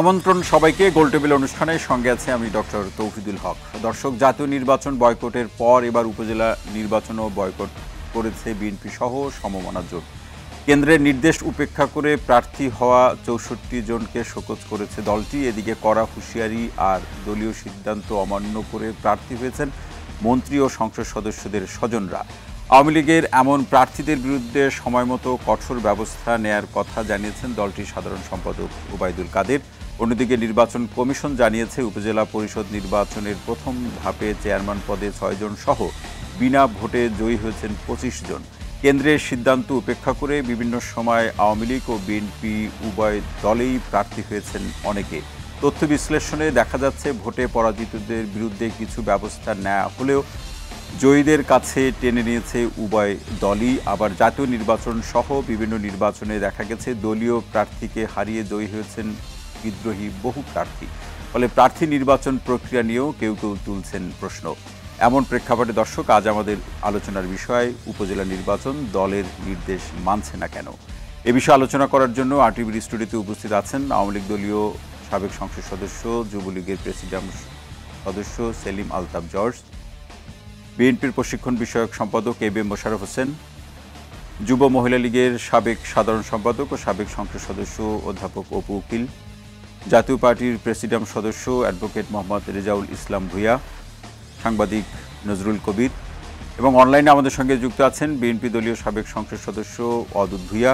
আমন্ত্রণ সবাইকে গোলটেবিল অনুষ্ঠানের সঙ্গে আছে আমি ডক্টর তৌফিদুল হক দর্শক জাতীয় নির্বাচন বয়কটের পর এবার উপজেলা নির্বাচনও বয়কট করেছে বিএনপি সহ সমমনা জোট কেন্দ্রের নির্দেশ উপেক্ষা করে প্রার্থী হওয়া চৌষট্টি জনকে শোকজ করেছে দলটি এদিকে কড়া হুঁশিয়ারি আর দলীয় সিদ্ধান্ত অমান্য করে প্রার্থী হয়েছেন মন্ত্রী ও সংসদ সদস্যদের স্বজনরা আওয়ামী লীগের এমন প্রার্থীদের বিরুদ্ধে সময়মতো কঠোর ব্যবস্থা নেয়ার কথা জানিয়েছেন দলটির সাধারণ সম্পাদক ওবায়দুল কাদের অন্যদিকে নির্বাচন কমিশন জানিয়েছে উপজেলা পরিষদ নির্বাচনের প্রথম ধাপে চেয়ারম্যান পদে ছয়জন সহ বিনা ভোটে জয়ী হয়েছেন পঁচিশ জন কেন্দ্রের সিদ্ধান্ত উপেক্ষা করে বিভিন্ন সময় আওয়ামী লীগ ও বিএনপি উভয় দলেই প্রার্থী হয়েছেন অনেকে তথ্য বিশ্লেষণে দেখা যাচ্ছে ভোটে পরাজিতদের বিরুদ্ধে কিছু ব্যবস্থা নেওয়া হলেও জয়ীদের কাছে টেনে নিয়েছে উভয় দলই আবার জাতীয় নির্বাচন সহ বিভিন্ন নির্বাচনে দেখা গেছে দলীয় প্রার্থীকে হারিয়ে জয়ী হয়েছেন বিদ্রোহী বহু প্রার্থী ফলে প্রার্থী নির্বাচন প্রক্রিয়া নিয়েও কেউ কেউ তুলছেন প্রশ্ন এমন প্রেক্ষাপটে দর্শক আজ আমাদের আলোচনার বিষয় উপজেলা নির্বাচন দলের নির্দেশ মানছে না কেন এ বিষয়ে আলোচনা করার জন্য আরটিভির স্টুডিওতে উপস্থিত আছেন আওয়ামী লীগ দলীয় সাবেক সংসদ সদস্য যুবলীগের প্রেসিডিয়াম সদস্য সেলিম আলতাব জর্জ বিএনপির প্রশিক্ষণ বিষয়ক সম্পাদক এ বি মোশারফ হোসেন যুব মহিলা লীগের সাবেক সাধারণ সম্পাদক ও সাবেক সংসদ সদস্য অধ্যাপক অপু উকিল জাতীয় পার্টির প্রেসিডিয়াম সদস্য অ্যাডভোকেট মোহাম্মদ রেজাউল ইসলাম ভুইয়া সাংবাদিক নজরুল কবির এবং অনলাইনে আমাদের সঙ্গে যুক্ত আছেন বিএনপি দলীয় সাবেক সংসদ সদস্য অদূত ভুইয়া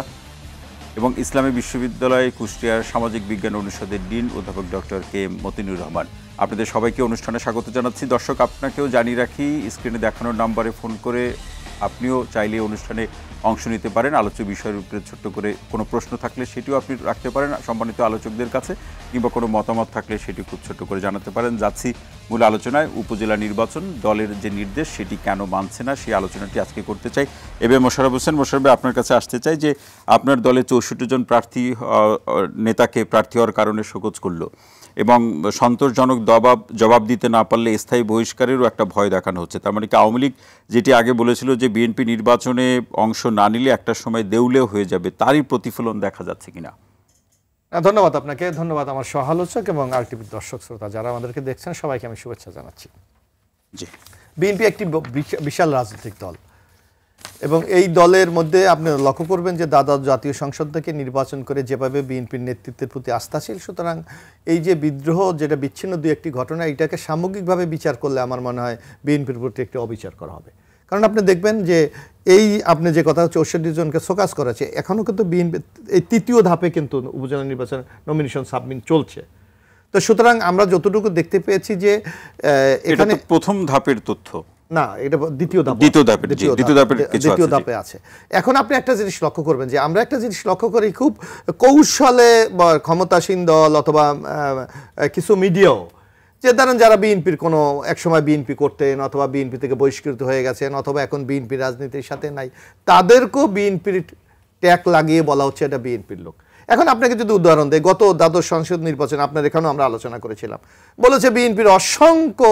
এবং ইসলামী বিশ্ববিদ্যালয় কুষ্টিয়ার সামাজিক বিজ্ঞান অনুষদের ডিন অধ্যাপক doctor K M Motinur Rahman আপনাদের সবাইকে অনুষ্ঠানে স্বাগত জানাচ্ছি দর্শক আপনাকেও জানিয়ে রাখি স্ক্রিনে দেখানোর নাম্বারে ফোন করে আপনিও চাইলে অনুষ্ঠানে অংশ নিতে পারেন আলোচ্য বিষয়ের উপরে ছোট্ট করে কোনো প্রশ্ন থাকলে সেটিও আপনি রাখতে পারেন সম্মানিত আলোচকদের কাছে কিংবা কোনো মতামত থাকলে সেটি খুব ছোট্ট করে জানাতে পারেন যাচ্ছি মূল আলোচনায় উপজেলা নির্বাচন দলের যে নির্দেশ সেটি কেন মানছে না সেই আলোচনাটি আজকে করতে চাই এবে মোশারফ হোসেন মোশারফে আপনার কাছে আসতে চাই যে আপনার দলে চৌষট্টি জন প্রার্থী নেতাকে প্রার্থী হওয়ার কারণে শোকজ করলো এবং সন্তোষজনক দবাব জবাব দিতে না পারলে স্থায়ী বহিষ্কারেরও একটা ভয় দেখানো হচ্ছে তার মানে কি আওয়ামী লীগ যেটি আগে বলেছিল যে বিএনপি নির্বাচনে অংশ না নিলে একটা সময় দেউলেও হয়ে যাবে তারই প্রতিফলন দেখা যাচ্ছে কিনা ধন্যবাদ আপনাকে ধন্যবাদ আমার সহ আলোচক এবং আর টিভির দর্শক শ্রোতা যারা আমাদেরকে দেখছেন সবাইকে আমি শুভেচ্ছা জানাচ্ছি জি বিএনপি একটি বিশাল রাজনৈতিক দল এবং এই দলের মধ্যে আপনি লক্ষ্য করবেন যে দাদা জাতীয় সংসদ থেকে নির্বাচন করে যেভাবে বিএনপির নেতৃত্বের প্রতি আস্থাশীল সুতরাং এই যে বিদ্রোহ যেটা বিচ্ছিন্ন দু একটি ঘটনা এটাকে সামগ্রিকভাবে বিচার করলে আমার মনে হয় বিএনপির প্রতি একটি অবিচার করা হবে কারণ আপনি দেখবেন যে এই আপনি যে কথা চৌষট্টি জনকে সোকাস করেছে এখনও কিন্তু বিএনপি এই তৃতীয় ধাপে কিন্তু উপজেলা নির্বাচন নমিনেশন সাবমিট চলছে তো সুতরাং আমরা যতটুকু দেখতে পেয়েছি যে এখানে প্রথম ধাপের তথ্য না এটা দ্বিতীয় ধাপ দ্বিতীয় ধাপের দ্বিতীয় ধাপের দ্বিতীয় ধাপে আছে এখন আপনি একটা জিনিস লক্ষ্য করবেন যে আমরা একটা জিনিস লক্ষ্য করি খুব কৌশলে ক্ষমতাসীন দল অথবা কিছু মিডিয়াও যে ধরেন যারা বিএনপির কোনো একসময় বিএনপি করতেন অথবা বিএনপি থেকে বহিষ্কৃত হয়ে গেছেন অথবা এখন বিএনপি রাজনীতির সাথে নাই তাদেরকেও বিএনপির ট্যাগ লাগিয়ে বলা হচ্ছে এটা বিএনপির লোক এখন আপনাকে যদি উদাহরণ দেয় গত দ্বাদশ সংসদ নির্বাচন আপনার এখানেও আমরা আলোচনা করেছিলাম বলেছে বিএনপির অসংখ্য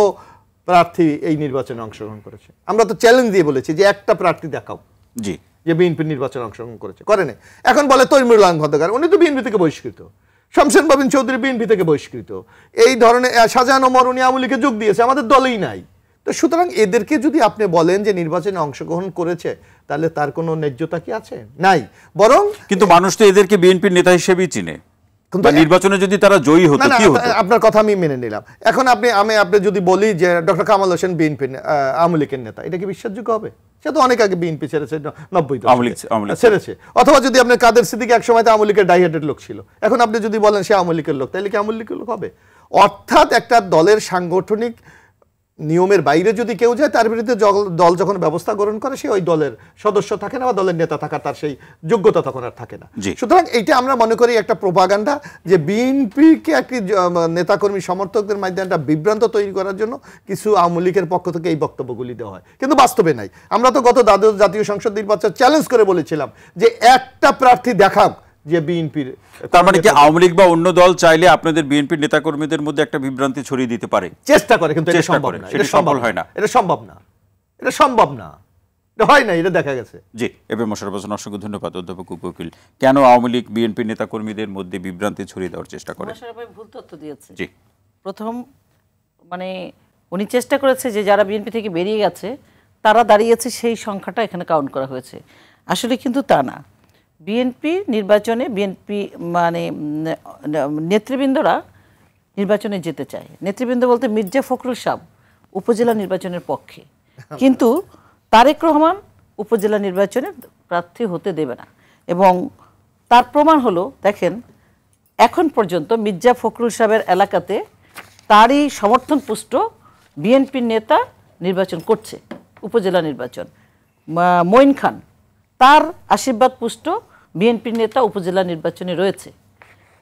প্রার্থী এই নির্বাচনে অংশগ্রহণ করেছে আমরা তো চ্যালেঞ্জ দিয়ে বলেছি যে একটা প্রার্থী দেখাও জি যে বিএনপির নির্বাচনে অংশগ্রহণ করেছে করে না এখন বলে তৈমুরুল আলম খন্দকার উনি তো বিএনপি থেকে বহিষ্কৃত শামসেন বাবিন চৌধুরী বিএনপি থেকে বহিষ্কৃত এই ধরনের শাহজাহান ওমর উনি আওয়ামী লীগে যোগ দিয়েছে আমাদের দলেই নাই তো সুতরাং এদেরকে যদি আপনি বলেন যে নির্বাচনে অংশগ্রহণ করেছে তাহলে তার কোনো ন্যায্যতা কি আছে নাই বরং কিন্তু মানুষ তো এদেরকে বিএনপির নেতা হিসেবেই চিনে নির্বাচনে যদি তারা জয়ী হতো কি হতো আপনার কথা আমি মেনে নিলাম এখন আপনি আমি আপনি যদি বলি যে ডক্টর কামাল হোসেন বিএনপি আওয়ামী লীগের নেতা এটা কি বিশ্বাসযোগ্য হবে সে তো অনেক আগে বিএনপি ছেড়েছে নব্বই ছেড়েছে অথবা যদি আপনি কাদের সিদ্দিকে এক সময় আওয়ামী লীগের ডাইহেটেড লোক ছিল এখন আপনি যদি বলেন সে আওয়ামী লীগের লোক তাহলে কি আওয়ামী লীগের লোক হবে অর্থাৎ একটা দলের সাংগঠনিক নিয়মের বাইরে যদি কেউ যায় তার বিরুদ্ধে দল যখন ব্যবস্থা গ্রহণ করে সে ওই দলের সদস্য থাকে না বা দলের নেতা থাকা তার সেই যোগ্যতা তখন আর থাকে না সুতরাং এইটা আমরা মনে করি একটা প্রভাগান্ডা যে বিএনপিকে একটি নেতাকর্মী সমর্থকদের মাধ্যমে একটা বিভ্রান্ত তৈরি করার জন্য কিছু আওয়ামী লীগের পক্ষ থেকে এই বক্তব্যগুলি দেওয়া হয় কিন্তু বাস্তবে নাই আমরা তো গত দ্বাদশ জাতীয় সংসদ নির্বাচন চ্যালেঞ্জ করে বলেছিলাম যে একটা প্রার্থী দেখাক যে বিএনপির তার মানে কি আওয়ামী লীগ বা অন্য দল চাইলে আপনাদের বিএনপির নেতাকর্মীদের মধ্যে একটা বিভ্রান্তি ছড়িয়ে দিতে পারে চেষ্টা করে কিন্তু এটা সম্ভব না এটা সম্ভব হয় না এটা সম্ভব না এটা সম্ভব না এটা হয় না এটা দেখা গেছে জি এবে হোসেন অসংখ্য ধন্যবাদ অধ্যাপক কেন আওয়ামী লীগ নেতাকর্মীদের মধ্যে বিভ্রান্তি ছড়িয়ে দেওয়ার চেষ্টা করে ভাই ভুল তথ্য দিয়েছে জি প্রথম মানে উনি চেষ্টা করেছে যে যারা বিএনপি থেকে বেরিয়ে গেছে তারা দাঁড়িয়েছে সেই সংখ্যাটা এখানে কাউন্ট করা হয়েছে আসলে কিন্তু তা না বিএনপি নির্বাচনে বিএনপি মানে নেতৃবৃন্দরা নির্বাচনে যেতে চায় নেতৃবৃন্দ বলতে মির্জা ফখরুল সাহ উপজেলা নির্বাচনের পক্ষে কিন্তু তারেক রহমান উপজেলা নির্বাচনে প্রার্থী হতে দেবে না এবং তার প্রমাণ হলো দেখেন এখন পর্যন্ত মির্জা ফখরুল সাহেবের এলাকাতে তারই সমর্থন পুষ্ট বিএনপির নেতা নির্বাচন করছে উপজেলা নির্বাচন মঈন খান তার আশীর্বাদ পুষ্ট বিএনপির নেতা উপজেলা নির্বাচনে রয়েছে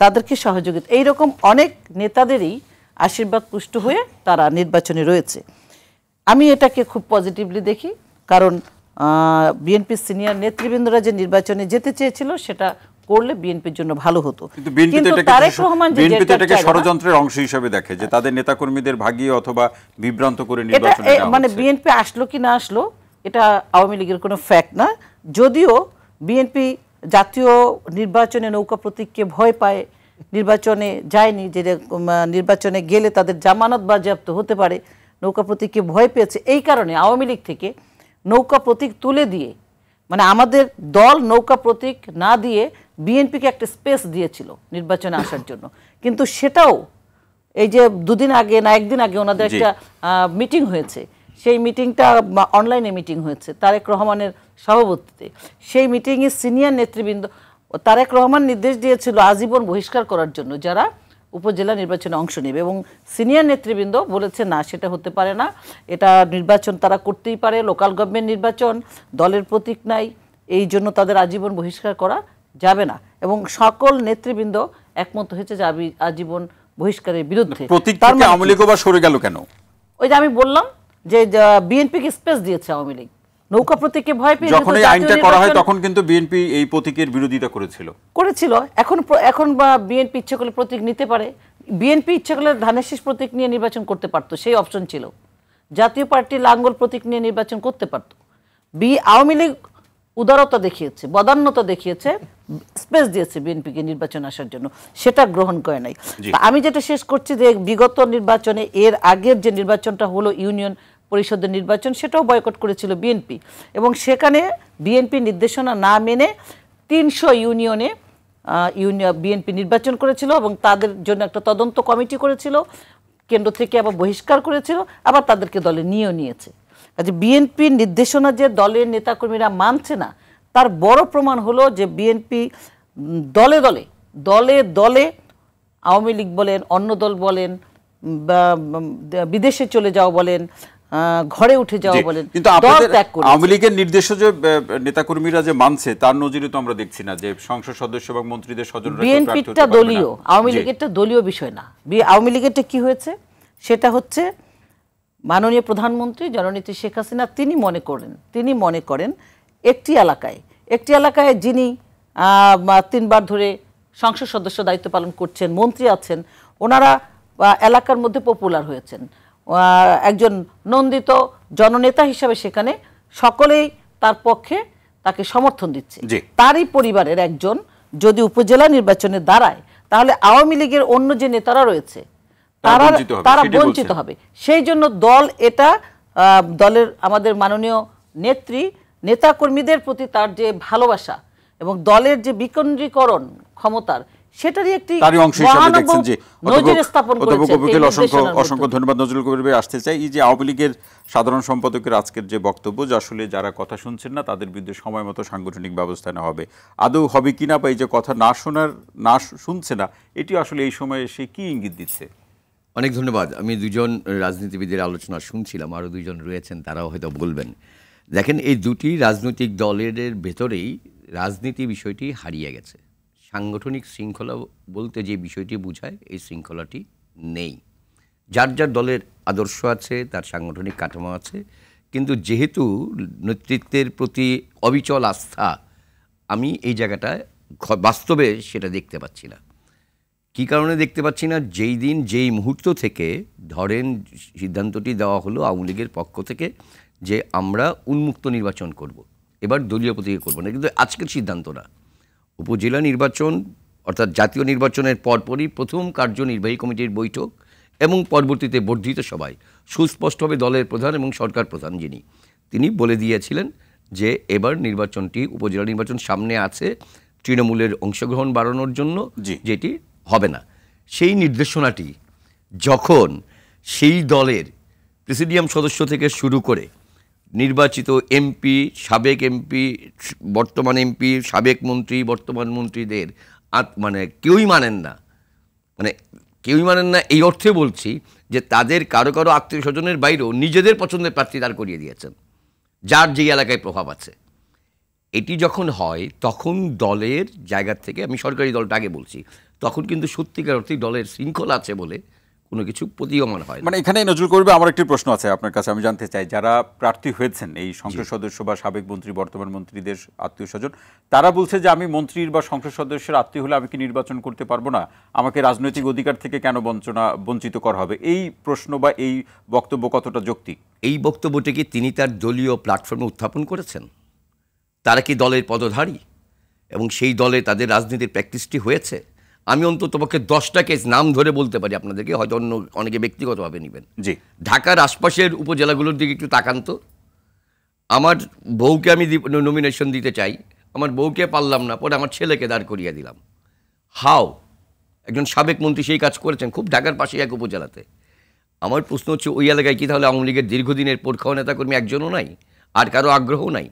তাদেরকে সহযোগিতা এইরকম অনেক নেতাদেরই আশীর্বাদ পুষ্ট হয়ে তারা নির্বাচনে রয়েছে আমি এটাকে খুব পজিটিভলি দেখি কারণ বিএনপি সিনিয়র নেতৃবৃন্দরা যে নির্বাচনে যেতে চেয়েছিল সেটা করলে বিএনপির জন্য ভালো হতো রহমান ষড়যন্ত্রের অংশ হিসেবে দেখে যে হ্যাঁ। তাদের নেতাকর্মীদের ভাগিয়ে অথবা বিভ্রান্ত করে মানে বিএনপি আসলো কি না আসলো এটা আওয়ামী লীগের কোনো ফ্যাক্ট না যদিও বিএনপি জাতীয় নির্বাচনে নৌকা প্রতীককে ভয় পায় নির্বাচনে যায়নি যে নির্বাচনে গেলে তাদের জামানত বাজেয়াপ্ত হতে পারে নৌকা প্রতীককে ভয় পেয়েছে এই কারণে আওয়ামী লীগ থেকে নৌকা প্রতীক তুলে দিয়ে মানে আমাদের দল নৌকা প্রতীক না দিয়ে বিএনপিকে একটা স্পেস দিয়েছিল নির্বাচনে আসার জন্য কিন্তু সেটাও এই যে দুদিন আগে না একদিন আগে ওনাদের একটা মিটিং হয়েছে সেই মিটিংটা অনলাইনে মিটিং হয়েছে তারেক রহমানের সভাপতিতে সেই মিটিংয়ে সিনিয়র নেতৃবৃন্দ তারেক রহমান নির্দেশ দিয়েছিল আজীবন বহিষ্কার করার জন্য যারা উপজেলা নির্বাচনে অংশ নেবে এবং সিনিয়র নেতৃবৃন্দ বলেছে না সেটা হতে পারে না এটা নির্বাচন তারা করতেই পারে লোকাল গভর্নমেন্ট নির্বাচন দলের প্রতীক নাই এই জন্য তাদের আজীবন বহিষ্কার করা যাবে না এবং সকল নেতৃবৃন্দ একমত হয়েছে যে আজীবন বহিষ্কারের বিরুদ্ধে মানে আওয়ামী লীগ সরে গেল কেন ওই যে আমি বললাম যে বিএনপিকে স্পেস দিয়েছে আওয়ামী লীগ নৌকা ভয় পেয়ে আইনটা করা হয় তখন কিন্তু বিএনপি এই প্রতীকের বিরোধিতা করেছিল করেছিল এখন এখন বা বিএনপি ইচ্ছে করলে প্রতীক নিতে পারে বিএনপি ইচ্ছে করলে প্রতীক নিয়ে নির্বাচন করতে পারতো সেই অপশন ছিল জাতীয় পার্টি লাঙ্গল প্রতীক নিয়ে নির্বাচন করতে পারতো বি আওয়ামী লীগ উদারতা দেখিয়েছে বদান্যতা দেখিয়েছে স্পেস দিয়েছে বিএনপিকে নির্বাচন আসার জন্য সেটা গ্রহণ করে নাই আমি যেটা শেষ করছি যে বিগত নির্বাচনে এর আগের যে নির্বাচনটা হলো ইউনিয়ন পরিষদের নির্বাচন সেটাও বয়কট করেছিল বিএনপি এবং সেখানে বিএনপি নির্দেশনা না মেনে তিনশো ইউনিয়নে ইউনিয়ন বিএনপি নির্বাচন করেছিল এবং তাদের জন্য একটা তদন্ত কমিটি করেছিল কেন্দ্র থেকে আবার বহিষ্কার করেছিল আবার তাদেরকে দলে নিয়েও নিয়েছে কাজে বিএনপির নির্দেশনা যে দলের নেতাকর্মীরা মানছে না তার বড় প্রমাণ হলো যে বিএনপি দলে দলে দলে দলে আওয়ামী লীগ বলেন অন্য দল বলেন বিদেশে চলে যাওয়া বলেন ঘরে উঠে যাওয়া বলেন কিন্তু আওয়ামী লীগের নির্দেশ যে নেতাকর্মীরা যে মানছে তার নজিরে তো আমরা দেখছি না যে সংসদ সদস্য এবং মন্ত্রীদের স্বজনরা বিএনপিটা দলীয় আওয়ামী লীগেরটা দলীয় বিষয় না আওয়ামী লীগেরটা কি হয়েছে সেটা হচ্ছে মাননীয় প্রধানমন্ত্রী জননেত্রী শেখ হাসিনা তিনি মনে করেন তিনি মনে করেন একটি এলাকায় একটি এলাকায় যিনি তিনবার ধরে সংসদ সদস্য দায়িত্ব পালন করছেন মন্ত্রী আছেন ওনারা এলাকার মধ্যে পপুলার হয়েছেন একজন নন্দিত জননেতা হিসাবে সেখানে সকলেই তার পক্ষে তাকে সমর্থন দিচ্ছে তারই পরিবারের একজন যদি উপজেলা নির্বাচনে দাঁড়ায় তাহলে আওয়ামী লীগের অন্য যে নেতারা রয়েছে তারা তারা বঞ্চিত হবে সেই জন্য দল এটা দলের আমাদের মাননীয় নেত্রী নেতাকর্মীদের প্রতি তার যে ভালোবাসা এবং দলের যে বিকেন্দ্রীকরণ ক্ষমতার সেটারই একটি অংশ হিসেবে দেখছেন যে অধ্যাপক কবিকুল অসংখ্য অসংখ্য ধন্যবাদ নজরুল কবির আসতে চাই এই যে আওয়ামী লীগের সাধারণ সম্পাদকের আজকের যে বক্তব্য যে আসলে যারা কথা শুনছেন না তাদের বিরুদ্ধে সময় মতো সাংগঠনিক ব্যবস্থা নেওয়া হবে আদৌ হবে কি না বা এই যে কথা না শোনার না শুনছে না এটি আসলে এই সময়ে সে কি ইঙ্গিত দিচ্ছে অনেক ধন্যবাদ আমি দুজন রাজনীতিবিদের আলোচনা শুনছিলাম আরও দুজন রয়েছেন তারাও হয়তো বলবেন দেখেন এই দুটি রাজনৈতিক দলের ভেতরেই রাজনীতি বিষয়টি হারিয়ে গেছে সাংগঠনিক শৃঙ্খলা বলতে যে বিষয়টি বোঝায় এই শৃঙ্খলাটি নেই যার যার দলের আদর্শ আছে তার সাংগঠনিক কাঠামো আছে কিন্তু যেহেতু নেতৃত্বের প্রতি অবিচল আস্থা আমি এই জায়গাটায় বাস্তবে সেটা দেখতে পাচ্ছি না কী কারণে দেখতে পাচ্ছি না যেই দিন যেই মুহূর্ত থেকে ধরেন সিদ্ধান্তটি দেওয়া হলো আওয়ামী লীগের পক্ষ থেকে যে আমরা উন্মুক্ত নির্বাচন করব। এবার দলীয় প্রতীকে করবো না কিন্তু আজকের সিদ্ধান্ত না উপজেলা নির্বাচন অর্থাৎ জাতীয় নির্বাচনের পরপরই প্রথম কার্যনির্বাহী কমিটির বৈঠক এবং পরবর্তীতে বর্ধিত সভায় সুস্পষ্টভাবে দলের প্রধান এবং সরকার প্রধান যিনি তিনি বলে দিয়েছিলেন যে এবার নির্বাচনটি উপজেলা নির্বাচন সামনে আছে তৃণমূলের অংশগ্রহণ বাড়ানোর জন্য যেটি হবে না সেই নির্দেশনাটি যখন সেই দলের প্রেসিডিয়াম সদস্য থেকে শুরু করে নির্বাচিত এমপি সাবেক এমপি বর্তমান এমপি সাবেক মন্ত্রী বর্তমান মন্ত্রীদের মানে কেউই মানেন না মানে কেউই মানেন না এই অর্থে বলছি যে তাদের কারো কারো আত্মীয় স্বজনের বাইরেও নিজেদের পছন্দের প্রার্থী দাঁড় করিয়ে দিয়েছেন যার যেই এলাকায় প্রভাব আছে এটি যখন হয় তখন দলের জায়গা থেকে আমি সরকারি দলটা আগে বলছি তখন কিন্তু সত্যিকার অর্থে দলের শৃঙ্খলা আছে বলে কোনো কিছু প্রতীয়মান হয় মানে এখানেই নজরুল করবে আমার একটি প্রশ্ন আছে আপনার কাছে আমি জানতে চাই যারা প্রার্থী হয়েছেন এই সংসদ সদস্য বা সাবেক মন্ত্রী বর্তমান মন্ত্রীদের আত্মীয় স্বজন তারা বলছে যে আমি মন্ত্রীর বা সংসদ সদস্যের আত্মীয় হলে আমি কি নির্বাচন করতে পারবো না আমাকে রাজনৈতিক অধিকার থেকে কেন বঞ্চনা বঞ্চিত করা হবে এই প্রশ্ন বা এই বক্তব্য কতটা যৌক্তিক এই বক্তব্যটি কি তিনি তার দলীয় প্ল্যাটফর্মে উত্থাপন করেছেন তারা কি দলের পদধারী এবং সেই দলে তাদের রাজনীতির প্র্যাকটিসটি হয়েছে আমি অন্ততপক্ষে দশটা কেস নাম ধরে বলতে পারি আপনাদেরকে হয়তো অন্য অনেকে ব্যক্তিগতভাবে নেবেন জি ঢাকার আশপাশের উপজেলাগুলোর দিকে একটু তাকান তো আমার বউকে আমি নমিনেশন দিতে চাই আমার বউকে পারলাম না পরে আমার ছেলেকে দাঁড় করিয়ে দিলাম হাও একজন সাবেক মন্ত্রী সেই কাজ করেছেন খুব ঢাকার পাশে এক উপজেলাতে আমার প্রশ্ন হচ্ছে ওই এলাকায় কি তাহলে আওয়ামী লীগের দীর্ঘদিনের পোরখাও নেতাকর্মী একজনও নাই আর কারো আগ্রহ নাই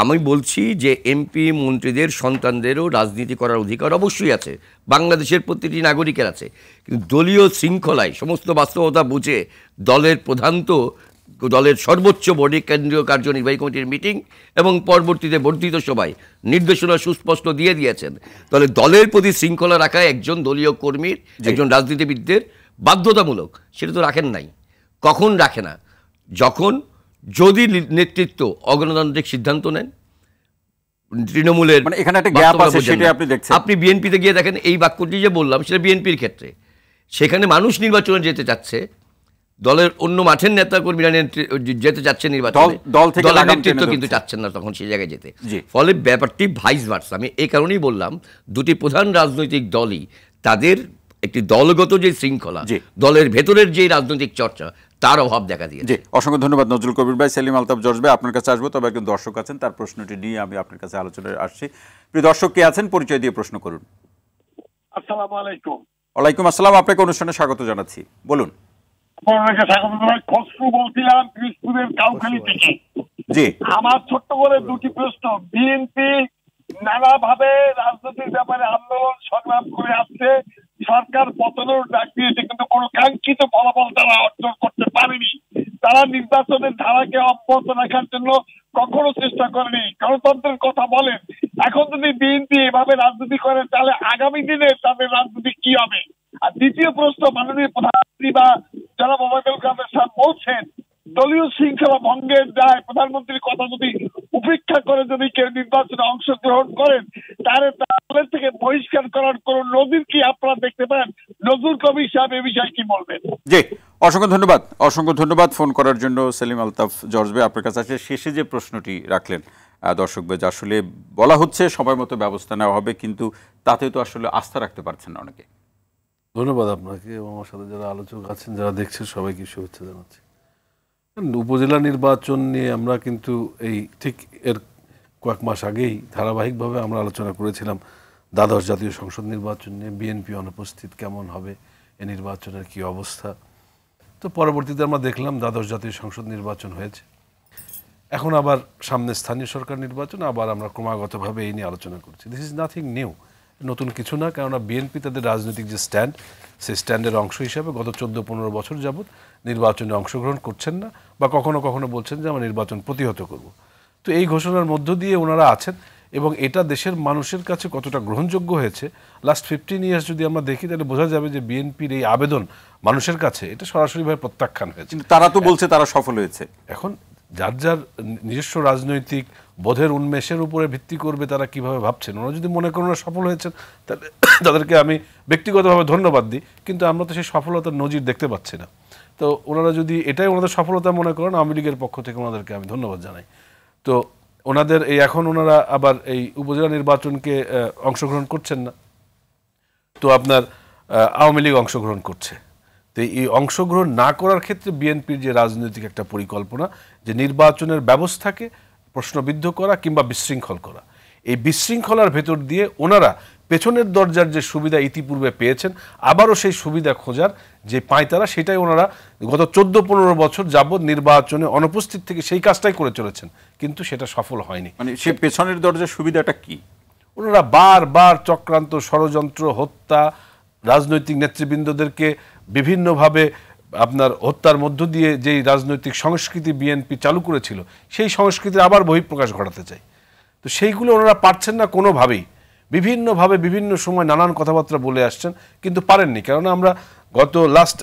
আমি বলছি যে এমপি মন্ত্রীদের সন্তানদেরও রাজনীতি করার অধিকার অবশ্যই আছে বাংলাদেশের প্রতিটি নাগরিকের আছে কিন্তু দলীয় শৃঙ্খলায় সমস্ত বাস্তবতা বুঝে দলের প্রধান তো দলের সর্বোচ্চ বডি কেন্দ্রীয় কার্যনির্বাহী কমিটির মিটিং এবং পরবর্তীতে বর্ধিত সভায় নির্দেশনা সুস্পষ্ট দিয়ে দিয়েছেন তাহলে দলের প্রতি শৃঙ্খলা রাখা একজন দলীয় কর্মীর একজন রাজনীতিবিদদের বাধ্যতামূলক সেটা তো রাখেন নাই কখন রাখে না যখন যদি নেতৃত্ব অগণতান্ত্রিক সিদ্ধান্ত নেন তৃণমূলের মানে আপনি বিএনপিতে গিয়ে দেখেন এই বাক্যটি যে বললাম সেটা বিএনপির ক্ষেত্রে সেখানে মানুষ নির্বাচনে যেতে চাচ্ছে দলের অন্য মাঠের নেতাকর্মীরা যেতে চাচ্ছে নির্বাচনে দলের নেতৃত্ব কিন্তু চাচ্ছেন না তখন সেই জায়গায় যেতে ফলে ব্যাপারটি ভাইস ভার্স আমি এই কারণেই বললাম দুটি প্রধান রাজনৈতিক দলই তাদের একটি দলগত যে শৃঙ্খলা দলের ভেতরের যে রাজনৈতিক চর্চা তার অভাব দেখা দিয়েছে জি অসংখ্য ধন্যবাদ নজরুল কবির ভাই সেলিম আলতাফ জর্জ ভাই আপনার কাছে আসবো তবে একজন দর্শক আছেন তার প্রশ্নটি নিয়ে আমি আপনার কাছে আলোচনায় আসছি প্রিয় দর্শক কে আছেন পরিচয় দিয়ে প্রশ্ন করুন ওয়ালাইকুম আসসালাম আপনাকে অনুষ্ঠানে স্বাগত জানাচ্ছি বলুন জি আমার ছোট্ট করে দুটি প্রশ্ন বিএনপি নানাভাবে রাজনৈতিক ব্যাপারে আন্দোলন সংগ্রাম করে আসছে সরকার পতনের ডাক দিয়েছে কিন্তু কোন কাঙ্ক্ষিত ফলাফল তারা অর্জন করতে পারেনি তারা নির্বাচনের ধারাকে অব্যাহত রাখার জন্য কখনো চেষ্টা করেনি গণতন্ত্রের কথা বলেন এখন যদি বিএনপি এভাবে রাজনীতি করে তাহলে আগামী দিনে তাদের রাজনীতি কি হবে আর দ্বিতীয় প্রশ্ন মাননীয় প্রধানমন্ত্রী বা যারা মোবাইল গ্রামের স্যার বলছেন দলীয় শৃঙ্খলা ভঙ্গের দায় প্রধানমন্ত্রীর কথা যদি উপেক্ষা করে যদি কেউ নির্বাচনে অংশগ্রহণ করেন তাহলে তাদের থেকে বহিষ্কার করার কোন নজির কি আপনারা দেখতে পান নজরুল কবির সাহেব এ বিষয়ে কি বলবেন জি অসংখ্য ধন্যবাদ অসংখ্য ধন্যবাদ ফোন করার জন্য সেলিম আলতাফ জর্জবে আপনার কাছে আছে শেষে যে প্রশ্নটি রাখলেন দর্শক দর্শকদের আসলে বলা হচ্ছে সময় মতো ব্যবস্থা নেওয়া হবে কিন্তু তাতে তো আসলে আস্থা রাখতে পারছেন না অনেকে ধন্যবাদ আপনাকে এবং আমার সাথে যারা আলোচক আছেন যারা দেখছেন সবাইকে শুভেচ্ছা জানাচ্ছি উপজেলা নির্বাচন নিয়ে আমরা কিন্তু এই ঠিক এর কয়েক মাস আগেই ধারাবাহিকভাবে আমরা আলোচনা করেছিলাম দ্বাদশ জাতীয় সংসদ নির্বাচন নিয়ে বিএনপি অনুপস্থিত কেমন হবে এ নির্বাচনের কি অবস্থা তো পরবর্তীতে আমরা দেখলাম দ্বাদশ জাতীয় সংসদ নির্বাচন হয়েছে এখন আবার সামনে স্থানীয় সরকার নির্বাচন আবার আমরা ক্রমাগতভাবে এই নিয়ে আলোচনা করছি দিস ইজ নাথিং নিউ নতুন কিছু না কেননা বিএনপি তাদের রাজনৈতিক যে স্ট্যান্ড সেই স্ট্যান্ডের অংশ হিসাবে গত চোদ্দ পনেরো বছর যাবৎ নির্বাচনে অংশগ্রহণ করছেন না বা কখনো কখনো বলছেন যে আমরা নির্বাচন প্রতিহত করব তো এই ঘোষণার মধ্য দিয়ে ওনারা আছেন এবং এটা দেশের মানুষের কাছে কতটা গ্রহণযোগ্য হয়েছে লাস্ট ফিফটিন ইয়ার্স যদি আমরা দেখি তাহলে বোঝা যাবে যে বিএনপির এই আবেদন মানুষের কাছে এটা সরাসরিভাবে প্রত্যাখ্যান হয়েছে তারা তো বলছে তারা সফল হয়েছে এখন যার যার নিজস্ব রাজনৈতিক বোধের উন্মেষের উপরে ভিত্তি করবে তারা কিভাবে ভাবছেন ওরা যদি মনে করেন সফল হয়েছেন তাহলে তাদেরকে আমি ব্যক্তিগতভাবে ধন্যবাদ দিই কিন্তু আমরা তো সেই সফলতার নজির দেখতে পাচ্ছি না তো ওনারা যদি এটাই ওনাদের সফলতা মনে করেন আওয়ামী লীগের পক্ষ থেকে ওনাদেরকে আমি ধন্যবাদ জানাই তো ওনাদের এই এখন ওনারা আবার এই উপজেলা নির্বাচনকে অংশগ্রহণ করছেন না তো আপনার আওয়ামী লীগ অংশগ্রহণ করছে তো এই অংশগ্রহণ না করার ক্ষেত্রে বিএনপির যে রাজনৈতিক একটা পরিকল্পনা যে নির্বাচনের ব্যবস্থাকে প্রশ্নবিদ্ধ করা কিংবা বিশৃঙ্খল করা এই বিশৃঙ্খলার ভেতর দিয়ে ওনারা পেছনের দরজার যে সুবিধা ইতিপূর্বে পেয়েছেন আবারও সেই সুবিধা খোঁজার যে পায় তারা সেটাই ওনারা গত চোদ্দ পনেরো বছর যাবৎ নির্বাচনে অনুপস্থিত থেকে সেই কাজটাই করে চলেছেন কিন্তু সেটা সফল হয়নি মানে সে পেছনের দরজার সুবিধাটা কি ওনারা বারবার চক্রান্ত ষড়যন্ত্র হত্যা রাজনৈতিক নেতৃবৃন্দদেরকে বিভিন্নভাবে আপনার হত্যার মধ্য দিয়ে যেই রাজনৈতিক সংস্কৃতি বিএনপি চালু করেছিল সেই সংস্কৃতির আবার বহিঃপ্রকাশ ঘটাতে চাই তো সেইগুলো ওনারা পারছেন না কোনোভাবেই বিভিন্নভাবে বিভিন্ন সময় নানান কথাবার্তা বলে আসছেন কিন্তু পারেননি কেননা আমরা গত লাস্ট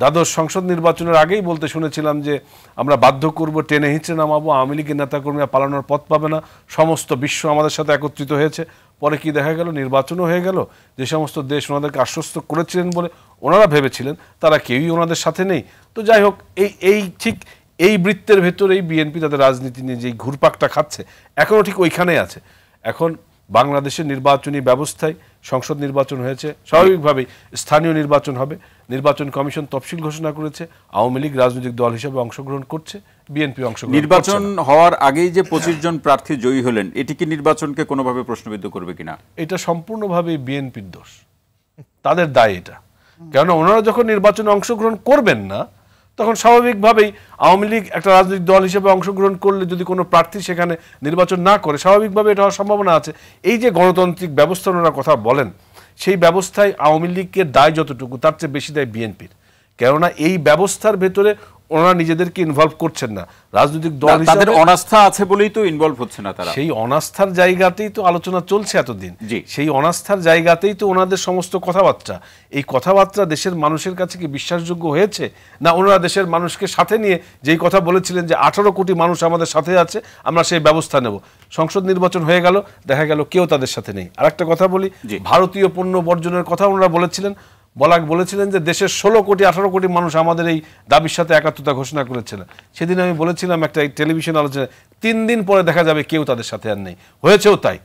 দ্বাদশ সংসদ নির্বাচনের আগেই বলতে শুনেছিলাম যে আমরা বাধ্য করব টেনে হিঁচড়ে নামাবো আওয়ামী লীগের নেতাকর্মীরা পালানোর পথ পাবে না সমস্ত বিশ্ব আমাদের সাথে একত্রিত হয়েছে পরে কি দেখা গেল নির্বাচনও হয়ে গেল যে সমস্ত দেশ ওনাদেরকে আশ্বস্ত করেছিলেন বলে ওনারা ভেবেছিলেন তারা কেউই ওনাদের সাথে নেই তো যাই হোক এই এই ঠিক এই বৃত্তের ভেতরেই বিএনপি তাদের রাজনীতি নিয়ে যেই ঘুরপাকটা খাচ্ছে এখনও ঠিক ওইখানে আছে এখন বাংলাদেশের নির্বাচনী ব্যবস্থায় সংসদ নির্বাচন হয়েছে স্বাভাবিকভাবেই স্থানীয় নির্বাচন হবে নির্বাচন কমিশন তফসিল ঘোষণা করেছে আওয়ামী লীগ রাজনৈতিক দল হিসেবে অংশগ্রহণ করছে বিএনপি অংশগ্রহণ নির্বাচন হওয়ার আগেই যে পঁচিশ জন প্রার্থী জয়ী হলেন এটি কি নির্বাচনকে কোনোভাবে প্রশ্নবিদ্ধ করবে কিনা এটা সম্পূর্ণভাবে বিএনপির দোষ তাদের দায় এটা কেন ওনারা যখন নির্বাচনে অংশগ্রহণ করবেন না তখন স্বাভাবিকভাবেই আওয়ামী লীগ একটা রাজনৈতিক দল হিসেবে অংশগ্রহণ করলে যদি কোনো প্রার্থী সেখানে নির্বাচন না করে স্বাভাবিকভাবে এটা হওয়ার সম্ভাবনা আছে এই যে গণতান্ত্রিক ব্যবস্থা ওনারা কথা বলেন সেই ব্যবস্থায় আওয়ামী লীগের দায় যতটুকু তার চেয়ে বেশি দেয় বিএনপির কেননা এই ব্যবস্থার ভেতরে ওনারা নিজেদেরকে ইনভলভ করছেন না রাজনৈতিক দল তাদের অনাস্থা আছে বলেই তো ইনভলভ হচ্ছে না তারা সেই অনাস্থার জায়গাতেই তো আলোচনা চলছে এতদিন সেই অনাস্থার জায়গাতেই তো ওনাদের সমস্ত কথাবার্তা এই কথাবার্তা দেশের মানুষের কাছে কি বিশ্বাসযোগ্য হয়েছে না ওনারা দেশের মানুষকে সাথে নিয়ে যেই কথা বলেছিলেন যে আঠারো কোটি মানুষ আমাদের সাথে আছে আমরা সেই ব্যবস্থা নেব সংসদ নির্বাচন হয়ে গেল দেখা গেল কেউ তাদের সাথে নেই আর একটা কথা বলি ভারতীয় পণ্য বর্জনের কথা ওনারা বলেছিলেন বলাক বলেছিলেন যে দেশের ষোলো কোটি আঠারো কোটি মানুষ আমাদের এই দাবির সাথে একাত্মতা ঘোষণা করেছিল সেদিন আমি বলেছিলাম একটা টেলিভিশন আলোচনা তিন দিন পরে দেখা যাবে কেউ তাদের সাথে আর নেই হয়েছেও তাই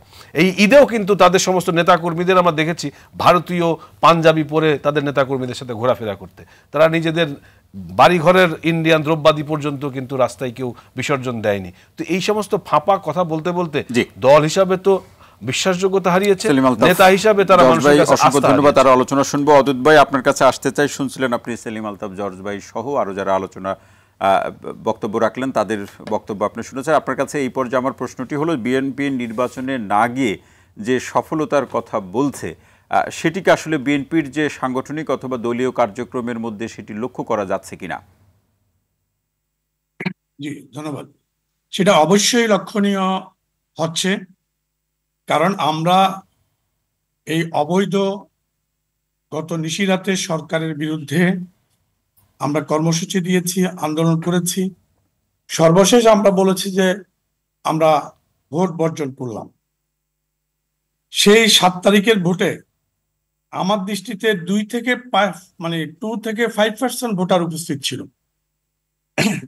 এই ঈদেও কিন্তু তাদের সমস্ত নেতাকর্মীদের আমরা দেখেছি ভারতীয় পাঞ্জাবি পরে তাদের নেতাকর্মীদের সাথে ঘোরাফেরা করতে তারা নিজেদের বাড়িঘরের ইন্ডিয়ান দ্রব্যাদি পর্যন্ত কিন্তু রাস্তায় কেউ বিসর্জন দেয়নি তো এই সমস্ত ফাঁপা কথা বলতে বলতে দল হিসাবে তো বিশ্বাসযোগ্যতা হারিয়েছে নেতা হিসাবে তারা মানুষের কাছে অসংখ্য ধন্যবাদ তারা আলোচনা শুনবো অদূত ভাই আপনার কাছে আসতে চাই শুনছিলেন আপনি সেলিম আলতাফ জর্জ ভাই সহ আরও যারা আলোচনা বক্তব্য রাখলেন তাদের বক্তব্য আপনি শুনেছেন আপনার কাছে এই পর্যায়ে আমার প্রশ্নটি হলো বিএনপি নির্বাচনে না গিয়ে যে সফলতার কথা বলছে সেটিকে আসলে বিএনপির যে সাংগঠনিক অথবা দলীয় কার্যক্রমের মধ্যে সেটি লক্ষ্য করা যাচ্ছে কিনা জি ধন্যবাদ সেটা অবশ্যই লক্ষণীয় হচ্ছে কারণ আমরা এই অবৈধ গত নিশিরাতে সরকারের বিরুদ্ধে আমরা কর্মসূচি দিয়েছি আন্দোলন করেছি সর্বশেষ আমরা বলেছি যে আমরা ভোট বর্জন করলাম সেই সাত তারিখের ভোটে আমার দৃষ্টিতে দুই থেকে মানে টু থেকে ফাইভ পার্সেন্ট ভোটার উপস্থিত ছিল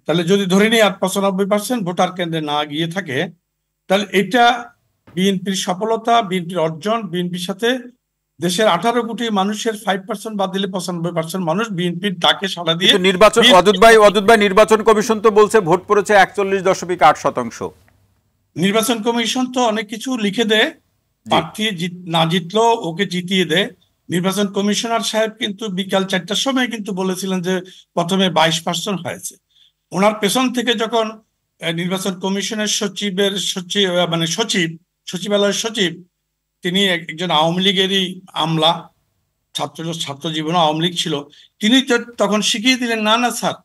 তাহলে যদি ধরে নিই আট পঁচানব্বই পার্সেন্ট ভোটার কেন্দ্রে না গিয়ে থাকে তাহলে এটা বিএনপির সফলতা বিএনপির অর্জন বিএনপির সাথে দেশের আঠারো কোটি মানুষের ফাইভ পার্সেন্ট বাদ দিলে পঁচানব্বই পার্সেন্ট মানুষ বিএনপির ডাকে সাড়া দিয়ে নির্বাচন অদুত ভাই অদুত ভাই নির্বাচন কমিশন তো বলছে ভোট পড়েছে একচল্লিশ দশমিক আট শতাংশ নির্বাচন কমিশন তো অনেক কিছু লিখে দেয় প্রার্থী না জিতলো ওকে জিতিয়ে দেয় নির্বাচন কমিশনার সাহেব কিন্তু বিকাল চারটার সময় কিন্তু বলেছিলেন যে প্রথমে বাইশ পার্সেন্ট হয়েছে ওনার পেছন থেকে যখন নির্বাচন কমিশনের সচিবের সচিব মানে সচিব সচিবালয়ের সচিব তিনি একজন আওয়ামী লীগেরই আমলা ছাত্র ছাত্র জীবনে আওয়ামী লীগ ছিল তিনি তো তখন শিখিয়ে দিলেন না না স্যার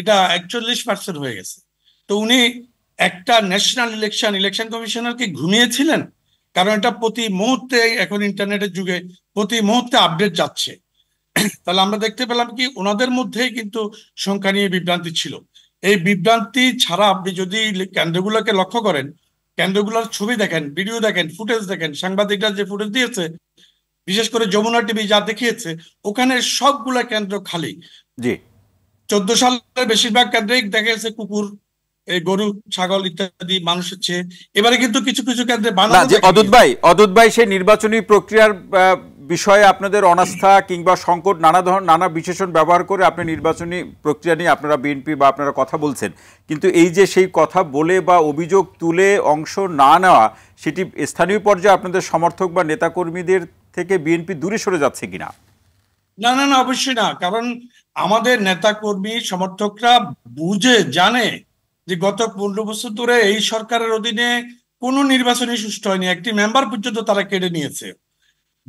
এটা একচল্লিশ পার্সেন্ট হয়ে গেছে তো উনি একটা ন্যাশনাল ইলেকশন ইলেকশন কমিশনারকে ঘুমিয়েছিলেন কারণ এটা প্রতি মুহূর্তে এখন ইন্টারনেটের যুগে প্রতি মুহূর্তে আপডেট যাচ্ছে তাহলে আমরা দেখতে পেলাম কি ওনাদের মধ্যেই কিন্তু সংখ্যা নিয়ে বিভ্রান্তি ছিল এই বিভ্রান্তি ছাড়া আপনি যদি কেন্দ্রগুলোকে লক্ষ্য করেন কেন্দ্রগুলোর ছবি দেখেন ভিডিও দেখেন ফুটেজ দেখেন সাংবাদিকরা যে ফুটেজ দিয়েছে বিশেষ করে যমুনা টিভি যা দেখিয়েছে ওখানে সবগুলা কেন্দ্র খালি জি চোদ্দ সালের বেশিরভাগ কেন্দ্রেই দেখা গেছে কুকুর গরু ছাগল ইত্যাদি মানুষ হচ্ছে এবারে কিন্তু কিছু কিছু কেন্দ্রে বাধা অদূত ভাই অদুত ভাই সেই নির্বাচনী প্রক্রিয়ার বিষয়ে আপনাদের অনাস্থা কিংবা সংকট নানা ধরনের নানা বিশেষণ ব্যবহার করে আপনি নির্বাচনী প্রক্রিয়া নিয়ে আপনারা বিএনপি বা আপনারা কথা বলছেন কিন্তু এই যে সেই কথা বলে বা অভিযোগ তুলে অংশ না নেওয়া সেটি স্থানীয় পর্যায়ে আপনাদের সমর্থক বা নেতাকর্মীদের থেকে বিএনপি দূরে সরে যাচ্ছে কিনা না না না অবশ্যই না কারণ আমাদের নেতাকর্মী সমর্থকরা বুঝে জানে যে গত পনেরো বছর ধরে এই সরকারের অধীনে কোনো নির্বাচনই সুষ্ঠু হয়নি একটি মেম্বার পর্যন্ত তারা কেড়ে নিয়েছে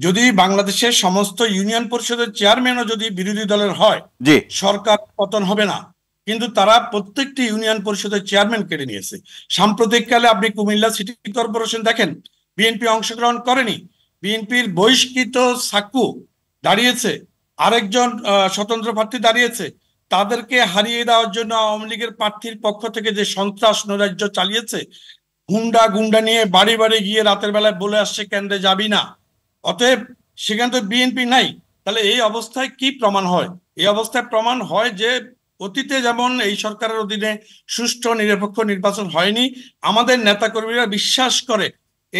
যদি বাংলাদেশের সমস্ত ইউনিয়ন পরিষদের চেয়ারম্যানও যদি বিরোধী দলের হয় সরকার পতন হবে না কিন্তু তারা প্রত্যেকটি ইউনিয়ন পরিষদের চেয়ারম্যান কেড়ে নিয়েছে সাম্প্রতিককালে আপনি কুমিল্লা সিটি কর্পোরেশন দেখেন বিএনপি অংশগ্রহণ করেনি বিএনপির বহিষ্কৃত সাকু দাঁড়িয়েছে আরেকজন স্বতন্ত্র প্রার্থী দাঁড়িয়েছে তাদেরকে হারিয়ে দেওয়ার জন্য আওয়ামী লীগের প্রার্থীর পক্ষ থেকে যে সন্ত্রাস নৈরাজ্য চালিয়েছে গুন্ডা গুন্ডা নিয়ে বাড়ি বাড়ি গিয়ে রাতের বেলায় বলে আসছে কেন্দ্রে যাবি না অতএব সেখানে তো বিএনপি নাই তাহলে এই অবস্থায় কি প্রমাণ হয় এই অবস্থায় প্রমাণ হয় যে অতীতে যেমন এই সরকারের অধীনে সুষ্ঠু নিরপেক্ষ নির্বাচন হয়নি আমাদের নেতাকর্মীরা বিশ্বাস করে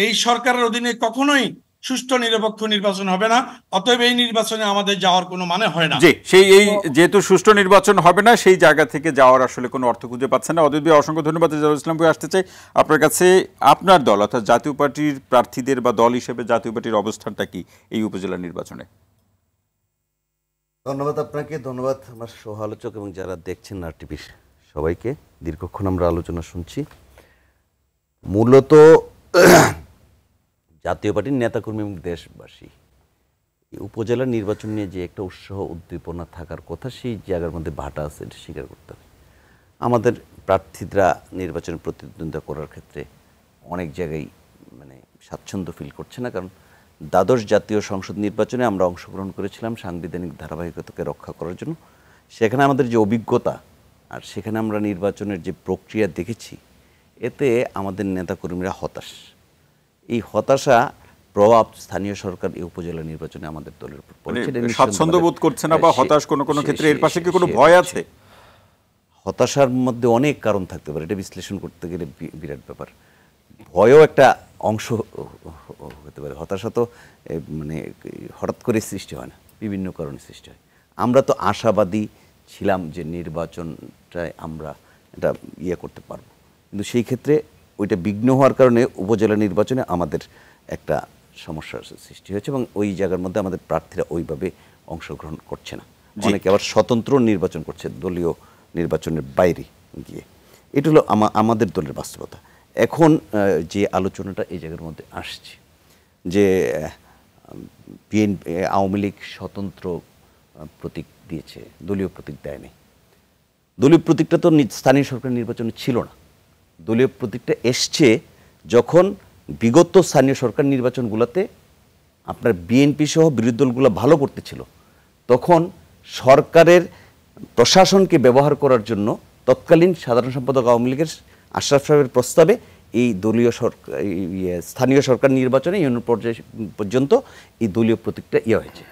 এই সরকারের অধীনে কখনোই সুষ্ঠু নিরপেক্ষ নির্বাচন হবে না অতএব এই নির্বাচনে আমাদের যাওয়ার কোনো মানে হয় না সেই এই যেহেতু সুষ্ঠু নির্বাচন হবে না সেই জায়গা থেকে যাওয়ার আসলে কোনো অর্থ খুঁজে পাচ্ছে না অদ্বৈত অসংখ্য ধন্যবাদ রেজাউল ইসলাম আসতে চাই আপনার কাছে আপনার দল অর্থাৎ জাতীয় পার্টির প্রার্থীদের বা দল হিসেবে জাতীয় পার্টির অবস্থানটা কি এই উপজেলা নির্বাচনে ধন্যবাদ আপনাকে ধন্যবাদ আমার সহ আলোচক এবং যারা দেখছেন আর টিভির সবাইকে দীর্ঘক্ষণ আমরা আলোচনা শুনছি মূলত জাতীয় পার্টির নেতাকর্মী এবং দেশবাসী উপজেলা নির্বাচন নিয়ে যে একটা উৎসাহ উদ্দীপনা থাকার কথা সেই জায়গার মধ্যে ভাটা আছে এটা স্বীকার করতে হবে আমাদের প্রার্থীরা নির্বাচনে প্রতিদ্বন্দ্বিতা করার ক্ষেত্রে অনেক জায়গায় মানে স্বাচ্ছন্দ্য ফিল করছে না কারণ দ্বাদশ জাতীয় সংসদ নির্বাচনে আমরা অংশগ্রহণ করেছিলাম সাংবিধানিক ধারাবাহিকতাকে রক্ষা করার জন্য সেখানে আমাদের যে অভিজ্ঞতা আর সেখানে আমরা নির্বাচনের যে প্রক্রিয়া দেখেছি এতে আমাদের নেতাকর্মীরা হতাশ এই হতাশা প্রভাব স্থানীয় সরকার এই উপজেলা নির্বাচনে আমাদের দলের মানে স্বাচ্ছন্দ্য বোধ করছে না বা হতাশ কোনো কোনো ক্ষেত্রে এর পাশে কি কোনো ভয় আছে হতাশার মধ্যে অনেক কারণ থাকতে পারে এটা বিশ্লেষণ করতে গেলে বিরাট ব্যাপার ভয়ও একটা অংশ হতে পারে হতাশা তো মানে হঠাৎ করে সৃষ্টি হয় না বিভিন্ন কারণে সৃষ্টি হয় আমরা তো আশাবাদী ছিলাম যে নির্বাচনটায় আমরা এটা ইয়ে করতে পারবো কিন্তু সেই ক্ষেত্রে ওইটা বিঘ্ন হওয়ার কারণে উপজেলা নির্বাচনে আমাদের একটা সমস্যার সৃষ্টি হয়েছে এবং ওই জায়গার মধ্যে আমাদের প্রার্থীরা ওইভাবে অংশগ্রহণ করছে না অনেকে আবার স্বতন্ত্র নির্বাচন করছে দলীয় নির্বাচনের বাইরে গিয়ে এটা হলো আমাদের দলের বাস্তবতা এখন যে আলোচনাটা এই জায়গার মধ্যে আসছে যে বিএনপি আওয়ামী লীগ স্বতন্ত্র প্রতীক দিয়েছে দলীয় প্রতীক দেয়নি দলীয় প্রতীকটা তো স্থানীয় সরকার নির্বাচনে ছিল না দলীয় প্রতীকটা এসছে যখন বিগত স্থানীয় সরকার নির্বাচনগুলোতে আপনার বিএনপি সহ বিরোধী দলগুলো ভালো করতেছিল তখন সরকারের প্রশাসনকে ব্যবহার করার জন্য তৎকালীন সাধারণ সম্পাদক আওয়ামী লীগের আশরাফ সাহেবের প্রস্তাবে এই দলীয় সরকার ইয়ে, স্থানীয় সরকার নির্বাচনে ইউনিয়ন পর্যায়ে পর্যন্ত এই দলীয় প্রতীকটা ইয়ে হয়েছে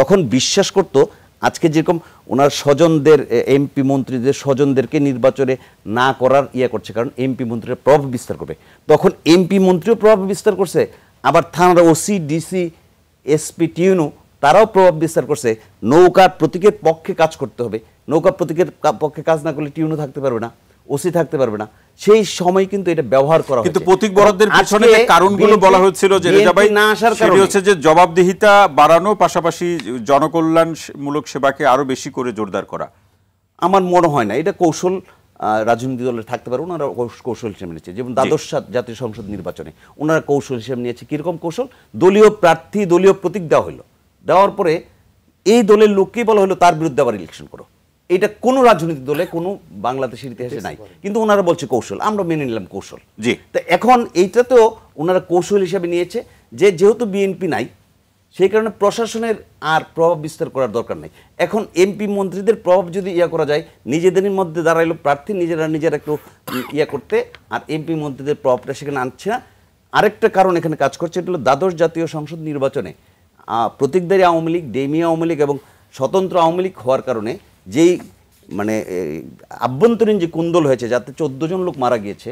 তখন বিশ্বাস করতো আজকে যেরকম ওনার স্বজনদের এমপি মন্ত্রীদের স্বজনদেরকে নির্বাচনে না করার ইয়ে করছে কারণ এমপি মন্ত্রীরা প্রভাব বিস্তার করবে তখন এমপি মন্ত্রীও প্রভাব বিস্তার করছে আবার থানার ওসি ডিসি এসপি টিউনও তারাও প্রভাব বিস্তার করছে নৌকার প্রতীকের পক্ষে কাজ করতে হবে নৌকা প্রতীকের পক্ষে কাজ না করলে টিউনও থাকতে পারবে না ওসি থাকতে পারবে না সেই সময় কিন্তু এটা ব্যবহার করা কিন্তু প্রতীক বরাদ্দের পিছনে যে কারণগুলো বলা হয়েছিল যে রেজাবাই না আসার কারণ হচ্ছে যে জবাবদিহিতা বাড়ানো পাশাপাশি জনকল্যাণমূলক সেবাকে আরো বেশি করে জোরদার করা আমার মনে হয় না এটা কৌশল রাজনৈতিক দলে থাকতে পারে ওনারা কৌশল হিসেবে নিয়েছে যেমন দ্বাদশ জাতীয় সংসদ নির্বাচনে ওনারা কৌশল হিসেবে নিয়েছে কীরকম কৌশল দলীয় প্রার্থী দলীয় প্রতীক দেওয়া হলো দেওয়ার পরে এই দলের লোককেই বলা হলো তার বিরুদ্ধে আবার ইলেকশন করো এটা কোনো রাজনৈতিক দলে কোনো বাংলাদেশের ইতিহাসে নাই কিন্তু ওনারা বলছে কৌশল আমরা মেনে নিলাম কৌশল জি তো এখন এইটা তো ওনারা কৌশল হিসাবে নিয়েছে যে যেহেতু বিএনপি নাই সেই কারণে প্রশাসনের আর প্রভাব বিস্তার করার দরকার নেই এখন এমপি মন্ত্রীদের প্রভাব যদি ইয়া করা যায় নিজেদের মধ্যে দাঁড়াইলো প্রার্থী নিজেরা নিজেরা একটু ইয়া করতে আর এমপি মন্ত্রীদের প্রভাবটা সেখানে আনছে না আরেকটা কারণ এখানে কাজ করছে এটা হলো দ্বাদশ জাতীয় সংসদ নির্বাচনে প্রতীকদারী আওয়ামী লীগ ডেমি আওয়ামী লীগ এবং স্বতন্ত্র আওয়ামী লীগ হওয়ার কারণে যেই মানে আভ্যন্তরীণ যে কুন্দল হয়েছে যাতে চোদ্দ জন লোক মারা গিয়েছে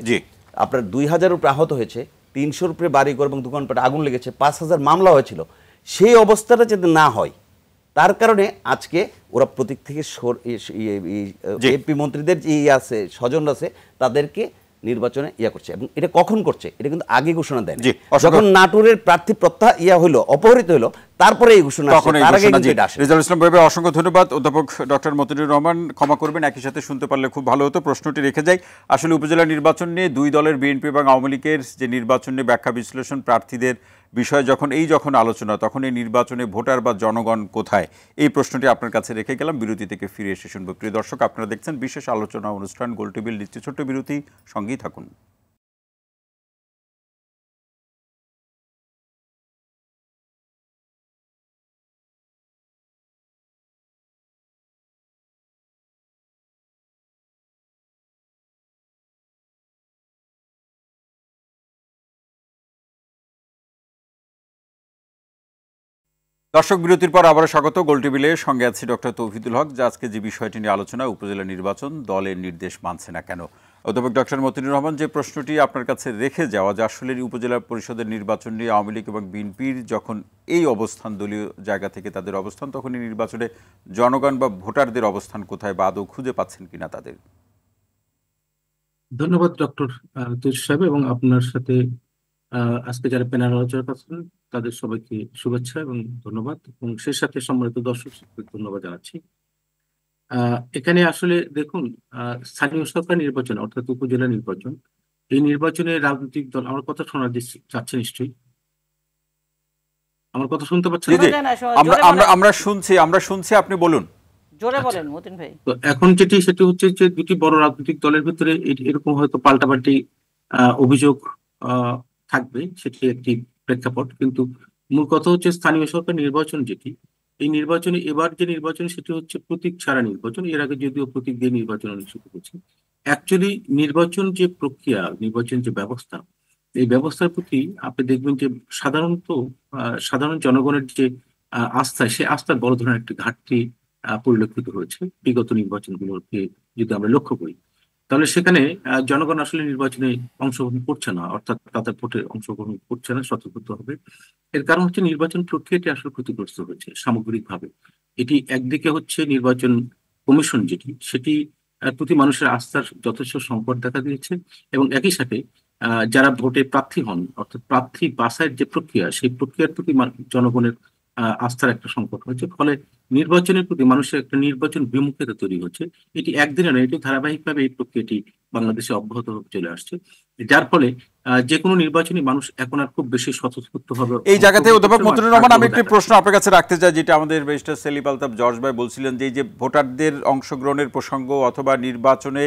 আপনার দুই হাজার উপরে আহত হয়েছে তিনশোর উপরে বাড়িঘর এবং দোকানপাটে আগুন লেগেছে পাঁচ হাজার মামলা হয়েছিল সেই অবস্থাটা যাতে না হয় তার কারণে আজকে ওরা প্রতীক থেকে এমপি ইয়ে, মন্ত্রীদের যে ইয়ে আছে স্বজন আছে তাদেরকে নির্বাচনে ইয়া করছে এবং এটা কখন করছে এটা কিন্তু আগে ঘোষণা দেয় যখন নাটুরের প্রার্থী প্রত্যাহ ইয়া হইল অপহৃত হইল তারপরে এই ঘোষণা তার আগে কিন্তু এটা আসে রেজাউল ইসলাম অসংখ্য ধন্যবাদ অধ্যাপক ডক্টর মতিনুর রহমান ক্ষমা করবেন একই সাথে শুনতে পারলে খুব ভালো হতো প্রশ্নটি রেখে যাই আসলে উপজেলা নির্বাচন নিয়ে দুই দলের বিএনপি এবং আওয়ামী লীগের যে নির্বাচন নিয়ে ব্যাখ্যা বিশ্লেষণ প্রার্থীদের বিষয় যখন এই যখন আলোচনা তখন এই নির্বাচনে ভোটার বা জনগণ কোথায় এই প্রশ্নটি আপনার কাছে রেখে গেলাম বিরতি থেকে ফিরে এসে শুনব প্রিয় দর্শক আপনারা দেখছেন বিশেষ আলোচনা অনুষ্ঠান গোলটেবিল নিচ্ছে ছোট্ট বিরতি সঙ্গেই থাকুন দর্শক বিরতির পর আবারও স্বাগত গোল টেবিলে সঙ্গে আছি ডক্টর তৌফিদুল হক যা আজকে যে বিষয়টি নিয়ে আলোচনা উপজেলা নির্বাচন দলের নির্দেশ মানছে না কেন অধ্যাপক ডক্টর মতিনুর রহমান যে প্রশ্নটি আপনার কাছে রেখে যাওয়া যে আসলে উপজেলা পরিষদের নির্বাচন নিয়ে আওয়ামী লীগ এবং বিএনপির যখন এই অবস্থান দলীয় জায়গা থেকে তাদের অবস্থান তখন এই নির্বাচনে জনগণ বা ভোটারদের অবস্থান কোথায় বা আদৌ খুঁজে পাচ্ছেন কিনা তাদের ধন্যবাদ ডক্টর সাহেব এবং আপনার সাথে আজকে যারা প্যানেল আলোচনা করছেন তাদের সবাইকে শুভেচ্ছা এবং ধন্যবাদ এবং সেই সাথে সম্মানিত দর্শক ধন্যবাদ জানাচ্ছি এখানে আসলে দেখুন স্থানীয় সরকার নির্বাচন অর্থাৎ উপজেলা নির্বাচন এই নির্বাচনে রাজনৈতিক দল আমার কথা শোনা যাচ্ছে নিশ্চয়ই আমার কথা শুনতে পাচ্ছেন আমরা আমরা আমরা শুনছি আমরা শুনছি আপনি বলুন আচ্ছা। তো এখন যেটি সেটি হচ্ছে যে দুটি বড় রাজনৈতিক দলের ভিতরে এরকম হয়তো পাল্টাপাল্টি অভিযোগ থাকবে সেটি একটি প্রেক্ষাপট কিন্তু মূল কথা হচ্ছে স্থানীয় সরকার নির্বাচন যেটি এই নির্বাচনে এবার যে নির্বাচন সেটি হচ্ছে প্রতীক ছাড়া নির্বাচন এর আগে যদিও প্রতীক দিয়ে নির্বাচন অনুষ্ঠিত হয়েছে অ্যাকচুয়ালি নির্বাচন যে প্রক্রিয়া নির্বাচন যে ব্যবস্থা এই ব্যবস্থার প্রতি আপনি দেখবেন যে সাধারণত সাধারণ জনগণের যে আস্থা সে আস্থার বড় ধরনের একটি ঘাটতি পরিলক্ষিত হয়েছে বিগত নির্বাচনগুলোকে যদি আমরা লক্ষ্য করি তাহলে সেখানে জনগণ আসলে নির্বাচনে অংশগ্রহণ করছে না অর্থাৎ তাদের ভোটে অংশগ্রহণ করছে না সতর্কত হবে এর কারণ হচ্ছে নির্বাচন প্রক্রিয়াটি আসলে ক্ষতিগ্রস্ত হয়েছে সামগ্রিকভাবে এটি একদিকে হচ্ছে নির্বাচন কমিশন যেটি সেটি প্রতি মানুষের আস্থার যথেষ্ট সংকট দেখা দিয়েছে এবং একই সাথে যারা ভোটে প্রার্থী হন অর্থাৎ প্রার্থী বাসায়ের যে প্রক্রিয়া সেই প্রক্রিয়ার প্রতি জনগণের আস্থার একটা সংকট হয়েছে ফলে নির্বাচনের প্রতি মানুষের একটা নির্বাচন বিমুখতা তৈরি হচ্ছে এটি একদিনে নয় এটি ধারাবাহিকভাবে এই প্রক্রিয়াটি বাংলাদেশে অব্যাহত চলে আসছে যার ফলে যে কোনো নির্বাচনী মানুষ এখন আর খুব বেশি স্বতঃস্ফূর্ত হবে এই জায়গাতে অধ্যাপক মতুনুর রহমান আমি একটি প্রশ্ন আপনার কাছে রাখতে চাই যেটা আমাদের ব্যারিস্টার সেলিম আলতাফ জর্জ ভাই বলছিলেন যে যে ভোটারদের অংশগ্রহণের প্রসঙ্গ অথবা নির্বাচনে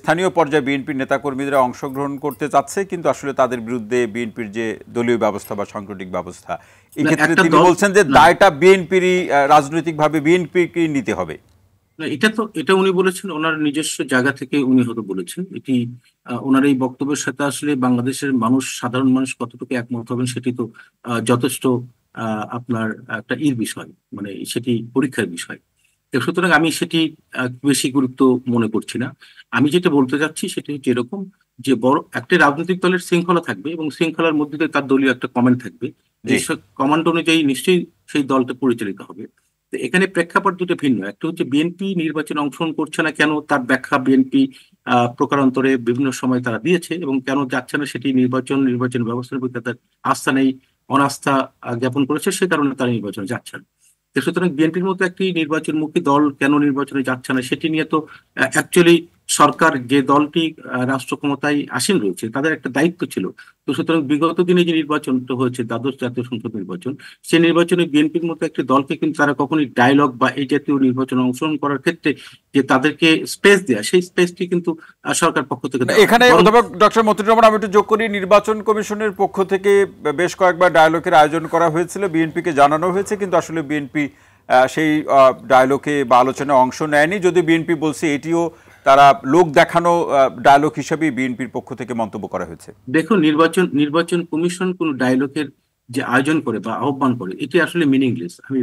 স্থানীয় পর্যায়ে বিএনপির নেতাকর্মীরা অংশগ্রহণ করতে চাচ্ছে কিন্তু আসলে তাদের বিরুদ্ধে বিএনপির যে দলীয় ব্যবস্থা বা সাংগঠনিক ব্যবস্থা এক্ষেত্রে তিনি বলছেন যে দায়টা বিএনপিরই রাজনৈতিকভাবে বিএনপিকে নিতে হবে না এটা তো এটা উনি বলেছেন ওনার নিজস্ব জায়গা থেকে উনি হয়তো বলেছেন এটি ওনার এই বক্তব্যের সাথে আসলে বাংলাদেশের মানুষ সাধারণ মানুষ কতটুকু একমত হবেন সেটি তো যথেষ্ট আপনার একটা ইর বিষয় মানে সেটি পরীক্ষার বিষয় সুতরাং আমি সেটি বেশি গুরুত্ব মনে করছি না আমি যেটা বলতে চাচ্ছি সেটি হচ্ছে এরকম যে বড় একটা রাজনৈতিক দলের শৃঙ্খলা থাকবে এবং শৃঙ্খলার মধ্যে তার দলীয় একটা কমেন্ট থাকবে কমান্ড অনুযায়ী নিশ্চয়ই সেই দলটা পরিচালিত হবে এখানে প্রেক্ষাপট দুটো ভিন্ন একটা হচ্ছে বিএনপি নির্বাচনে অংশগ্রহণ করছে না কেন তার ব্যাখ্যা বিএনপি প্রকারান্তরে বিভিন্ন সময় তারা দিয়েছে এবং কেন যাচ্ছে না সেটি নির্বাচন নির্বাচন ব্যবস্থার প্রতি তাদের আস্থা নেই অনাস্থা জ্ঞাপন করেছে সে কারণে তারা নির্বাচনে যাচ্ছে না সুতরাং বিএনপির মতো একটি নির্বাচনমুখী দল কেন নির্বাচনে যাচ্ছে না সেটি নিয়ে তো অ্যাকচুয়ালি সরকার যে দলটি রাষ্ট্র ক্ষমতায় আসীন রয়েছে তাদের একটা দায়িত্ব ছিল তো সুতরাং বিগত দিনে যে নির্বাচনটা হয়েছে দ্বাদশ জাতীয় সংসদ নির্বাচন সেই নির্বাচনে বিএনপির মতো একটি দলকে কিন্তু তারা কখনই ডায়লগ বা এই জাতীয় নির্বাচনে অংশগ্রহণ করার ক্ষেত্রে যে তাদেরকে স্পেস দেয়া সেই স্পেসটি কিন্তু সরকার পক্ষ থেকে এখানে অধ্যাপক ডক্টর মতিন রহমান আমি একটু যোগ করি নির্বাচন কমিশনের পক্ষ থেকে বেশ কয়েকবার ডায়লগের আয়োজন করা হয়েছিল বিএনপিকে জানানো হয়েছে কিন্তু আসলে বিএনপি সেই ডায়লগে বা আলোচনায় অংশ নেয়নি যদি বিএনপি বলছে এটিও তারা লোক দেখানো ডায়লগ হিসেবে বিএনপির পক্ষ থেকে মন্তব্য করা হয়েছে দেখুন নির্বাচন নির্বাচন কমিশন কোন ডায়লগের যে আয়োজন করে বা আহ্বান করে এটি আসলে মিনিংলেস আমি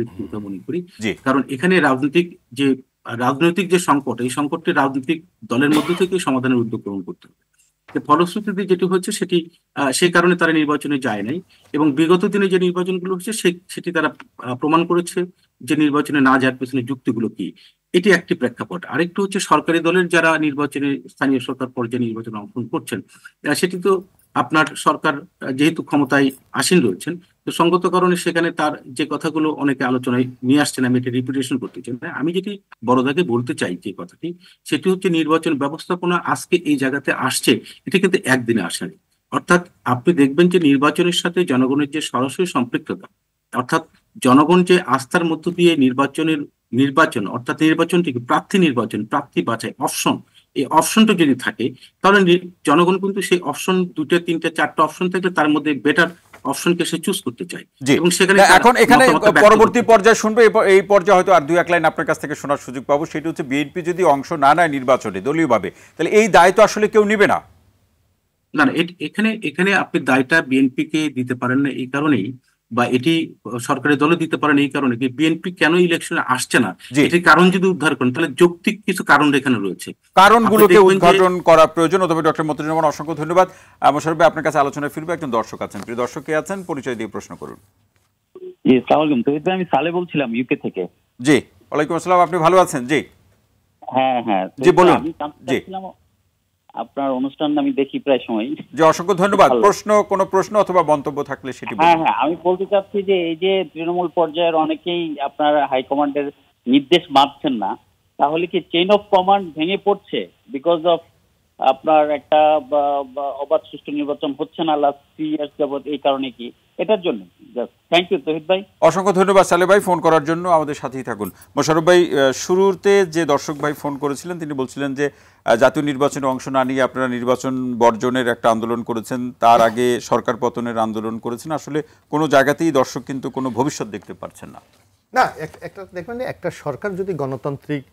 মনে করি কারণ এখানে রাজনৈতিক যে রাজনৈতিক যে সংকট এই সংকটটি রাজনৈতিক দলের মধ্যে থেকে সমাধানের উদ্যোগ গ্রহণ করতে হবে ফলশ্রুতিতে যেটি হচ্ছে সেটি সেই কারণে তারা নির্বাচনে যায় নাই এবং বিগত দিনে যে নির্বাচনগুলো হচ্ছে সেটি তারা প্রমাণ করেছে যে নির্বাচনে না যাওয়ার পেছনে যুক্তিগুলো কি এটি একটি প্রেক্ষাপট আরেকটি হচ্ছে সরকারি দলের যারা নির্বাচনে স্থানীয় সরকার পর্যায়ে নির্বাচনে অংশগ্রহণ করছেন সেটি তো আপনার সরকার যেহেতু ক্ষমতায় আসীন রয়েছেন তো সঙ্গত কারণে সেখানে তার যে কথাগুলো অনেকে আলোচনায় নিয়ে আসছেন আমি এটা রিপিটেশন করতে চাই হ্যাঁ, আমি যেটি বড়দাকে বলতে চাই যে কথাটি সেটি হচ্ছে নির্বাচন ব্যবস্থাপনা আজকে এই জায়গাতে আসছে এটি কিন্তু একদিনে আসেনি অর্থাৎ আপনি দেখবেন যে নির্বাচনের সাথে জনগণের যে সরাসরি সম্পৃক্ততা অর্থাৎ জনগণ যে আস্থার মধ্য দিয়ে নির্বাচনের নির্বাচন অর্থাৎ নির্বাচনটিকে প্রার্থী নির্বাচন প্রার্থী বাছাই অপশন এই অপশনটা যদি থাকে তাহলে জনগণ কিন্তু সেই অপশন দুটো তিনটা চারটা অপশন থাকলে তার মধ্যে বেটার অপশনকে সে চুজ করতে চায় এবং সেখানে এখন এখানে পরবর্তী পর্যায়ে শুনবে এই পর্যায়ে হয়তো আর দুই এক লাইন আপনার কাছ থেকে শোনার সুযোগ পাবো সেটি হচ্ছে বিএনপি যদি অংশ না নেয় নির্বাচনে দলীয়ভাবে তাহলে এই দায়িত্ব আসলে কেউ নেবে না না এখানে এখানে আপনি দায়টা বিএনপিকে দিতে পারেন না এই কারণেই বা এটি সরকারি দলে দিতে পারেন এই কারণে কি বিএনপি কেন ইলেকশনে আসছে না এটি কারণ যদি উদ্ধার করেন তাহলে যৌক্তিক কিছু কারণ এখানে রয়েছে কারণগুলোকে উদ্ঘাটন করা প্রয়োজন অথবা ডক্টর রহমান অসংখ্য ধন্যবাদ মোশারফ আপনার কাছে আলোচনায় ফিরবে একজন দর্শক আছেন প্রিয় দর্শক কে আছেন পরিচয় দিয়ে প্রশ্ন করুন জি সালাম আমি সালে বলছিলাম ইউকে থেকে জি ওয়ালাইকুম আসসালাম আপনি ভালো আছেন জি হ্যাঁ হ্যাঁ জি বলুন জি আপনার অনুষ্ঠান আমি দেখি প্রায় সময় যে অসংখ্য ধন্যবাদ প্রশ্ন প্রশ্ন অথবা মন্তব্য থাকলে সেটি হ্যাঁ হ্যাঁ আমি বলতে চাচ্ছি যে এই যে তৃণমূল পর্যায়ের অনেকেই আপনার হাইকমান্ডের নির্দেশ মানছেন না তাহলে কি চেইন অফ কমান্ড ভেঙে পড়ছে বিকজ অফ আপনার একটা অবাধ সুষ্ঠু নির্বাচন হচ্ছে না লাস্ট থ্রি ইয়ার্স যাবৎ এই কারণে কি এটার জন্য থ্যাংক ইউ তহিদ ভাই অসংখ্য ধন্যবাদ সালে ভাই ফোন করার জন্য আমাদের সাথেই থাকুন মোশারফ ভাই শুরুতে যে দর্শক ভাই ফোন করেছিলেন তিনি বলছিলেন যে জাতীয় নির্বাচনে অংশ না নিয়ে আপনারা নির্বাচন বর্জনের একটা আন্দোলন করেছেন তার আগে সরকার পতনের আন্দোলন করেছেন আসলে কোনো জায়গাতেই দর্শক কিন্তু কোনো ভবিষ্যৎ দেখতে পারছেন না না একটা দেখবেন একটা সরকার যদি গণতান্ত্রিক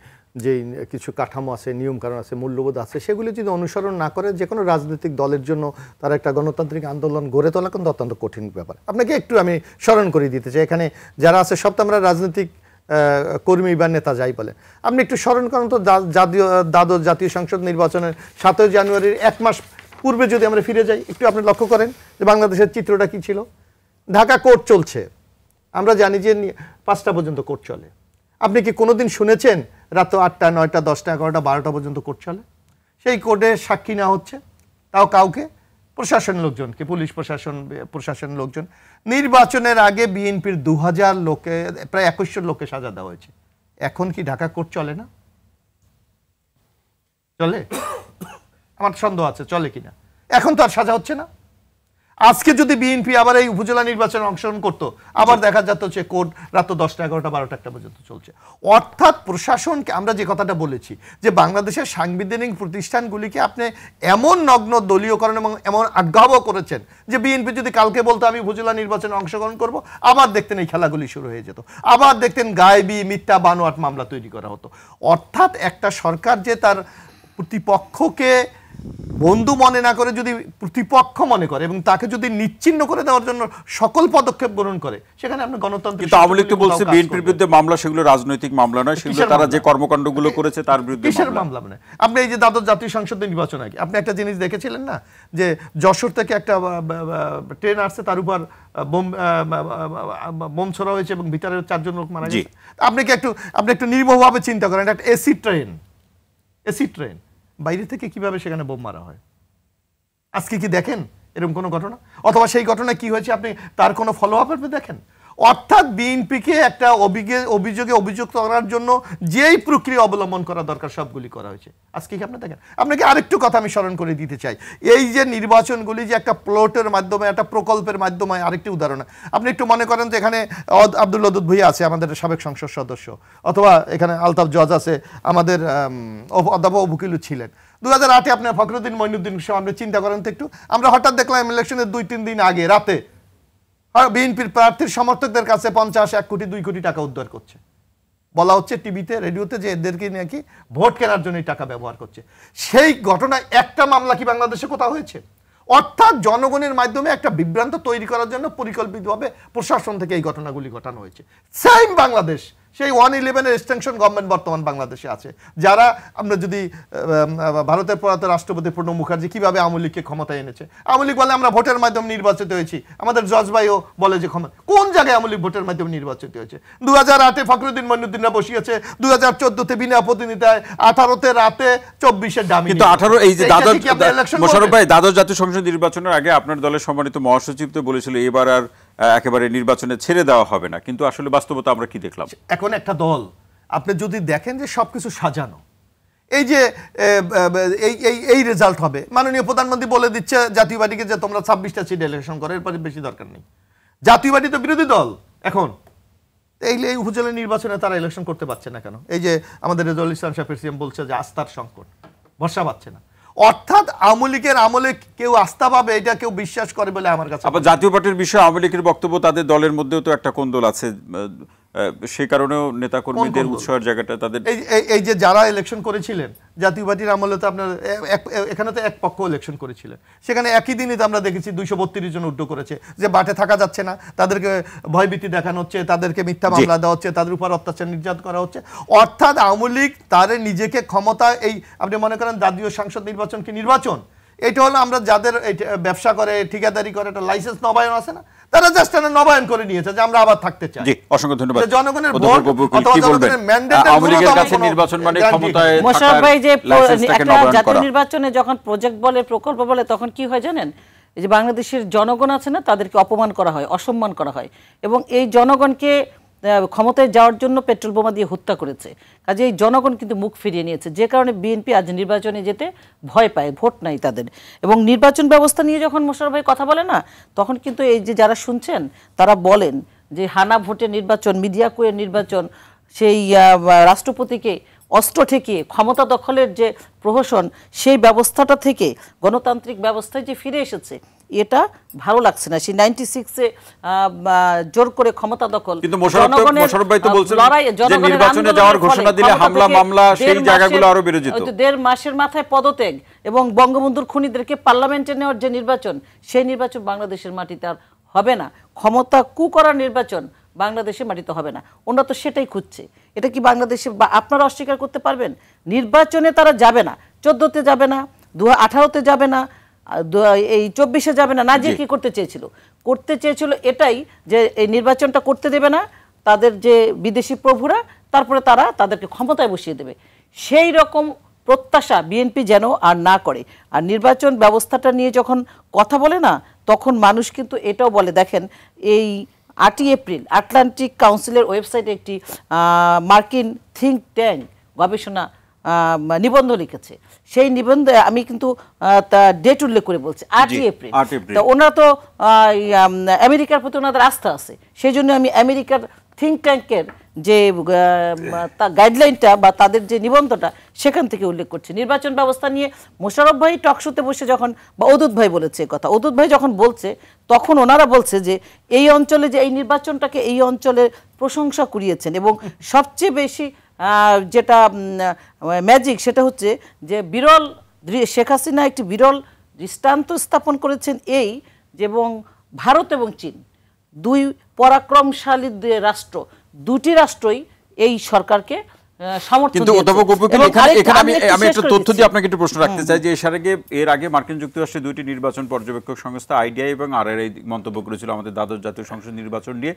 যেই কিছু কাঠামো আছে নিয়মকানুন আছে মূল্যবোধ আছে সেগুলি যদি অনুসরণ না করে যে কোনো রাজনৈতিক দলের জন্য তারা একটা গণতান্ত্রিক আন্দোলন গড়ে তোলা কিন্তু অত্যন্ত কঠিন ব্যাপার আপনাকে একটু আমি স্মরণ করে দিতে চাই এখানে যারা আছে সব তো আমরা রাজনৈতিক কর্মী বা নেতা যাই বলে আপনি একটু স্মরণ করেন তো জাতীয় দ্বাদশ জাতীয় সংসদ নির্বাচনের সাতই জানুয়ারির এক মাস পূর্বে যদি আমরা ফিরে যাই একটু আপনি লক্ষ্য করেন যে বাংলাদেশের চিত্রটা কি ছিল ঢাকা কোর্ট চলছে আমরা জানি যে পাঁচটা পর্যন্ত কোর্ট চলে আপনি কি কোনোদিন শুনেছেন রাত আটটা নয়টা দশটা এগারোটা বারোটা পর্যন্ত কোর্ট চলে সেই কোর্টে সাক্ষী নেওয়া হচ্ছে তাও কাউকে প্রশাসন লোকজনকে পুলিশ প্রশাসন প্রশাসন লোকজন নির্বাচনের আগে বিএনপির দু হাজার লোকে প্রায় একুশশো লোকে সাজা দেওয়া হয়েছে এখন কি ঢাকা কোর্ট চলে না চলে আমার সন্দেহ আছে চলে কিনা এখন তো আর সাজা হচ্ছে না আজকে যদি বিএনপি আবার এই উপজেলা নির্বাচনে অংশগ্রহণ করতো আবার দেখা যাচ্ছে যে কোর্ট রাত দশটা এগারোটা বারোটা একটা পর্যন্ত চলছে অর্থাৎ প্রশাসনকে আমরা যে কথাটা বলেছি যে বাংলাদেশের সাংবিধানিক প্রতিষ্ঠানগুলিকে আপনি এমন নগ্ন দলীয়করণ এবং এমন আজ্ঞাহ করেছেন যে বিএনপি যদি কালকে বলতো আমি উপজেলা নির্বাচনে অংশগ্রহণ করব আবার দেখতেন এই খেলাগুলি শুরু হয়ে যেত আবার দেখতেন গায়েবি মিথ্যা বানোয়াট মামলা তৈরি করা হতো অর্থাৎ একটা সরকার যে তার প্রতিপক্ষকে বন্ধু মনে না করে যদি প্রতিপক্ষ মনে করে এবং তাকে যদি নিচ্ছিন্ন করে দেওয়ার জন্য সকল পদক্ষেপ গ্রহণ করে সেখানে আমরা গণতন্ত্র কিন্তু আওয়ামী লীগ বলছে বিএনপির বিরুদ্ধে মামলা সেগুলো রাজনৈতিক মামলা নয় সেগুলো তারা যে কর্মকাণ্ডগুলো করেছে তার বিরুদ্ধে কিসের মামলা মানে আপনি এই যে দ্বাদশ জাতীয় সংসদ নির্বাচন আগে আপনি একটা জিনিস দেখেছিলেন না যে যশোর থেকে একটা ট্রেন আসছে তার উপর বোম বোম ছোড়া হয়েছে এবং ভিতরে চারজন লোক মারা গেছে আপনি কি একটু আপনি একটু নির্মভাবে চিন্তা করেন একটা এসি ট্রেন এসি ট্রেন বাইরে থেকে কিভাবে সেখানে বোম মারা হয় আজকে কি দেখেন এরকম কোনো ঘটনা অথবা সেই ঘটনা কি হয়েছে আপনি তার কোনো ফলো আপ দেখেন অর্থাৎ বিএনপিকে একটা অভিগে অভিযোগে অভিযুক্ত করার জন্য যেই প্রক্রিয়া অবলম্বন করা দরকার সবগুলি করা হয়েছে আজকে কি আপনি দেখেন আপনাকে আরেকটু কথা আমি স্মরণ করে দিতে চাই এই যে নির্বাচনগুলি যে একটা প্লটের মাধ্যমে একটা প্রকল্পের মাধ্যমে আরেকটি উদাহরণ আপনি একটু মনে করেন যে এখানে আব্দুল লদুদ ভুইয়া আছে আমাদের সাবেক সংসদ সদস্য অথবা এখানে আলতাফ জজ আছে আমাদের অধ্যাপক ভুকিলু ছিলেন দু হাজার আটে আপনার ফখরুদ্দিন মইনুদ্দিন আপনি চিন্তা করেন তো একটু আমরা হঠাৎ দেখলাম ইলেকশনের দুই তিন দিন আগে রাতে বিএনপির প্রার্থীর সমর্থকদের কাছে পঞ্চাশ এক কোটি দুই কোটি টাকা উদ্ধার করছে বলা হচ্ছে টিভিতে রেডিওতে যে এদেরকে নাকি ভোট কেনার জন্য টাকা ব্যবহার করছে সেই ঘটনা একটা মামলা কি বাংলাদেশে কোথাও হয়েছে অর্থাৎ জনগণের মাধ্যমে একটা বিভ্রান্ত তৈরি করার জন্য পরিকল্পিতভাবে প্রশাসন থেকে এই ঘটনাগুলি ঘটানো হয়েছে সেম বাংলাদেশ সেই ওয়ান ইলেভেনের এক্সটেনশন গভর্নমেন্ট বর্তমান বাংলাদেশে আছে যারা আমরা যদি ভারতের প্রয়াত রাষ্ট্রপতি প্রণব মুখার্জি কীভাবে আওয়ামী লীগকে ক্ষমতায় এনেছে আওয়ামী লীগ বলে আমরা ভোটের মাধ্যমে নির্বাচিত হয়েছি আমাদের জজবাইও বলে যে ক্ষমতা কোন জায়গায় আওয়ামী লীগ ভোটের মাধ্যমে নির্বাচিত হয়েছে দু হাজার আটে ফখরুদ্দিন মইনুদ্দিনরা বসিয়েছে দু হাজার চোদ্দতে বিনা প্রতিনিধিতায় আঠারোতে রাতে চব্বিশের দামি কিন্তু আঠারো এই যে দ্বাদশ মোশারফ ভাই দ্বাদশ জাতীয় সংসদ নির্বাচনের আগে আপনার দলের সম্মানিত মহাসচিব তো বলেছিল এবার আর একেবারে নির্বাচনে ছেড়ে দেওয়া হবে না কিন্তু আসলে বাস্তবতা আমরা কি দেখলাম এখন একটা দল আপনি যদি দেখেন যে সব কিছু সাজানো এই যে এই এই এই রেজাল্ট হবে মাননীয় প্রধানমন্ত্রী বলে দিচ্ছে জাতীয় পার্টিকে যে তোমরা ছাব্বিশটা সিট ইলেকশন করো এরপরে বেশি দরকার নেই জাতীয় পার্টি তো বিরোধী দল এখন এই এই উপজেলা নির্বাচনে তারা ইলেকশন করতে পারছে না কেন এই যে আমাদের রেজাউল ইসলাম সাহেব বলছে যে আস্থার সংকট ভরসা পাচ্ছে না অর্থাৎ আওয়ামী লীগের আমলে কেউ আস্থা পাবে এটা কেউ বিশ্বাস করে বলে আমার কাছে আবার জাতীয় পার্টির বিষয়ে আওয়ামী লীগের বক্তব্য তাদের দলের মধ্যেও তো একটা কোন্দল আছে সে কারণেও কর্মীদের উৎসাহের জায়গাটা তাদের এই যে যারা ইলেকশন করেছিলেন জাতীয়বাদীর আমলে তো আপনার এখানে তো এক পক্ষ ইলেকশন করেছিলেন সেখানে একই দিনই তো আমরা দেখেছি দুইশো বত্রিশ জন উড্ডো করেছে যে বাটে থাকা যাচ্ছে না তাদেরকে ভয়ভীতি দেখানো হচ্ছে তাদেরকে মিথ্যা মামলা দেওয়া হচ্ছে তাদের উপর অত্যাচার নির্যাতন করা হচ্ছে অর্থাৎ আওয়ামী লীগ তার নিজেকে ক্ষমতা এই আপনি মনে করেন জাতীয় সাংসদ নির্বাচন কি নির্বাচন এটা হলো আমরা যাদের ব্যবসা করে ঠিকাদারি করে একটা লাইসেন্স নবায়ন আছে না তারা জাস্ট এটা নবায়ন করে নিয়েছে যে আমরা আবার থাকতে চাই জি অসংখ্য ধন্যবাদ জনগণের ভোট অথবা জনগণের ম্যান্ডেট আওয়ামী কাছে নির্বাচন মানে ক্ষমতায় মোশাররফ ভাই যে একটা জাতীয় নির্বাচনে যখন প্রজেক্ট বলে প্রকল্প বলে তখন কি হয় জানেন যে বাংলাদেশের জনগণ আছে না তাদেরকে অপমান করা হয় অসম্মান করা হয় এবং এই জনগণকে ক্ষমতায় যাওয়ার জন্য পেট্রোল বোমা দিয়ে হত্যা করেছে কাজে এই জনগণ কিন্তু মুখ ফিরিয়ে নিয়েছে যে কারণে বিএনপি আজ নির্বাচনে যেতে ভয় পায় ভোট নাই তাদের এবং নির্বাচন ব্যবস্থা নিয়ে যখন মোশারফ ভাই কথা বলে না তখন কিন্তু এই যে যারা শুনছেন তারা বলেন যে হানা ভোটে নির্বাচন মিডিয়া কুয়ের নির্বাচন সেই রাষ্ট্রপতিকে অস্ত্র ঠেকে ক্ষমতা দখলের যে প্রহসন সেই ব্যবস্থাটা থেকে গণতান্ত্রিক ব্যবস্থায় যে ফিরে এসেছে এটা ভালো লাগছে না সেই নাইনটি সিক্সে জোর করে ক্ষমতা দখল কিন্তু দেড় মাসের মাথায় পদত্যাগ এবং বঙ্গবন্ধুর খুনিদেরকে পার্লামেন্টে নেওয়ার যে নির্বাচন সেই নির্বাচন বাংলাদেশের মাটিতে আর হবে না ক্ষমতা কু করার নির্বাচন বাংলাদেশে মাটিতে হবে না ওনারা তো সেটাই খুঁজছে এটা কি বাংলাদেশে আপনারা অস্বীকার করতে পারবেন নির্বাচনে তারা যাবে না চোদ্দোতে যাবে না দু আঠারোতে যাবে না এই চব্বিশে যাবে না না যে কি করতে চেয়েছিল করতে চেয়েছিল এটাই যে এই নির্বাচনটা করতে দেবে না তাদের যে বিদেশি প্রভুরা তারপরে তারা তাদেরকে ক্ষমতায় বসিয়ে দেবে সেই রকম প্রত্যাশা বিএনপি যেন আর না করে আর নির্বাচন ব্যবস্থাটা নিয়ে যখন কথা বলে না তখন মানুষ কিন্তু এটাও বলে দেখেন এই আটই এপ্রিল আটলান্টিক কাউন্সিলের ওয়েবসাইটে একটি মার্কিন থিঙ্ক ট্যাঙ্ক গবেষণা নিবন্ধ লিখেছে সেই নিবন্ধ আমি কিন্তু ডেট উল্লেখ করে বলছি আটই এপ্রিল তা ওনারা তো আমেরিকার প্রতি ওনাদের আস্থা আছে সেই জন্য আমি আমেরিকার থিঙ্ক ট্যাঙ্কের যে গাইডলাইনটা বা তাদের যে নিবন্ধটা সেখান থেকে উল্লেখ করছে নির্বাচন ব্যবস্থা নিয়ে মোশারফ ভাই টকশোতে বসে যখন বা অদুত ভাই বলেছে কথা অদুত ভাই যখন বলছে তখন ওনারা বলছে যে এই অঞ্চলে যে এই নির্বাচনটাকে এই অঞ্চলের প্রশংসা কুড়িয়েছেন এবং সবচেয়ে বেশি যেটা ম্যাজিক সেটা হচ্ছে যে বিরল শেখ হাসিনা একটি বিরল দৃষ্টান্ত স্থাপন করেছেন এই যে এবং ভারত এবং চীন দুই পরাক্রমশালী রাষ্ট্র দুটি রাষ্ট্রই এই সরকারকে এর আগে মার্কিন নির্বাচন এবং মন্তব্য করেছিল আমাদের দ্বাদশ জাতীয় সংসদ নির্বাচন নিয়ে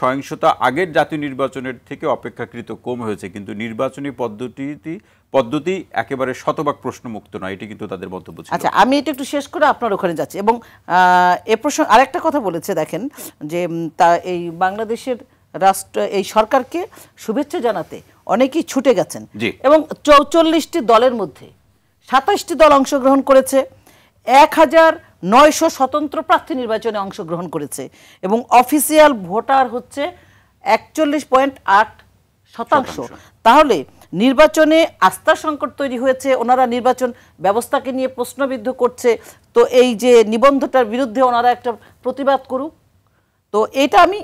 সহিংসতা আগের জাতীয় নির্বাচনের থেকে অপেক্ষাকৃত কম হয়েছে কিন্তু নির্বাচনী পদ্ধতি পদ্ধতি একেবারে শতভাগ মুক্ত নয় এটি কিন্তু তাদের মন্তব্য ছিল আচ্ছা আমি এটা একটু শেষ করে আপনার ওখানে যাচ্ছি এবং এ প্রশ্ন আরেকটা কথা বলেছে দেখেন যে তা এই বাংলাদেশের রাষ্ট্র এই সরকারকে শুভেচ্ছা জানাতে অনেকেই ছুটে গেছেন এবং চৌচল্লিশটি দলের মধ্যে সাতাশটি দল অংশগ্রহণ করেছে এক হাজার নয়শো স্বতন্ত্র প্রার্থী নির্বাচনে অংশগ্রহণ করেছে এবং অফিসিয়াল ভোটার হচ্ছে একচল্লিশ পয়েন্ট আট শতাংশ তাহলে নির্বাচনে আস্থা সংকট তৈরি হয়েছে ওনারা নির্বাচন ব্যবস্থাকে নিয়ে প্রশ্নবিদ্ধ করছে তো এই যে নিবন্ধটার বিরুদ্ধে ওনারা একটা প্রতিবাদ করুক তো এটা আমি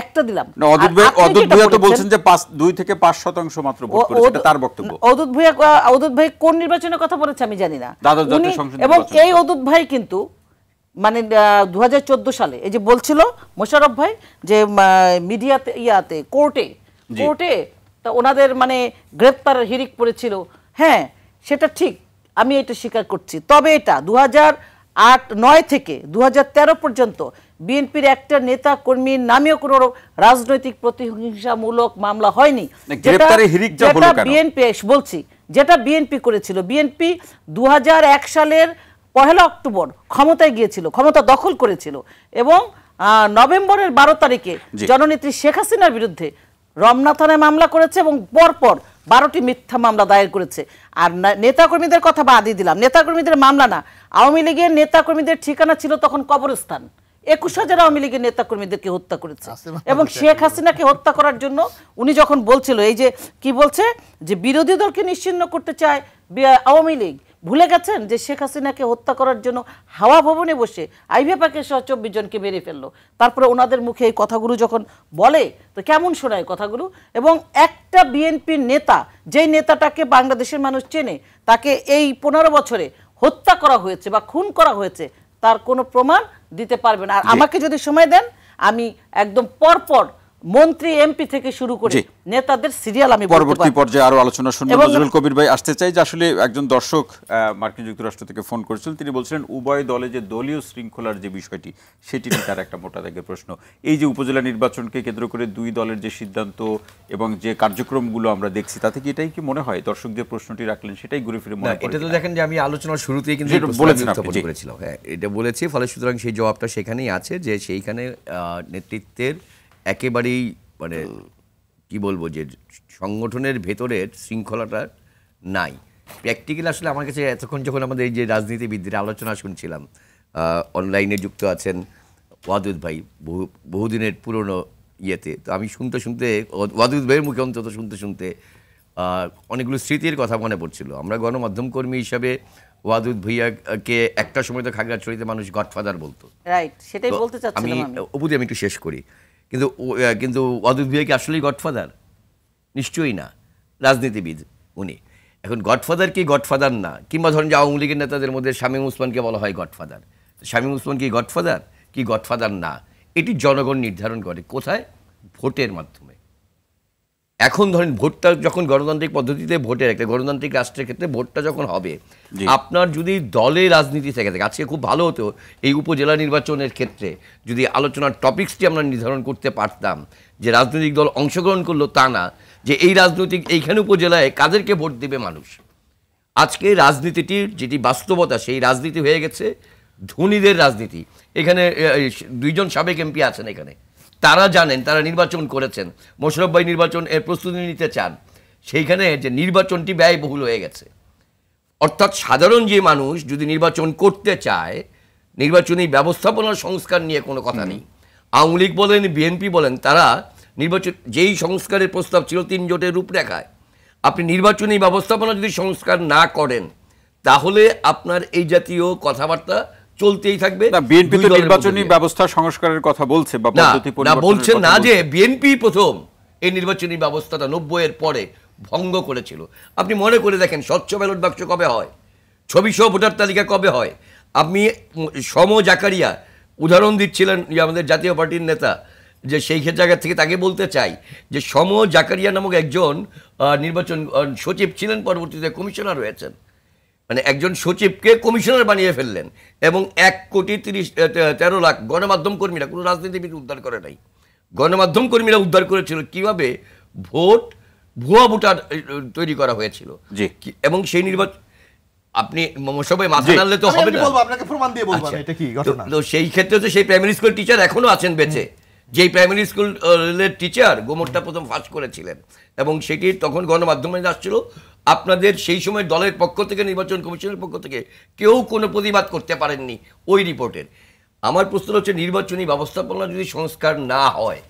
একটা দিলাম অদুত ভূয়া অদূত ভূয়া তো বলছেন যে 5 2 থেকে 5 শতাংশ মাত্র ভোট করেছে এটা তার বক্তব্য অদুত ভূয়া অদুত ভাই কোন নির্বাচনের কথা বলেছে আমি জানি না এবং এই অদুত ভাই কিন্তু মানে দু সালে এই যে বলছিল মোশারফ ভাই যে মিডিয়াতে ইয়াতে কোর্টে কোর্টে তা ওনাদের মানে গ্রেপ্তার হিরিক পড়েছিল হ্যাঁ সেটা ঠিক আমি এটা স্বীকার করছি তবে এটা দু আট নয় থেকে দু পর্যন্ত বিএনপির একটা নেতা কর্মীর নামেও কোন রাজনৈতিক প্রতিহিংসামূলক মামলা হয়নি বিএনপি বলছি যেটা বিএনপি করেছিল বিএনপি দু সালের পহেলা অক্টোবর ক্ষমতায় গিয়েছিল ক্ষমতা দখল করেছিল এবং নভেম্বরের বারো তারিখে জননেত্রী শেখ হাসিনার বিরুদ্ধে রমনা থানায় মামলা করেছে এবং পরপর বারোটি মিথ্যা মামলা দায়ের করেছে আর নেতাকর্মীদের কথা বাদই দিলাম নেতাকর্মীদের মামলা না আওয়ামী লীগের নেতাকর্মীদের ঠিকানা ছিল তখন কবরস্থান একুশ হাজার আওয়ামী লীগের নেতাকর্মীদেরকে হত্যা করেছে এবং শেখ হাসিনাকে হত্যা করার জন্য উনি যখন বলছিল এই যে কি বলছে যে বিরোধী দলকে নিশ্চিন্ন করতে চায় আওয়ামী লীগ ভুলে গেছেন যে শেখ হাসিনাকে হত্যা করার জন্য হাওয়া ভবনে বসে আইভিয়াপাকে সহ চব্বিশ জনকে মেরে ফেললো তারপরে ওনাদের মুখে এই কথাগুলো যখন বলে তো কেমন শোনায় কথাগুলো এবং একটা বিএনপির নেতা যেই নেতাটাকে বাংলাদেশের মানুষ চেনে তাকে এই পনেরো বছরে হত্যা করা হয়েছে বা খুন করা হয়েছে তার কোনো প্রমাণ দিতে পারবেন আর আমাকে যদি সময় দেন আমি একদম পরপর মন্ত্রী এমপি থেকে শুরু করে নেতাদের সিরিয়াল আমি পরবর্তী পর্যায়ে আরো আলোচনা শুনব নজরুল কবির ভাই আসতে চাই যে আসলে একজন দর্শক মার্কিন যুক্তরাষ্ট্র থেকে ফোন করেছিলেন তিনি বলছিলেন উভয় দলে যে দলীয় শৃঙ্খলার যে বিষয়টি সেটি নিয়ে তার একটা মোটা দাগের প্রশ্ন এই যে উপজেলা নির্বাচনকে কেন্দ্র করে দুই দলের যে সিদ্ধান্ত এবং যে কার্যক্রমগুলো আমরা দেখছি তাতে কি এটাই কি মনে হয় দর্শক যে প্রশ্নটি রাখলেন সেটাই ঘুরে ফিরে মনে এটা তো দেখেন যে আমি আলোচনার শুরুতেই কিন্তু বলেছিলাম হ্যাঁ এটা বলেছি ফলে সুতরাং সেই জবাবটা সেখানেই আছে যে সেইখানে নেতৃত্বের একেবারেই মানে কি বলবো যে সংগঠনের ভেতরের শৃঙ্খলাটা নাই প্র্যাকটিক্যাল আসলে আমার কাছে এতক্ষণ যখন আমাদের এই যে রাজনীতিবিদদের আলোচনা শুনছিলাম অনলাইনে যুক্ত আছেন ওয়াদুদ ভাই বহু বহুদিনের পুরনো ইয়েতে তো আমি শুনতে শুনতে ওয়াদুদ ভাইয়ের মুখে অন্তত শুনতে শুনতে অনেকগুলো স্মৃতির কথা মনে পড়ছিল আমরা গণমাধ্যম কর্মী হিসাবে ওয়াদুদ ভাইয়াকে একটা সময় তো খাগড়াছড়িতে মানুষ গডফাদার বলতো রাইট সেটাই বলতে চাচ্ছি আমি উপদি আমি একটু শেষ করি কিন্তু কিন্তু অদূত বিহারী কি আসলেই গডফাদার নিশ্চয়ই না রাজনীতিবিদ উনি এখন গডফাদার কি গডফাদার না কিংবা ধরেন যে আওয়ামী লীগের নেতাদের মধ্যে শামীম উসমানকে বলা হয় গডফাদার শামীম উসমান কি গডফাদার কি গডফাদার না এটি জনগণ নির্ধারণ করে কোথায় ভোটের মাধ্যমে এখন ধরেন ভোটটা যখন গণতান্ত্রিক পদ্ধতিতে ভোটের একটা গণতান্ত্রিক রাষ্ট্রের ক্ষেত্রে ভোটটা যখন হবে আপনার যদি দলে রাজনীতি থেকে থাকে আজকে খুব ভালো হতো এই উপজেলা নির্বাচনের ক্ষেত্রে যদি আলোচনার টপিক্সটি আমরা নির্ধারণ করতে পারতাম যে রাজনৈতিক দল অংশগ্রহণ করলো তা না যে এই রাজনৈতিক এইখানে উপজেলায় কাদেরকে ভোট দেবে মানুষ আজকে রাজনীতিটির যেটি বাস্তবতা সেই রাজনীতি হয়ে গেছে ধনীদের রাজনীতি এখানে দুইজন সাবেক এমপি আছেন এখানে তারা জানেন তারা নির্বাচন করেছেন মোশরফ ভাই নির্বাচন এর প্রস্তুতি নিতে চান সেইখানে যে নির্বাচনটি ব্যয়বহুল হয়ে গেছে অর্থাৎ সাধারণ যে মানুষ যদি নির্বাচন করতে চায় নির্বাচনী ব্যবস্থাপনা সংস্কার নিয়ে কোনো কথা নেই আওয়ামী লীগ বলেন বিএনপি বলেন তারা নির্বাচন যেই সংস্কারের প্রস্তাব ছিল তিন জোটের রূপরেখায় আপনি নির্বাচনী ব্যবস্থাপনা যদি সংস্কার না করেন তাহলে আপনার এই জাতীয় কথাবার্তা চলতেই থাকবে না বিএনপি তো নির্বাচনী ব্যবস্থা সংস্কারের কথা বলছে বা পদ্ধতি না বলছে না যে বিএনপি প্রথম এই নির্বাচনী ব্যবস্থাটা নব্বই এর পরে ভঙ্গ করেছিল আপনি মনে করে দেখেন স্বচ্ছ ব্যালট বাক্স কবে হয় ছবি সহ ভোটার তালিকা কবে হয় আপনি সম জাকারিয়া উদাহরণ দিচ্ছিলেন আমাদের জাতীয় পার্টির নেতা যে সেই জায়গা থেকে তাকে বলতে চাই যে সম জাকারিয়া নামক একজন নির্বাচন সচিব ছিলেন পরবর্তীতে কমিশনার হয়েছেন মানে একজন সচিবকে কমিশনার বানিয়ে ফেললেন এবং এক কোটি তিরিশ তেরো লাখ গণমাধ্যম কর্মীরা কোনো রাজনীতিবিদ উদ্ধার করে নাই গণমাধ্যম কর্মীরা উদ্ধার করেছিল কিভাবে ভোট ভুয়া ভোটার তৈরি করা হয়েছিল এবং সেই নির্বাচন আপনি সবাই মাথা নাড়লে তো হবে না আচ্ছা। সেই ক্ষেত্রে তো সেই প্রাইমারি স্কুল টিচার এখনো আছেন বেঁচে যেই প্রাইমারি স্কুলের টিচার গোমরটা প্রথম ফাঁস করেছিলেন এবং সেটি তখন গণমাধ্যমে আসছিল আপনাদের সেই সময় দলের পক্ষ থেকে নির্বাচন কমিশনের পক্ষ থেকে কেউ কোনো প্রতিবাদ করতে পারেননি ওই রিপোর্টের আমার প্রশ্ন হচ্ছে নির্বাচনী ব্যবস্থাপনা যদি সংস্কার না হয়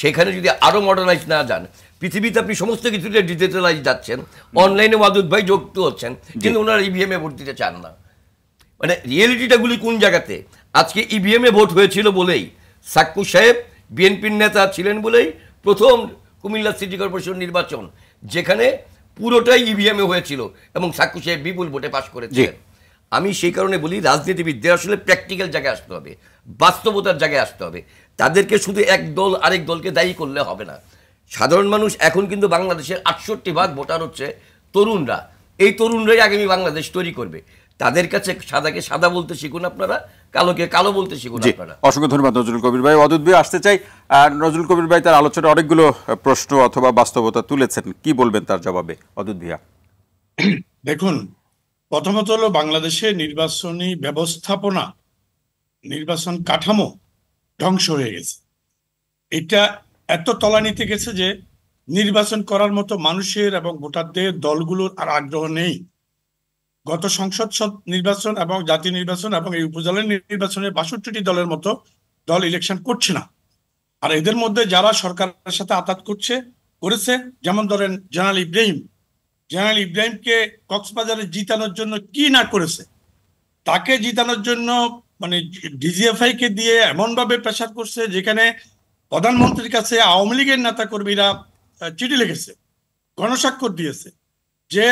সেখানে যদি আরও মডার্নাইজ না যান পৃথিবীতে আপনি সমস্ত কিছুতে ডিজিটালাইজ যাচ্ছেন অনলাইনে মাদুদ ভাই যুক্ত হচ্ছেন কিন্তু ওনারা ইভিএমে e ভোট দিতে চান না মানে রিয়েলিটিটাগুলি কোন জায়গাতে আজকে ইভিএমে e ভোট হয়েছিল বলেই সাক্কু সাহেব বিএনপির নেতা ছিলেন বলেই প্রথম কুমিল্লা সিটি কর্পোরেশন নির্বাচন যেখানে পুরোটাই ইভিএমে e হয়েছিল এবং সাক্ষু সাহেব বিপুল ভোটে পাশ করেছে আমি সেই কারণে বলি রাজনীতিবিদদের আসলে প্র্যাকটিক্যাল জায়গায় আসতে হবে বাস্তবতার জায়গায় আসতে হবে তাদেরকে শুধু এক দল আরেক দলকে দায়ী করলে হবে না সাধারণ মানুষ এখন কিন্তু বাংলাদেশের আটষট্টি ভাগ ভোটার হচ্ছে তরুণরা এই তরুণরাই আগামী বাংলাদেশ তৈরি করবে তাদের কাছে সাদাকে সাদা বলতে শিখুন আপনারা কালোকে কালো বলতে শিখুন আপনারা অসংখ্য ধন্যবাদ নজরুল কবির ভাই অদুত ভাই আসতে চাই নজরুল কবির ভাই তার আলোচনায় অনেকগুলো প্রশ্ন অথবা বাস্তবতা তুলেছেন কি বলবেন তার জবাবে অদুত ভাইয়া দেখুন প্রথমত হলো বাংলাদেশে নির্বাচনী ব্যবস্থাপনা নির্বাচন কাঠামো ধ্বংস হয়ে গেছে এটা এত তলানিতে গেছে যে নির্বাচন করার মতো মানুষের এবং ভোটারদের দলগুলোর আর আগ্রহ নেই গত সংসদ নির্বাচন এবং জাতীয় নির্বাচন এবং এই উপজেলা নির্বাচনে বাষট্টি দলের মতো দল ইলেকশন করছে না আর এদের মধ্যে যারা সরকারের সাথে আতাত করছে করেছে যেমন ধরেন জেনারেল ইব্রাহিম জেনারেল ইব্রাহিমকে কক্সবাজারে জিতানোর জন্য কি না করেছে তাকে জিতানোর জন্য মানে ডিজিএফআই কে দিয়ে এমনভাবে প্রেশার করছে যেখানে প্রধানমন্ত্রীর কাছে আওয়ামী লীগের নেতাকর্মীরা চিঠি লিখেছে গণস্বাক্ষর দিয়েছে যে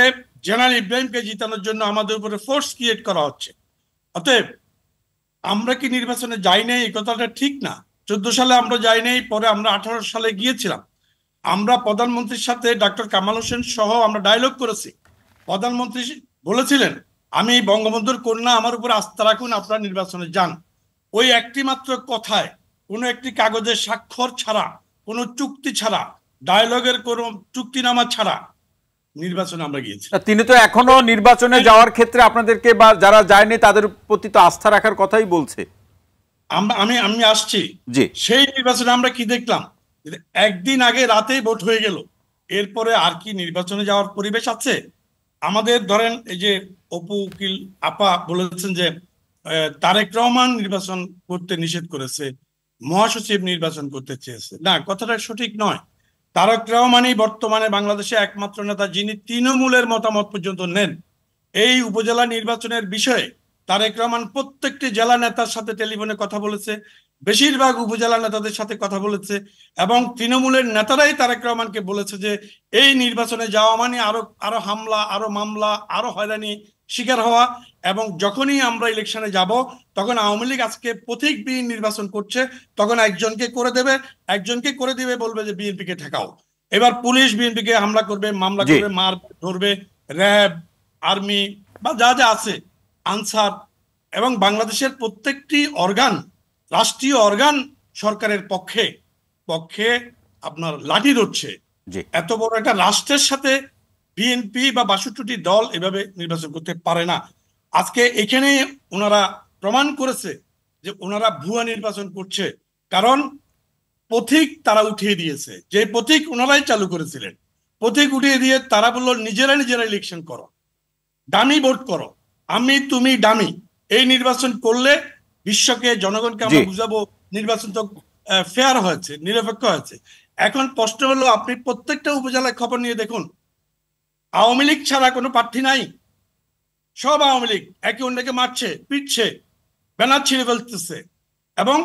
জেনারেল ইব্রাহিমকে জিতানোর জন্য আমাদের উপরে ফোর্স ক্রিয়েট করা হচ্ছে অতএব আমরা কি নির্বাচনে যাই নাই এই কথাটা ঠিক না চোদ্দ সালে আমরা যাই নাই পরে আমরা আঠারো সালে গিয়েছিলাম আমরা প্রধানমন্ত্রীর সাথে ডক্টর কামাল হোসেন সহ আমরা ডায়লগ করেছি প্রধানমন্ত্রী বলেছিলেন আমি বঙ্গবন্ধুর কন্যা আমার উপর আস্থা রাখুন আপনারা নির্বাচনে যান ওই একটি মাত্র কথায় কোনো একটি কাগজের স্বাক্ষর ছাড়া কোনো চুক্তি ছাড়া ডায়লগের কোনো চুক্তিনামা ছাড়া নির্বাচনে আমরা গিয়েছি তিনি তো এখনো নির্বাচনে যাওয়ার ক্ষেত্রে আপনাদেরকে বা যারা যায়নি তাদের প্রতি তো আস্থা রাখার কথাই বলছে আমরা আমি আমি আসছি জি সেই নির্বাচনে আমরা কি দেখলাম একদিন আগে রাতেই ভোট হয়ে গেল এরপরে আর কি নির্বাচনে যাওয়ার পরিবেশ আছে আমাদের ধরেন এই যে অপু উকিল আপা বলেছেন যে তারেক রহমান নির্বাচন করতে নিষেধ করেছে মহাসচিব নির্বাচন করতে চেয়েছে না কথাটা সঠিক নয় তারক রহমানই বর্তমানে বাংলাদেশে একমাত্র নেতা যিনি তৃণমূলের মতামত পর্যন্ত নেন এই উপজেলা নির্বাচনের বিষয়ে তারেক রহমান প্রত্যেকটি জেলা নেতার সাথে টেলিফোনে কথা বলেছে বেশিরভাগ উপজেলা নেতাদের সাথে কথা বলেছে এবং তৃণমূলের নেতারাই তারেক রহমানকে বলেছে যে এই নির্বাচনে যাওয়া মানে আরো আরো হামলা আরো মামলা আরো হয়রানি শিকার হওয়া এবং যখনই আমরা ইলেকশনে যাব তখন আওয়ামী লীগ আজকে প্রতীক বিএনপি নির্বাচন করছে তখন একজনকে করে দেবে একজনকে করে দিবে বলবে যে বিএনপিকে ঠেকাও এবার পুলিশ বিএনপিকে হামলা করবে মামলা করবে মার ধরবে র্যাব আর্মি বা যা যা আছে আনসার এবং বাংলাদেশের প্রত্যেকটি অর্গান রাষ্ট্রীয় অর্গান সরকারের পক্ষে পক্ষে আপনার লাঠি ধরছে এত বড় একটা রাষ্ট্রের সাথে বিএনপি বা বাষট্টি দল এভাবে নির্বাচন করতে পারে না আজকে এখানে ওনারা প্রমাণ করেছে যে ওনারা ভুয়া নির্বাচন করছে কারণ পথিক তারা উঠিয়ে দিয়েছে যে পথিক ওনারাই চালু করেছিলেন পথিক উঠিয়ে দিয়ে তারা বললো নিজেরা নিজেরা ইলেকশন করো ডামি ভোট করো আমি তুমি ডামি এই নির্বাচন করলে বিশ্বকে জনগণকে আমরা বুঝাবো নির্বাচন তো ফেয়ার হয়েছে নিরপেক্ষ হয়েছে এখন প্রশ্ন হলো আপনি প্রত্যেকটা উপজেলায় খবর নিয়ে দেখুন আওয়ামী লীগ ছাড়া কোনো প্রার্থী নাই সব আওয়ামী লীগ একে অন্যকে মারছে পিটছে ব্যানার ছিঁড়ে ফেলতেছে এবং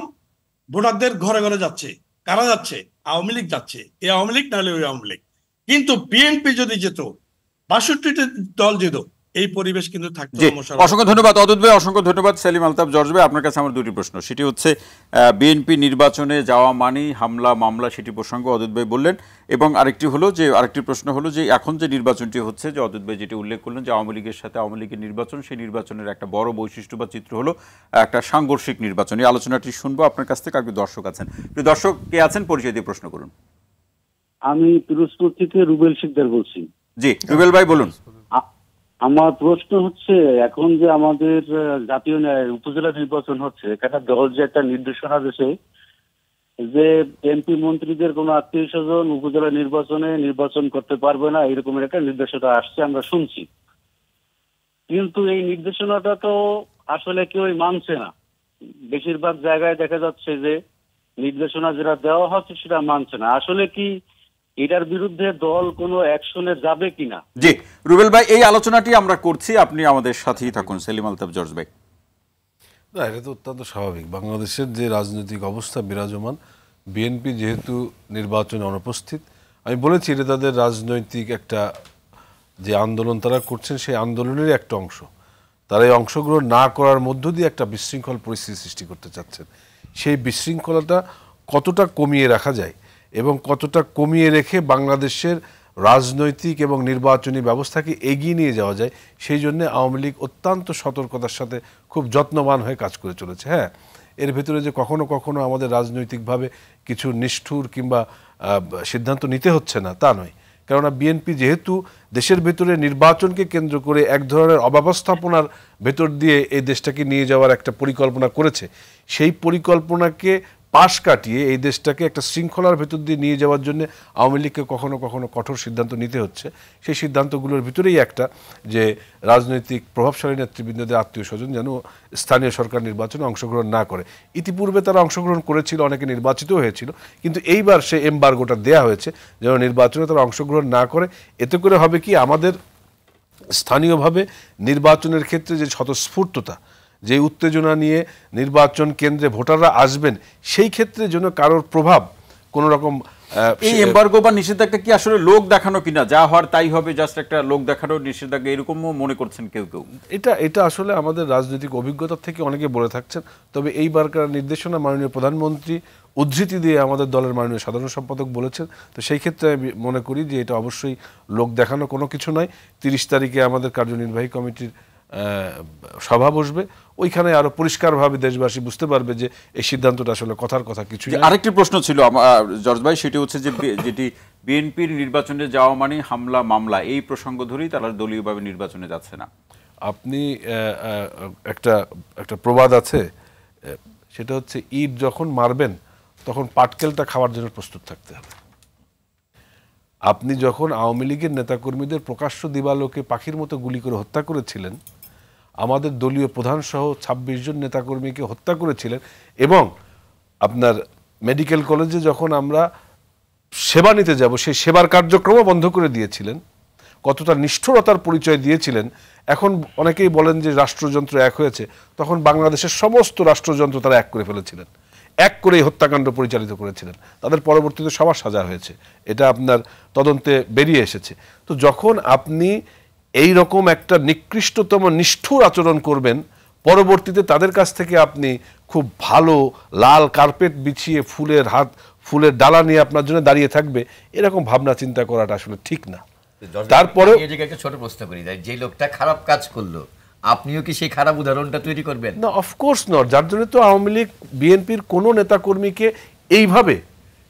ভোটারদের ঘরে ঘরে যাচ্ছে কারা যাচ্ছে আওয়ামী লীগ যাচ্ছে এ আওয়ামী লীগ নাহলে ওই আওয়ামী লীগ কিন্তু বিএনপি যদি যেত বাষট্টিটি দল যেত এই পরিবেশ কিন্তু থাকতে অসংখ্য ধন্যবাদ অদুত ভাই অসংখ্য ধন্যবাদ সেলিম আলতাব জর্জ ভাই আপনার কাছে আমার দুটি প্রশ্ন সেটি হচ্ছে বিএনপি নির্বাচনে যাওয়া মানি হামলা মামলা সেটি প্রসঙ্গ অদুত ভাই বললেন এবং আরেকটি হলো যে আরেকটি প্রশ্ন হলো যে এখন যে নির্বাচনটি হচ্ছে যে অদুত ভাই যেটি উল্লেখ করলেন যে আওয়ামী লীগের সাথে আওয়ামী লীগের নির্বাচন সেই নির্বাচনের একটা বড় বৈশিষ্ট্য বা চিত্র হলো একটা সাংঘর্ষিক নির্বাচন এই আলোচনাটি শুনবো আপনার কাছ থেকে আগে দর্শক আছেন দর্শক কে আছেন পরিচয় দিয়ে প্রশ্ন করুন আমি পিরোজপুর থেকে রুবেল শিকদার বলছি জি রুবেল ভাই বলুন আমার প্রশ্ন হচ্ছে এখন যে আমাদের জাতীয় উপজেলা নির্বাচন হচ্ছে এখানে দল যে একটা নির্দেশনা দেশে যে এমপি মন্ত্রীদের কোনো আত্মীয় স্বজন উপজেলা নির্বাচনে নির্বাচন করতে পারবে না এরকমের একটা নির্দেশনা আসছে আমরা শুনছি কিন্তু এই নির্দেশনাটা তো আসলে কেউ মানছে না বেশিরভাগ জায়গায় দেখা যাচ্ছে যে নির্দেশনা যেটা দেওয়া হচ্ছে সেটা মানছে না আসলে কি এটার বিরুদ্ধে দল কোনো অ্যাকশনে যাবে কিনা জি রুবেল ভাই এই আলোচনাটি আমরা করছি আপনি আমাদের সাথেই থাকুন সেলিম আলতাফ জর্জ ভাই না এটা তো অত্যন্ত স্বাভাবিক বাংলাদেশের যে রাজনৈতিক অবস্থা বিরাজমান বিএনপি যেহেতু নির্বাচনে অনুপস্থিত আমি বলেছি এটা তাদের রাজনৈতিক একটা যে আন্দোলন তারা করছেন সেই আন্দোলনেরই একটা অংশ তারা এই অংশগ্রহণ না করার মধ্য দিয়ে একটা বিশৃঙ্খল পরিস্থিতি সৃষ্টি করতে চাচ্ছেন সেই বিশৃঙ্খলাটা কতটা কমিয়ে রাখা যায় এবং কতটা কমিয়ে রেখে বাংলাদেশের রাজনৈতিক এবং নির্বাচনী ব্যবস্থাকে এগিয়ে নিয়ে যাওয়া যায় সেই জন্যে আওয়ামী লীগ অত্যন্ত সতর্কতার সাথে খুব যত্নবান হয়ে কাজ করে চলেছে হ্যাঁ এর ভেতরে যে কখনো কখনো আমাদের রাজনৈতিকভাবে কিছু নিষ্ঠুর কিংবা সিদ্ধান্ত নিতে হচ্ছে না তা নয় কেননা বিএনপি যেহেতু দেশের ভেতরে নির্বাচনকে কেন্দ্র করে এক ধরনের অব্যবস্থাপনার ভেতর দিয়ে এই দেশটাকে নিয়ে যাওয়ার একটা পরিকল্পনা করেছে সেই পরিকল্পনাকে পাশ কাটিয়ে এই দেশটাকে একটা শৃঙ্খলার ভেতর দিয়ে নিয়ে যাওয়ার জন্য আওয়ামী লীগকে কখনো কখনো কঠোর সিদ্ধান্ত নিতে হচ্ছে সেই সিদ্ধান্তগুলোর ভিতরেই একটা যে রাজনৈতিক প্রভাবশালী নেতৃবৃন্দদের আত্মীয় স্বজন যেন স্থানীয় সরকার নির্বাচনে অংশগ্রহণ না করে ইতিপূর্বে তারা অংশগ্রহণ করেছিল অনেকে নির্বাচিত হয়েছিল কিন্তু এইবার সে এমবার্গোটা দেয়া হয়েছে যেন নির্বাচনে তারা অংশগ্রহণ না করে এতে করে হবে কি আমাদের স্থানীয়ভাবে নির্বাচনের ক্ষেত্রে যে স্বতঃস্ফূর্ততা যে উত্তেজনা নিয়ে নির্বাচন কেন্দ্রে ভোটাররা আসবেন সেই ক্ষেত্রে যেন কারোর প্রভাব কোনো রকম এই এম্বার্গো বা নিষেধাজ্ঞা কি আসলে লোক দেখানো কিনা যা হওয়ার তাই হবে জাস্ট একটা লোক দেখানো নিষেধাজ্ঞা এরকমও মনে করছেন কেউ কেউ এটা এটা আসলে আমাদের রাজনৈতিক অভিজ্ঞতা থেকে অনেকে বলে থাকছেন তবে এইবারকার নির্দেশনা মাননীয় প্রধানমন্ত্রী উদ্ধৃতি দিয়ে আমাদের দলের মাননীয় সাধারণ সম্পাদক বলেছেন তো সেই ক্ষেত্রে আমি মনে করি যে এটা অবশ্যই লোক দেখানো কোনো কিছু নয় তিরিশ তারিখে আমাদের কার্যনির্বাহী কমিটির সভা বসবে ওইখানে আরো পরিষ্কারভাবে দেশবাসী বুঝতে পারবে যে এই সিদ্ধান্তটা আসলে কথার কথা কিছু আরেকটি প্রশ্ন ছিল জর্জ ভাই সেটি হচ্ছে যে যেটি বিএনপির নির্বাচনে যাওয়া মানে হামলা মামলা এই প্রসঙ্গ ধরেই তারা দলীয়ভাবে নির্বাচনে যাচ্ছে না আপনি একটা একটা প্রবাদ আছে সেটা হচ্ছে ঈদ যখন মারবেন তখন পাটকেলটা খাওয়ার জন্য প্রস্তুত থাকতে হবে আপনি যখন আওয়ামী লীগের নেতাকর্মীদের প্রকাশ্য দিবালোকে পাখির মতো গুলি করে হত্যা করেছিলেন আমাদের দলীয় প্রধান সহ ছাব্বিশ জন নেতাকর্মীকে হত্যা করেছিলেন এবং আপনার মেডিকেল কলেজে যখন আমরা সেবা নিতে যাব সেই সেবার কার্যক্রমও বন্ধ করে দিয়েছিলেন কতটা নিষ্ঠুরতার পরিচয় দিয়েছিলেন এখন অনেকেই বলেন যে রাষ্ট্রযন্ত্র এক হয়েছে তখন বাংলাদেশের সমস্ত রাষ্ট্রযন্ত্র তারা এক করে ফেলেছিলেন এক করেই হত্যাকাণ্ড পরিচালিত করেছিলেন তাদের পরবর্তীতে সবার সাজা হয়েছে এটা আপনার তদন্তে বেরিয়ে এসেছে তো যখন আপনি এই রকম একটা নিকৃষ্টতম নিষ্ঠুর আচরণ করবেন পরবর্তীতে তাদের কাছ থেকে আপনি খুব ভালো লাল কার্পেট বিছিয়ে ফুলের হাত ফুলের ডালা নিয়ে আপনার জন্য দাঁড়িয়ে থাকবে এরকম ভাবনা চিন্তা করাটা আসলে ঠিক না তারপরে ছোট প্রশ্ন করি যে লোকটা খারাপ কাজ করলো আপনিও কি সেই খারাপ উদাহরণটা তৈরি করবেন না অফকোর্স নট যার জন্য তো আওয়ামী লীগ বিএনপির কোনো নেতাকর্মীকে এইভাবে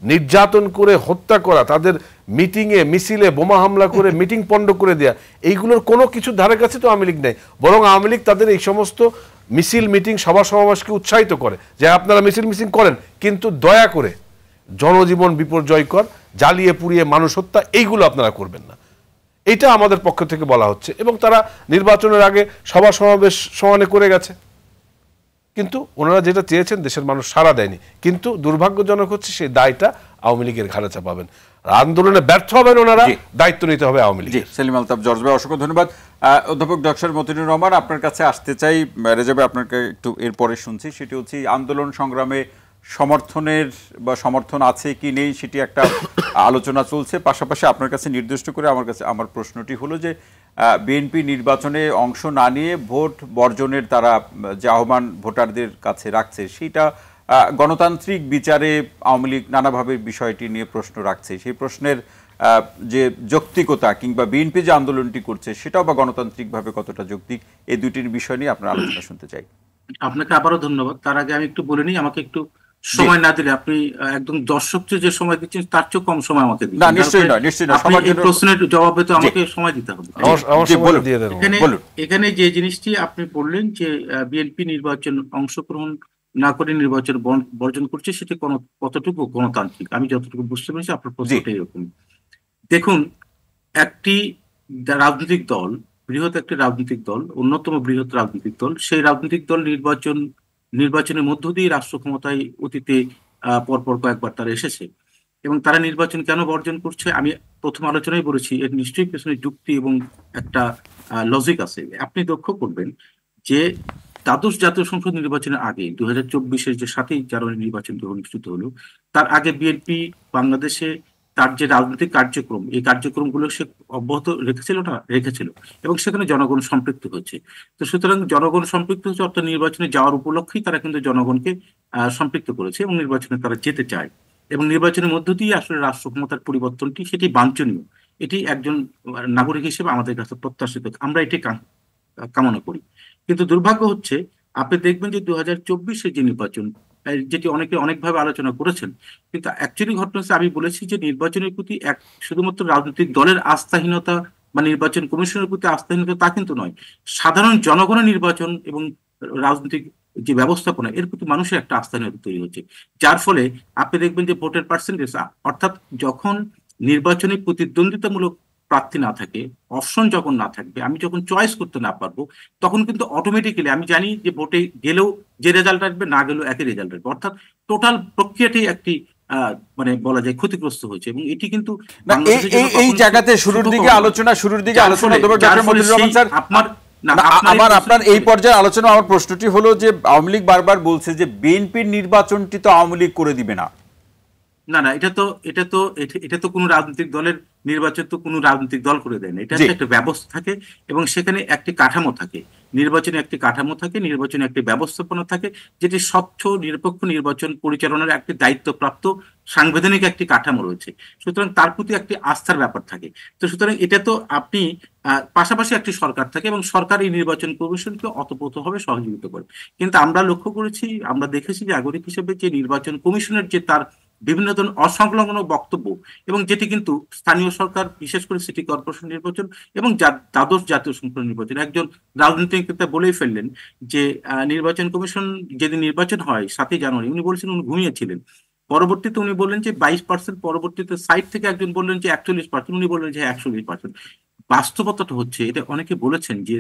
নির্যাতন করে হত্যা করা তাদের মিটিংয়ে মিছিলে বোমা হামলা করে মিটিং পণ্ড করে দেয়া এইগুলোর কোনো কিছু ধারে কাছে তো আওয়ামী লীগ নেই বরং আওয়ামী লীগ তাদের এই সমস্ত মিছিল মিটিং সভা সমাবেশকে উৎসাহিত করে যে আপনারা মিছিল মিছিল করেন কিন্তু দয়া করে জনজীবন বিপর্যয়কর জ্বালিয়ে পুড়িয়ে মানুষ হত্যা এইগুলো আপনারা করবেন না এটা আমাদের পক্ষ থেকে বলা হচ্ছে এবং তারা নির্বাচনের আগে সভা সমাবেশ সমানে করে গেছে কিন্তু ওনারা যেটা চেয়েছেন দেশের মানুষ সারা দেয়নি কিন্তু দুর্ভাগ্যজনক হচ্ছে সেই দায়টা আওয়ামী লীগের ঘাড়ে চাপাবেন আন্দোলনে ব্যর্থ হবেন ওনারা দায়িত্ব নিতে হবে আওয়ামী লীগ সেলিম আলতাফ জর্জ ভাই অসংখ্য ধন্যবাদ অধ্যাপক ডক্টর মতিনুর রহমান আপনার কাছে আসতে চাই রেজাবে আপনাকে একটু এরপরে শুনছি সেটি হচ্ছে আন্দোলন সংগ্রামে সমর্থনের বা সমর্থন আছে কি নেই সেটি একটা আলোচনা চলছে পাশাপাশি আপনার কাছে নির্দিষ্ট করে আমার কাছে আমার প্রশ্নটি হলো যে বিএনপি নির্বাচনে অংশ না নিয়ে ভোট বর্জনের তারা যে আহ্বান ভোটারদের কাছে রাখছে সেটা গণতান্ত্রিক বিচারে আওয়ামী লীগ নানাভাবে বিষয়টি নিয়ে প্রশ্ন রাখছে সেই প্রশ্নের যে যৌক্তিকতা কিংবা বিএনপি যে আন্দোলনটি করছে সেটাও বা গণতান্ত্রিকভাবে কতটা যৌক্তিক এই দুটির বিষয় নিয়ে আপনার আলোচনা শুনতে চাই আপনাকে আবারও ধন্যবাদ তার আগে আমি একটু বলে নিই আমাকে একটু সময় না দিলে আপনি একদম দর্শককে যে সময় দিচ্ছেন তার চেয়ে কম সময় আমাকে দিন না নিশ্চয়ই না নিশ্চয়ই না প্রশ্নের জবাবে তো আমাকে সময় দিতে হবে এখানে এখানে যে জিনিসটি আপনি বললেন যে বিএনপি নির্বাচন অংশগ্রহণ না করে নির্বাচন বর্জন করছে সেটি কোন কতটুকু গণতান্ত্রিক আমি যতটুকু বুঝতে পেরেছি আপনার প্রশ্নটা এরকম দেখুন একটি রাজনৈতিক দল বৃহৎ একটি রাজনৈতিক দল অন্যতম বৃহৎ রাজনৈতিক দল সেই রাজনৈতিক দল নির্বাচন নির্বাচনের মধ্য দিয়ে রাষ্ট্র ক্ষমতায় অতীতে পরপর কয়েকবার তারা এসেছে এবং তারা নির্বাচন কেন বর্জন করছে আমি প্রথম আলোচনায় বলেছি এর নিশ্চয়ই পেছনে যুক্তি এবং একটা লজিক আছে আপনি লক্ষ্য করবেন যে দ্বাদশ জাতীয় সংসদ নির্বাচনের আগে দু হাজার চব্বিশের যে সাতই জানুয়ারি নির্বাচনটি অনুষ্ঠিত হলো তার আগে বিএনপি বাংলাদেশে তার যে রাজনৈতিক কার্যক্রম এই কার্যক্রমগুলো সে অব্যাহত রেখেছিল না রেখেছিল এবং সেখানে জনগণ সম্পৃক্ত হয়েছে তো সুতরাং জনগণ সম্পৃক্ত হচ্ছে অর্থাৎ নির্বাচনে যাওয়ার উপলক্ষেই তারা কিন্তু জনগণকে সম্পৃক্ত করেছে এবং নির্বাচনে তারা যেতে চায় এবং নির্বাচনের মধ্য দিয়ে আসলে রাষ্ট্র ক্ষমতার পরিবর্তনটি সেটি বাঞ্ছনীয় এটি একজন নাগরিক হিসেবে আমাদের কাছে প্রত্যাশিত আমরা এটি কামনা করি কিন্তু দুর্ভাগ্য হচ্ছে আপনি দেখবেন যে দু হাজার যে নির্বাচন যেটি অনেকে অনেকভাবে আলোচনা করেছেন কিন্তু অ্যাকচুয়ালি ঘটনা হচ্ছে আমি বলেছি যে নির্বাচনের প্রতি এক শুধুমাত্র রাজনৈতিক দলের আস্থাহীনতা বা নির্বাচন কমিশনের প্রতি আস্থাহীনতা তা কিন্তু নয় সাধারণ জনগণের নির্বাচন এবং রাজনৈতিক যে ব্যবস্থাপনা এর প্রতি মানুষের একটা আস্থাহীনতা তৈরি হচ্ছে যার ফলে আপনি দেখবেন যে ভোটের পার্সেন্টেজ অর্থাৎ যখন নির্বাচনে প্রতিদ্বন্দ্বিতামূলক প্রার্থী না থাকে অপশন যখন না থাকবে আমি যখন চয়েস করতে না পারবো তখন কিন্তু অটোমেটিক্যালি আমি জানি যে ভোটে গেলেও যে রেজাল্ট আসবে না গেলেও একই রেজাল্ট আসবে অর্থাৎ টোটাল প্রক্রিয়াটি একটি মানে বলা যায় ক্ষতিগ্রস্ত হয়েছে এবং এটি কিন্তু এই জায়গাতে শুরুর দিকে আলোচনা শুরুর দিকে আলোচনা আপনার আমার আপনার এই পর্যায়ে আলোচনা আমার প্রশ্নটি হলো যে আওয়ামী লীগ বারবার বলছে যে বিএনপির নির্বাচনটি তো আওয়ামী লীগ করে দিবে না না না এটা তো এটা তো এটা তো কোনো রাজনৈতিক দলের নির্বাচন তো কোনো রাজনৈতিক দল করে দেয় না এটা একটা ব্যবস্থা থাকে এবং সেখানে একটি কাঠামো থাকে নির্বাচনে একটি কাঠামো থাকে নির্বাচনে একটি ব্যবস্থাপনা থাকে যেটি স্বচ্ছ নিরপেক্ষ নির্বাচন পরিচালনার একটি দায়িত্বপ্রাপ্ত সাংবিধানিক একটি কাঠামো রয়েছে সুতরাং তার প্রতি একটি আস্থার ব্যাপার থাকে তো সুতরাং এটা তো আপনি পাশাপাশি একটি সরকার থাকে এবং সরকার এই নির্বাচন কমিশনকে অতপ্রতভাবে সহযোগিতা করে কিন্তু আমরা লক্ষ্য করেছি আমরা দেখেছি যে নাগরিক হিসেবে যে নির্বাচন কমিশনের যে তার বিভিন্ন ধরনের অসংলগ্ন বক্তব্য এবং যেটি কিন্তু স্থানীয় সরকার বিশেষ করে সিটি কর্পোরেশন নির্বাচন এবং দ্বাদশ জাতীয় সংসদ নির্বাচন একজন রাজনৈতিক নেতা বলেই ফেললেন যে নির্বাচন কমিশন যেদিন নির্বাচন হয় সাতই জানুয়ারি উনি বলছেন উনি ঘুমিয়েছিলেন পরবর্তীতে উনি বললেন যে বাইশ পার্সেন্ট পরবর্তীতে সাইট থেকে একজন বললেন যে একচল্লিশ পার্সেন্ট উনি বললেন যে একচল্লিশ পার্সেন্ট বাস্তবতাটা হচ্ছে এটা অনেকে বলেছেন যে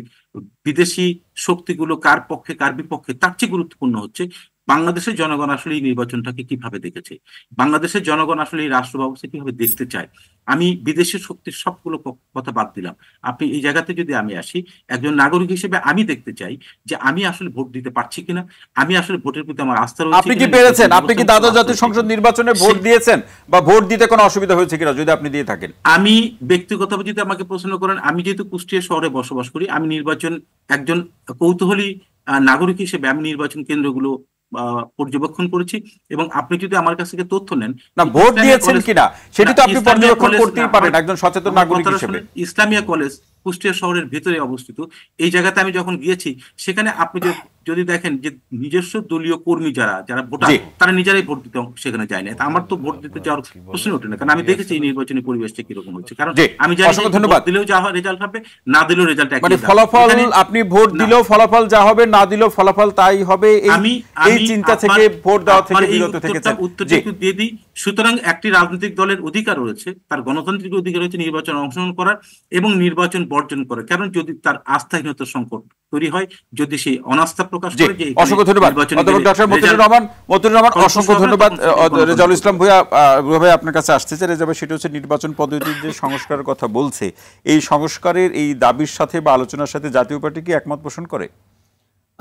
বিদেশি শক্তিগুলো কার পক্ষে কার বিপক্ষে তার চেয়ে গুরুত্বপূর্ণ হচ্ছে বাংলাদেশের জনগণ আসলে এই নির্বাচনটাকে কিভাবে দেখেছে বাংলাদেশের জনগণ আসলে এই রাষ্ট্র ব্যবস্থা কিভাবে দেখতে চায় আমি বিদেশের শক্তির সবগুলো কথা বাদ দিলাম আপনি এই জায়গাতে যদি আমি আসি একজন নাগরিক হিসেবে আমি দেখতে চাই যে আমি আসলে ভোট দিতে পারছি কিনা আমি আসলে ভোটের প্রতি আমার আস্থা রয়েছে আপনি কি পেরেছেন আপনি কি দাদা জাতীয় সংসদ নির্বাচনে ভোট দিয়েছেন বা ভোট দিতে কোনো অসুবিধা হয়েছে কিনা যদি আপনি দিয়ে থাকেন আমি ব্যক্তিগতভাবে যদি আমাকে প্রশ্ন করেন আমি যেহেতু কুষ্টিয়া শহরে বসবাস করি আমি নির্বাচন একজন কৌতূহলী নাগরিক হিসেবে আমি নির্বাচন কেন্দ্রগুলো পর্যবেক্ষণ করেছি এবং আপনি যদি আমার কাছ থেকে তথ্য নেন না ভোট দিয়েছেন কিনা সেটি তো আপনি পর্যবেক্ষণ করতেই পারেন একজন সচেতন নাগরিক হিসেবে ইসলামিয়া কলেজ কুষ্টিয়া শহরের ভেতরে অবস্থিত এই জায়গাতে আমি যখন গিয়েছি সেখানে আপনি যদি দেখেন যে নিজস্ব দলীয় কর্মী যারা যারা ভোটার তারা নিজেরাই ভোট দিতে সেখানে যায় না আমার তো ভোট দিতে যাওয়ার প্রশ্ন ওঠে না কারণ আমি দেখেছি এই নির্বাচনী পরিবেশটা কিরকম হচ্ছে কারণ আমি জানি ধন্যবাদ দিলেও যা হয় রেজাল্ট হবে না দিলেও রেজাল্ট মানে ফলাফল আপনি ভোট দিলেও ফলাফল যা হবে না দিলেও ফলাফল তাই হবে এই চিন্তা থেকে ভোট দেওয়া থেকে বিরত থেকে উত্তর দিয়ে দিই সুতরাং একটি রাজনৈতিক দলের অধিকার রয়েছে তার গণতান্ত্রিক অধিকার রয়েছে নির্বাচন অংশগ্রহণ করার এবং নির্বাচন বর্জন করার কারণ যদি তার আস্থাহীনতার সংকট তৈরি হয় যদি সেই অনাস্থা প্রকাশ করে যে অসংখ্য ধন্যবাদ ডক্টর মতুর রহমান মতুর রহমান অসংখ্য ধন্যবাদ রেজাউল ইসলাম ভূয়া ভাই আপনার কাছে আসতে চাই রেজাবে সেটা হচ্ছে নির্বাচন পদ্ধতির যে সংস্কারের কথা বলছে এই সংস্কারের এই দাবির সাথে বা আলোচনার সাথে জাতীয় পার্টি কি একমত পোষণ করে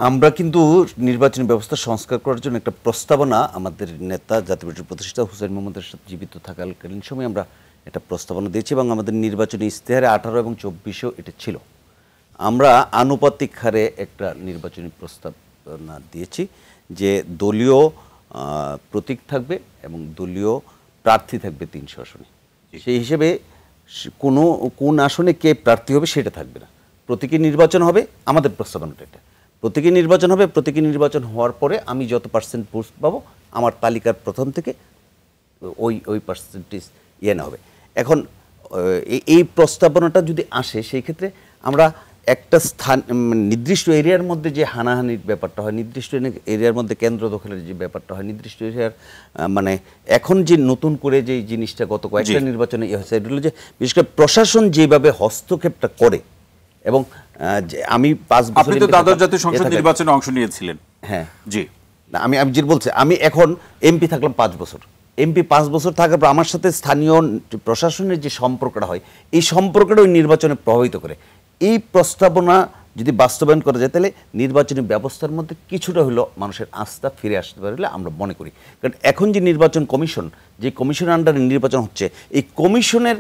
আমরা কিন্তু নির্বাচনী ব্যবস্থা সংস্কার করার জন্য একটা প্রস্তাবনা আমাদের নেতা জাতীয় প্রতিষ্ঠা হুসেন মোহাম্মদের সাথে জীবিত থাকাকালীন সময় আমরা একটা প্রস্তাবনা দিয়েছি এবং আমাদের নির্বাচনী ইস্তেহারে আঠারো এবং চব্বিশেও এটা ছিল আমরা আনুপাতিক হারে একটা নির্বাচনী প্রস্তাবনা দিয়েছি যে দলীয় প্রতীক থাকবে এবং দলীয় প্রার্থী থাকবে তিনশো আসনে সেই হিসেবে কোনো কোন আসনে কে প্রার্থী হবে সেটা থাকবে না প্রতীকী নির্বাচন হবে আমাদের প্রস্তাবনাটা এটা প্রতীকী নির্বাচন হবে প্রতীকী নির্বাচন হওয়ার পরে আমি যত পার্সেন্ট পোস্ট পাবো আমার তালিকার প্রথম থেকে ওই ওই পার্সেন্টেজ ইয়ে না হবে এখন এই প্রস্তাবনাটা যদি আসে সেই ক্ষেত্রে আমরা একটা স্থান মানে নির্দিষ্ট এরিয়ার মধ্যে যে হানাহানির ব্যাপারটা হয় নির্দিষ্ট এরিয়ার মধ্যে কেন্দ্র দখলের যে ব্যাপারটা হয় নির্দিষ্ট এরিয়ার মানে এখন যে নতুন করে যে জিনিসটা গত কয়েকটা নির্বাচনে ইয়ে হয়েছে এটা হলো যে বিশেষ করে প্রশাসন যেভাবে হস্তক্ষেপটা করে এবং আমি পাঁচ বছর আপনি তো দাদর জাতীয় সংসদ নির্বাচনে অংশ নিয়েছিলেন হ্যাঁ জি না আমি আমি যে বলছি আমি এখন এমপি থাকলাম পাঁচ বছর এমপি পাঁচ বছর থাকার পর আমার সাথে স্থানীয় প্রশাসনের যে সম্পর্কটা হয় এই সম্পর্কটা ওই নির্বাচনে প্রভাবিত করে এই প্রস্তাবনা যদি বাস্তবায়ন করা যায় তাহলে নির্বাচনী ব্যবস্থার মধ্যে কিছুটা হলেও মানুষের আস্থা ফিরে আসতে পারে বলে আমরা মনে করি কারণ এখন যে নির্বাচন কমিশন যে কমিশনের আন্ডারে নির্বাচন হচ্ছে এই কমিশনের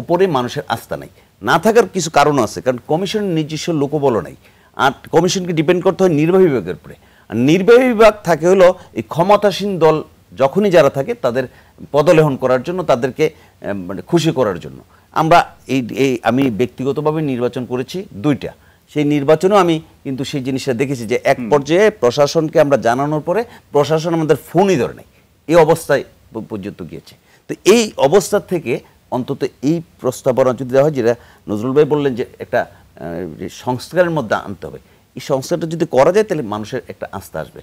ওপরে মানুষের আস্থা নাই না থাকার কিছু কারণ আছে কারণ কমিশনের নিজস্ব লোকবল নাই আর কমিশনকে ডিপেন্ড করতে হয় নির্বাহী বিভাগের উপরে আর নির্বাহী বিভাগ থাকে হলো এই ক্ষমতাসীন দল যখনই যারা থাকে তাদের পদলেহন করার জন্য তাদেরকে মানে খুশি করার জন্য আমরা এই এই আমি ব্যক্তিগতভাবে নির্বাচন করেছি দুইটা সেই নির্বাচনেও আমি কিন্তু সেই জিনিসটা দেখেছি যে এক পর্যায়ে প্রশাসনকে আমরা জানানোর পরে প্রশাসন আমাদের ফোনই ধরে নেই এই অবস্থায় পর্যন্ত গিয়েছে তো এই অবস্থা থেকে অন্তত এই প্রস্তাবনা যদি দেওয়া হয় যেটা নজরুল ভাই বললেন যে একটা সংস্কারের মধ্যে আনতে হবে এই সংস্কারটা যদি করা যায় তাহলে মানুষের একটা আস্থা আসবে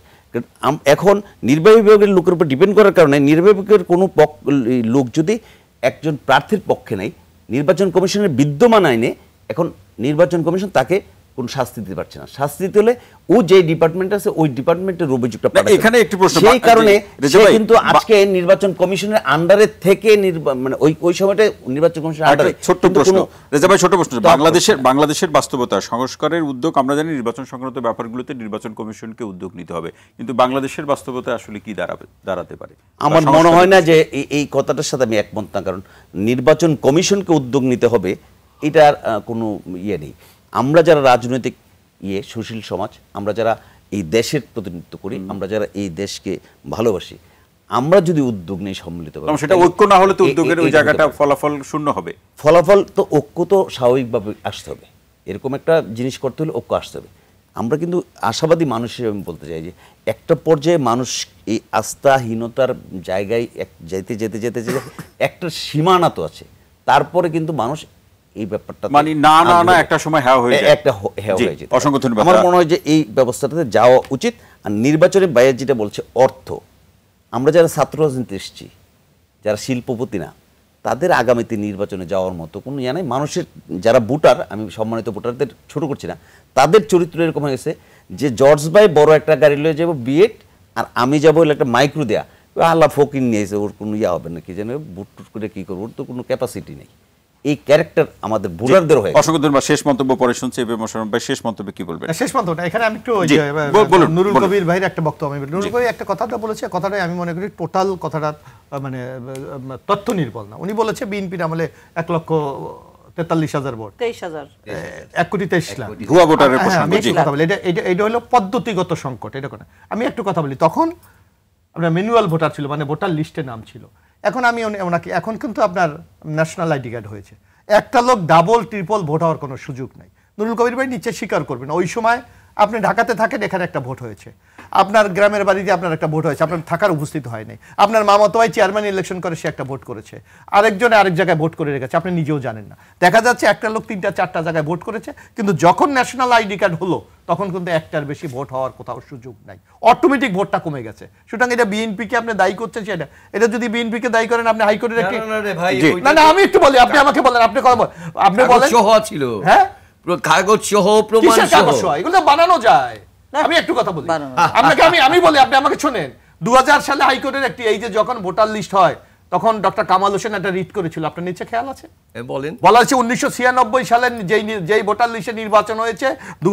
এখন নির্বাহী বিভাগের লোকের উপর ডিপেন্ড করার কারণে নির্বাহী বিভাগের কোনো লোক যদি একজন প্রার্থীর পক্ষে নেই নির্বাচন কমিশনের বিদ্যমান আইনে এখন নির্বাচন কমিশন তাকে কোনো শাস্তি দিতে পারছে না শাস্তি দিতে হলে ও যে ডিপার্টমেন্ট আছে ওই ডিপার্টমেন্টের অভিযোগটা এখানে একটি প্রশ্ন সেই কারণে কিন্তু আজকে নির্বাচন কমিশনের আন্ডারে থেকে মানে ওই ওই সময়টা নির্বাচন কমিশনের আন্ডারে ছোট প্রশ্ন রেজা ভাই ছোট প্রশ্ন বাংলাদেশের বাংলাদেশের বাস্তবতা সংস্কারের উদ্যোগ আমরা জানি নির্বাচন সংক্রান্ত ব্যাপারগুলোতে নির্বাচন কমিশনকে উদ্যোগ নিতে হবে কিন্তু বাংলাদেশের বাস্তবতা আসলে কি দাঁড়াবে দাঁড়াতে পারে আমার মনে হয় না যে এই কথাটার সাথে আমি একমত না কারণ নির্বাচন কমিশনকে উদ্যোগ নিতে হবে এটার কোনো ইয়ে নেই আমরা যারা রাজনৈতিক ইয়ে সুশীল সমাজ আমরা যারা এই দেশের প্রতিনিধিত্ব করি আমরা যারা এই দেশকে ভালোবাসি আমরা যদি উদ্যোগ নেই সম্মিলিত করি সেটা ঐক্য না হলে তো উদ্যোগের ওই জায়গাটা ফলাফল শূন্য হবে ফলাফল তো ঐক্য তো স্বাভাবিকভাবে আসতে হবে এরকম একটা জিনিস করতে হলে ঐক্য আসতে হবে আমরা কিন্তু আশাবাদী মানুষ হিসেবে আমি বলতে চাই যে একটা পর্যায়ে মানুষ এই আস্থাহীনতার জায়গায় এক যেতে যেতে যেতে যেতে একটা সীমানা তো আছে তারপরে কিন্তু মানুষ এই ব্যাপারটা মানে না না না একটা সময় হ্যাঁ হয়ে যায় একটা হ্যাঁ হয়ে যায় অসংখ্য ধন্যবাদ আমার মনে হয় যে এই ব্যবস্থাটাতে যাওয়া উচিত আর নির্বাচনে বাইরে যেটা বলছে অর্থ আমরা যারা ছাত্র রাজনীতি এসেছি যারা শিল্পপতি না তাদের আগামীতে নির্বাচনে যাওয়ার মতো কোনো ইয়ে নাই মানুষের যারা ভোটার আমি সম্মানিত ভোটারদের ছোট করছি না তাদের চরিত্র এরকম হয়ে গেছে যে জর্জ ভাই বড় একটা গাড়ি লয়ে যাবো বিএড আর আমি যাবো একটা মাইক্রো দেয়া আল্লাহ ফকির নিয়েছে ওর কোনো ইয়া হবে না কি জানে বুট টুট করে কী করবো ওর তো কোনো ক্যাপাসিটি নেই এই ক্যারেক্টার আমাদের বুলারদের হয়ে অশোক ধন্যবাদ শেষ মন্তব্য পরে শুনছি এবে মোশাররফ ভাই শেষ মন্তব্য কি বলবেন শেষ মন্তব্যটা এখানে আমি একটু নুরুল কবির ভাইয়ের একটা বক্তব্য আমি নুরুল কবির একটা কথাটা বলেছে কথাটাই আমি মনে করি টোটাল কথাটা মানে তথ্য নির্ভর না উনি বলেছে বিএনপির আমলে এক লক্ষ তেতাল্লিশ হাজার ভোট তেইশ হাজার এক কোটি তেইশ লাখ ভুয়া ভোটারের হ্যাঁ, কথা বলি এটা এটা হলো পদ্ধতিগত সংকট এটা আমি একটু কথা বলি তখন আমরা ম্যানুয়াল ভোটার ছিল মানে ভোটার লিস্টে নাম ছিল এখন আমি ওনাকে এখন কিন্তু আপনার ন্যাশনাল আইডি কার্ড হয়েছে একটা লোক ডাবল ট্রিপল ভোট হওয়ার কোনো সুযোগ নাই নুরুল কবির ভাই নিচে স্বীকার করবেন ওই সময় আপনি ঢাকাতে থাকেন এখানে একটা ভোট হয়েছে আপনার গ্রামের বাড়িতে আপনার একটা ভোট হয়েছে আপনার থাকার উপস্থিত হয়নি আপনার মামাতো ভাই চেয়ারম্যান ইলেকশন করে সে একটা ভোট করেছে আরেকজনে আরেক জায়গায় ভোট করে রেখেছে আপনি নিজেও জানেন না দেখা যাচ্ছে একটা লোক তিনটা চারটা জায়গায় ভোট করেছে কিন্তু যখন ন্যাশনাল আইডি কার্ড হলো তখন কিন্তু একটার বেশি ভোট হওয়ার কোথাও সুযোগ নাই অটোমেটিক ভোটটা কমে গেছে সুতরাং এটা বিএনপিকে আপনি দায়ী করছেন সেটা এটা যদি বিএনপিকে দায়ী করেন আপনি হাইকোর্টের একটি না না আমি একটু বলি আপনি আমাকে বলেন আপনি কথা আপনি বলেন ছিল হ্যাঁ কাগজ সহ প্রমাণ সহ এগুলো বানানো যায় আমি একটু কথা বলি আপনাকে আমি আমি বলি আপনি আমাকে শোনেন দু সালে হাইকোর্টের একটি এই যে যখন ভোটার লিস্ট হয় তখন ডক্টর কামাল হোসেন একটা রিট করেছিল আপনার নিচে খেয়াল আছে হ্যাঁ, বলেন বলা হচ্ছে উনিশশো সালের যেই যেই ভোটার লিস্টে নির্বাচন হয়েছে দু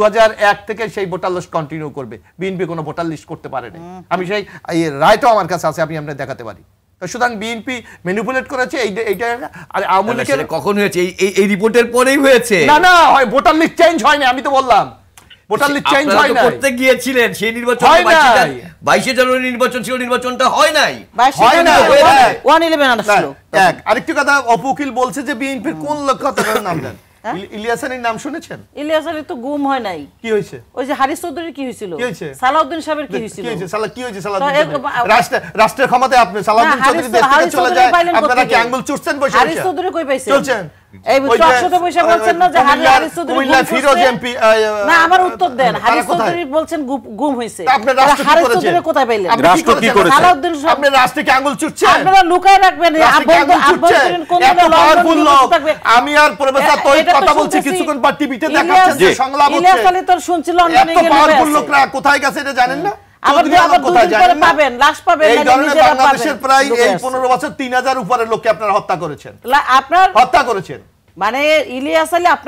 থেকে সেই ভোটার লিস্ট কন্টিনিউ করবে বিএনপি কোনো ভোটার লিস্ট করতে পারে না আমি সেই রায়টাও আমার কাছে আছে আমি আপনার দেখাতে পারি সুতরাং বিএনপি ম্যানিপুলেট করেছে এইটা আর আওয়ামী লীগের কখন হয়েছে এই রিপোর্টের পরেই হয়েছে না না ভোটার লিস্ট চেঞ্জ হয়নি আমি তো বললাম চেঞ্জ হয় না করতে গিয়েছিলেন সেই নির্বাচন হয় না জানুয়ারি নির্বাচন ছিল নির্বাচনটা হয় নাই হয় না হ্যাঁ। হ্যাঁ, এক আরেকটি কথা বলছে যে কোন লক্ষ্য তার নাম দেন হ্যাঁ? নাম শুনেছেন তো গুম হয় নাই কি ওই যে হারিস চৌধুরীর কি হয়েছিল কি সালাউদ্দিন সাহেবের কি কি হয়েছে সালা কি সালাউদ্দিন রাষ্ট্র রাষ্ট্রের ক্ষমতায় আপনি সালাউদ্দিন চৌধুরী দেশ থেকে চলে যায় আপনারা কি আঙ্গুল বসে হারিস চৌধুরী কই পাইছেন চলছেন এই বলছেন না যে হারিস চৌধুরী ফিরোজ এমপি না আমার উত্তর দেন হারিস চৌধুরী বলছেন গুম হইছে আপনি হারিস চৌধুরী কোথায় পাইলেন রাষ্ট্র কি করেছে সালাউদ্দিন আপনি আঙ্গুল চুষছেন আপনারা লুকায় রাখবেন কোন আমি আর প্রফেসর তোই কথা বলছি কিছুক্ষণ পর টিভিতে দেখাচ্ছেন যে সংলাপ হচ্ছে ইলিয়াস আলী তো শুনছিল অনলাইনে পাওয়ারফুল লোকরা কোথায় গেছে এটা জানেন না মানে আপনারা